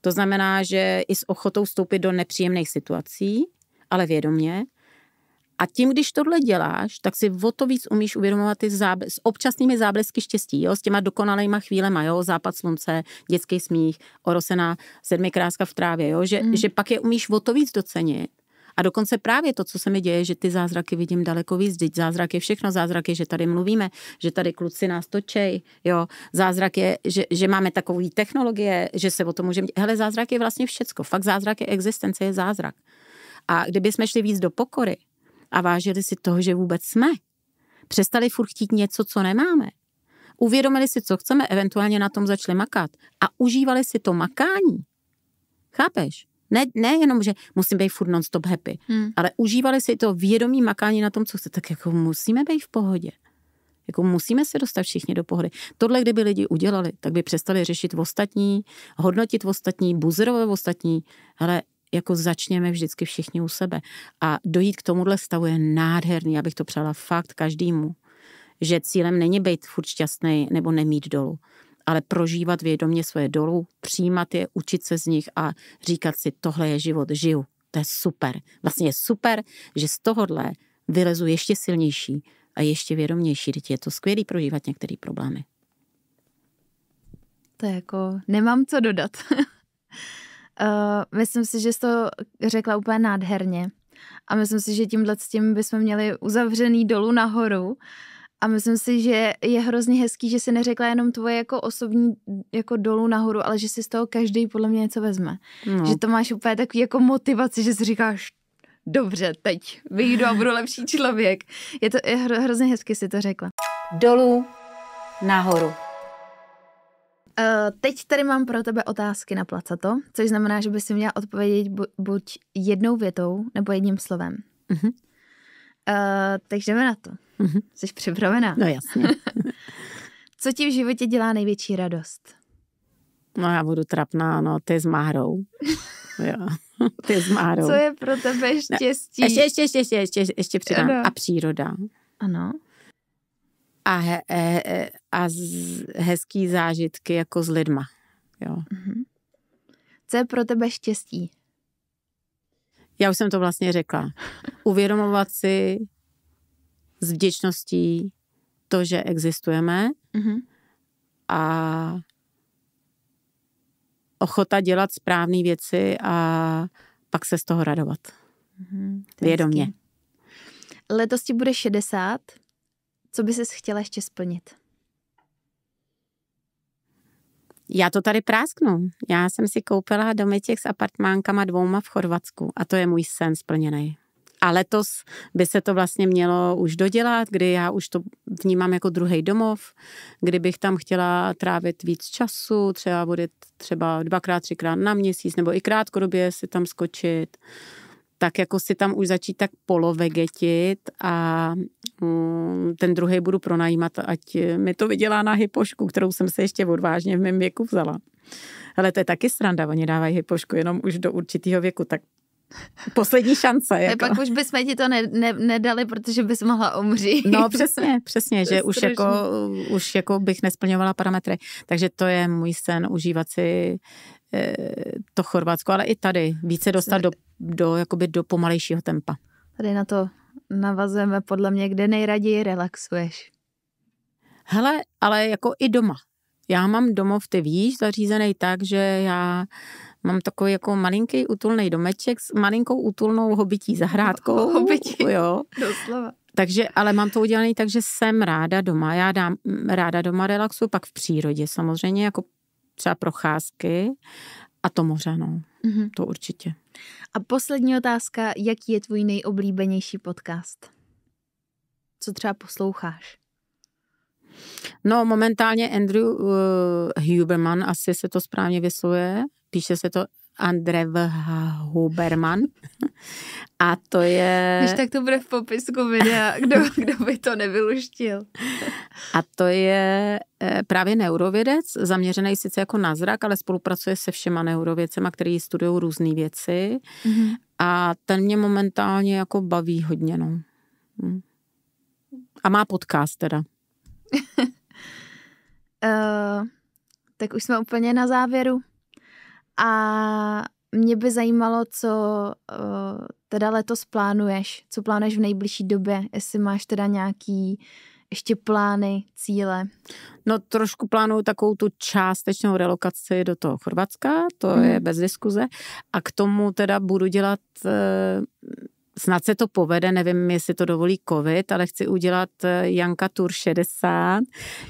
To znamená, že i s ochotou vstoupit do nepříjemných situací, ale vědomě. A tím, když tohle děláš, tak si o to víc umíš uvědomovat ty zábe- s občasnými záblesky štěstí, jo, s těma dokonalejma chvílema, jo, západ slunce, dětský smích, orosená sedmikráska v trávě, jo, že, mm. že pak je umíš o to víc docenit. A dokonce právě to, co se mi děje, že ty zázraky vidím daleko víc. Teď zázrak je všechno, zázrak je, že tady mluvíme, že tady kluci nás točej, jo. Zázrak je, že, že máme takové technologie, že se o to můžeme... Hele, zázrak je vlastně všecko. Fakt zázrak je existence, je zázrak. A kdyby jsme šli víc do pokory, a vážili si toho, že vůbec jsme. Přestali furt chtít něco, co nemáme. Uvědomili si, co chceme, eventuálně na tom začali makat a užívali si to makání. Chápeš? Ne, ne jenom, že musím být furt non-stop happy, hmm. ale užívali si to vědomí makání na tom, co chce, tak jako musíme být v pohodě. Jako musíme se dostat všichni do pohody. Tohle, kdyby lidi udělali, tak by přestali řešit ostatní, hodnotit ostatní, v ostatní, ale jako začněme vždycky všichni u sebe. A dojít k tomuhle stavu je nádherný, já bych to přála fakt každému. Že cílem není být furt šťastný nebo nemít dolů, ale prožívat vědomě svoje dolů, přijímat je, učit se z nich a říkat si, tohle je život, žiju. To je super. Vlastně je super, že z tohohle vylezu ještě silnější a ještě vědomější. Teď je to skvělý prožívat některé problémy. To je jako, nemám co dodat. Uh, myslím si, že jsi to řekla úplně nádherně. A myslím si, že tímhle s tím bychom měli uzavřený dolů nahoru. A myslím si, že je hrozně hezký, že si neřekla jenom tvoje jako osobní jako dolů nahoru, ale že si z toho každý podle mě něco vezme. No. Že to máš úplně takový jako motivaci, že si říkáš, dobře, teď vyjdu a budu lepší člověk. Je to je hro, hrozně hezky si to řekla. Dolů nahoru. Eh, teď tady mám pro tebe otázky na placato, což znamená, že by si měla odpovědět bu- buď jednou větou nebo jedním slovem. Uh-huh. Uh, takže jdeme na to. Uh-huh. Jsi připravená? No jasně. Co ti v životě dělá největší radost? No já budu trapná, no ty s Márou. jo. Ty s Márou. Co je pro tebe štěstí? No, ještě, ještě, ještě, ještě, ještě, ještě přidám. Ano. A příroda. Ano a, he, he, a z, hezký zážitky jako s lidma. Jo. Mhm. Co je pro tebe štěstí? Já už jsem to vlastně řekla. Uvědomovat si s vděčností to, že existujeme mm-hmm. a ochota dělat správné věci a pak se z toho radovat. Mm-hmm, Vědomně. Letos ti bude 60. Co by ses chtěla ještě splnit? Já to tady prásknu. Já jsem si koupila domitěk s apartmánkama dvouma v Chorvatsku a to je můj sen splněný. A letos by se to vlastně mělo už dodělat, kdy já už to vnímám jako druhý domov, kdybych tam chtěla trávit víc času, třeba bude třeba dvakrát, třikrát na měsíc, nebo i krátkodobě si tam skočit. Uh, tak jako si tam už začít tak polovegetit a mm, ten druhý budu pronajímat, ať mi to vydělá na hypošku, kterou jsem se ještě odvážně v mém věku vzala. Ale to je taky sranda, oni dávají hypošku jenom už do určitého věku, tak Poslední šance. Jako. pak už bychom ti to ne, ne, nedali, protože bys mohla umřít. No přesně, přesně, že už jako, už jako bych nesplňovala parametry. Takže to je můj sen, užívat si eh, to Chorvatsko, ale i tady více dostat do do, jakoby do pomalejšího tempa. Tady na to navazujeme podle mě, kde nejraději relaxuješ. Hele, ale jako i doma. Já mám domov, ty víš, zařízený tak, že já mám takový jako malinký útulný domeček s malinkou útulnou hobití zahrádkou. Ho, hobití, jo. doslova. Takže, ale mám to udělané tak, že jsem ráda doma. Já dám mm, ráda doma relaxu, pak v přírodě samozřejmě, jako třeba procházky, a to moře, no. Mm-hmm. To určitě. A poslední otázka, jaký je tvůj nejoblíbenější podcast? Co třeba posloucháš? No, momentálně Andrew uh, Huberman, asi se to správně vyslovuje. píše se to Andre V. Huberman. A to je... Když tak to bude v popisku videa, kdo, kdo by to nevyluštil. A to je eh, právě neurovědec, zaměřený sice jako na zrak, ale spolupracuje se všema neurovědcema, který studují různé věci. Mm-hmm. A ten mě momentálně jako baví hodně, no. Hm. A má podcast teda. uh, tak už jsme úplně na závěru. A mě by zajímalo, co uh, teda letos plánuješ, co plánuješ v nejbližší době, jestli máš teda nějaký ještě plány, cíle? No trošku plánuju takovou tu částečnou relokaci do toho Chorvatska, to mm. je bez diskuze. A k tomu teda budu dělat eh, snad se to povede, nevím, jestli to dovolí covid, ale chci udělat eh, Janka Tour 60,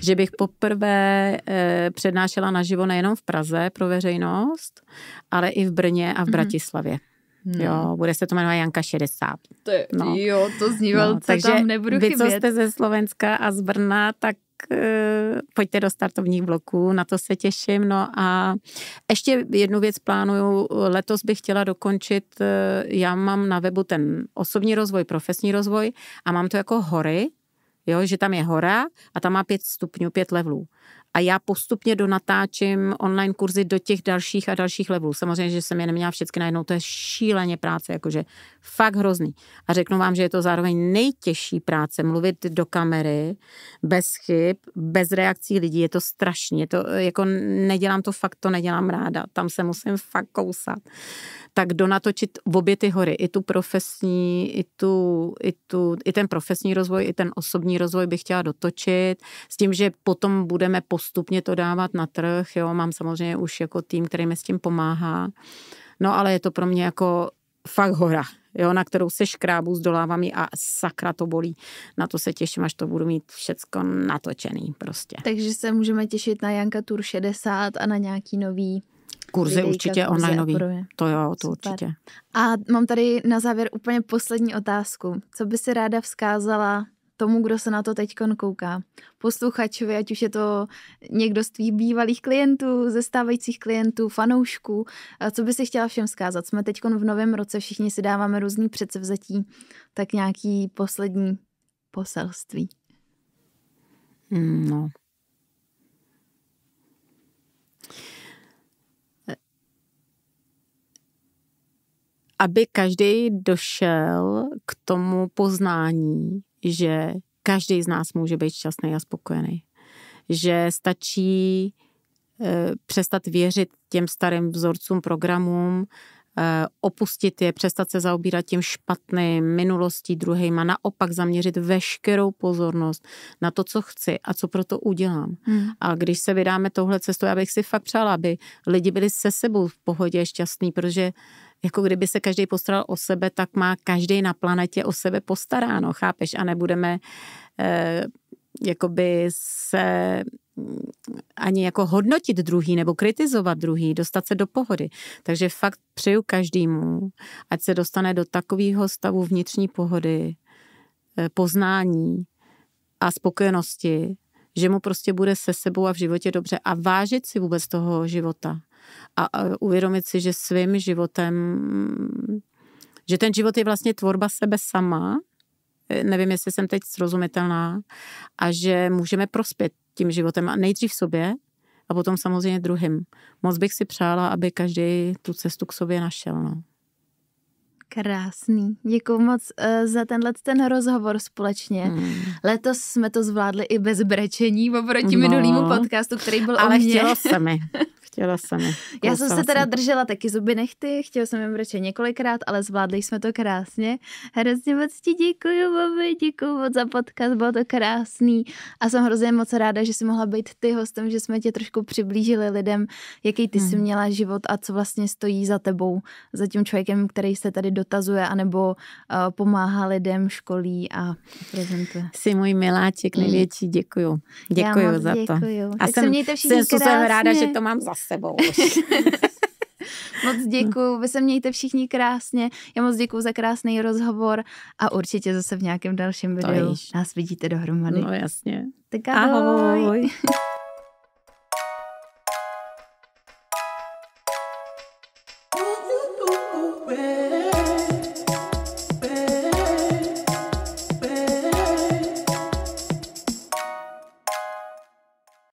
že bych poprvé eh, přednášela naživo nejenom v Praze pro veřejnost, ale i v Brně a v mhm. Bratislavě. Hmm. Jo, bude se to jmenovat Janka 60. To je, no. Jo, to zní no, velce, no, tam nebudu vy, chybět. co jste ze Slovenska a z Brna, tak Eh, pojďte do startovních bloků, na to se těším. No a ještě jednu věc plánuju. Letos bych chtěla dokončit, eh, já mám na webu ten osobní rozvoj, profesní rozvoj a mám to jako hory, Jo, že tam je hora a tam má pět stupňů, pět levelů a já postupně donatáčím online kurzy do těch dalších a dalších levelů. Samozřejmě, že jsem je neměla všechny najednou, to je šíleně práce, jakože fakt hrozný. A řeknu vám, že je to zároveň nejtěžší práce mluvit do kamery bez chyb, bez reakcí lidí, je to strašně, je to, jako nedělám to fakt, to nedělám ráda, tam se musím fakt kousat. Tak donatočit v obě ty hory, i tu profesní, i, tu, i, tu, i ten profesní rozvoj, i ten osobní rozvoj bych chtěla dotočit, s tím, že potom budeme postupovat postupně to dávat na trh, jo, mám samozřejmě už jako tým, který mi s tím pomáhá, no ale je to pro mě jako fakt hora, jo, na kterou se škrábu zdolávám a sakra to bolí. Na to se těším, až to budu mít všecko natočený prostě. Takže se můžeme těšit na Janka Tour 60 a na nějaký nový Kurzy videjka, určitě kurzy online nový. To jo, to Super. určitě. A mám tady na závěr úplně poslední otázku. Co by si ráda vzkázala tomu, kdo se na to teď kouká. Posluchačovi, ať už je to někdo z tvých bývalých klientů, ze stávajících klientů, fanoušků, co by si chtěla všem zkázat? Jsme teď v novém roce, všichni si dáváme různý předsevzetí, tak nějaký poslední poselství. Hmm, no. Aby každý došel k tomu poznání, že každý z nás může být šťastný a spokojený. Že stačí e, přestat věřit těm starým vzorcům, programům, e, opustit je, přestat se zaobírat tím špatným, minulostí druhým a naopak zaměřit veškerou pozornost na to, co chci a co pro to udělám. Hmm. A když se vydáme touhle cestou, já bych si fakt přála, aby lidi byli se sebou v pohodě šťastní, protože jako kdyby se každý postaral o sebe, tak má každý na planetě o sebe postaráno, chápeš? A nebudeme eh, jakoby se mm, ani jako hodnotit druhý nebo kritizovat druhý, dostat se do pohody. Takže fakt přeju každému, ať se dostane do takového stavu vnitřní pohody, eh, poznání a spokojenosti, že mu prostě bude se sebou a v životě dobře a vážit si vůbec toho života a, a uvědomit si, že svým životem, že ten život je vlastně tvorba sebe sama, eh, nevím, jestli jsem teď srozumitelná, a že můžeme prospět tím životem a nejdřív sobě a potom samozřejmě druhým. Moc bych si přála, aby každý tu cestu k sobě našel. No. Krásný. Děkuji moc uh, za tenhle ten rozhovor společně. Hmm. Letos jsme to zvládli i bez brečení oproti no, minulýmu podcastu, který byl Ale o mě. chtělo se mi. Chtěla jsem. Já jsem se teda jsem. držela taky zuby nechty, chtěla jsem jim brečet několikrát, ale zvládli jsme to krásně. Hrozně moc ti děkuji, Bobi, děkuji moc za podcast, bylo to krásný. A jsem hrozně moc ráda, že jsi mohla být ty hostem, že jsme tě trošku přiblížili lidem, jaký ty hmm. jsi měla život a co vlastně stojí za tebou, za tím člověkem, který se tady do dotazuje anebo uh, pomáhá lidem, školí a prezentuje. Jsi můj miláček mm. největší, děkuju. Děkuju za děkuju. to. Děkuju. A tak jsem, se mějte všichni jsem krásně. ráda, že to mám za sebou. moc děkuju, vy se mějte všichni krásně, já moc děkuju za krásný rozhovor a určitě zase v nějakém dalším videu nás vidíte dohromady. No jasně. Tak ahoj. ahoj.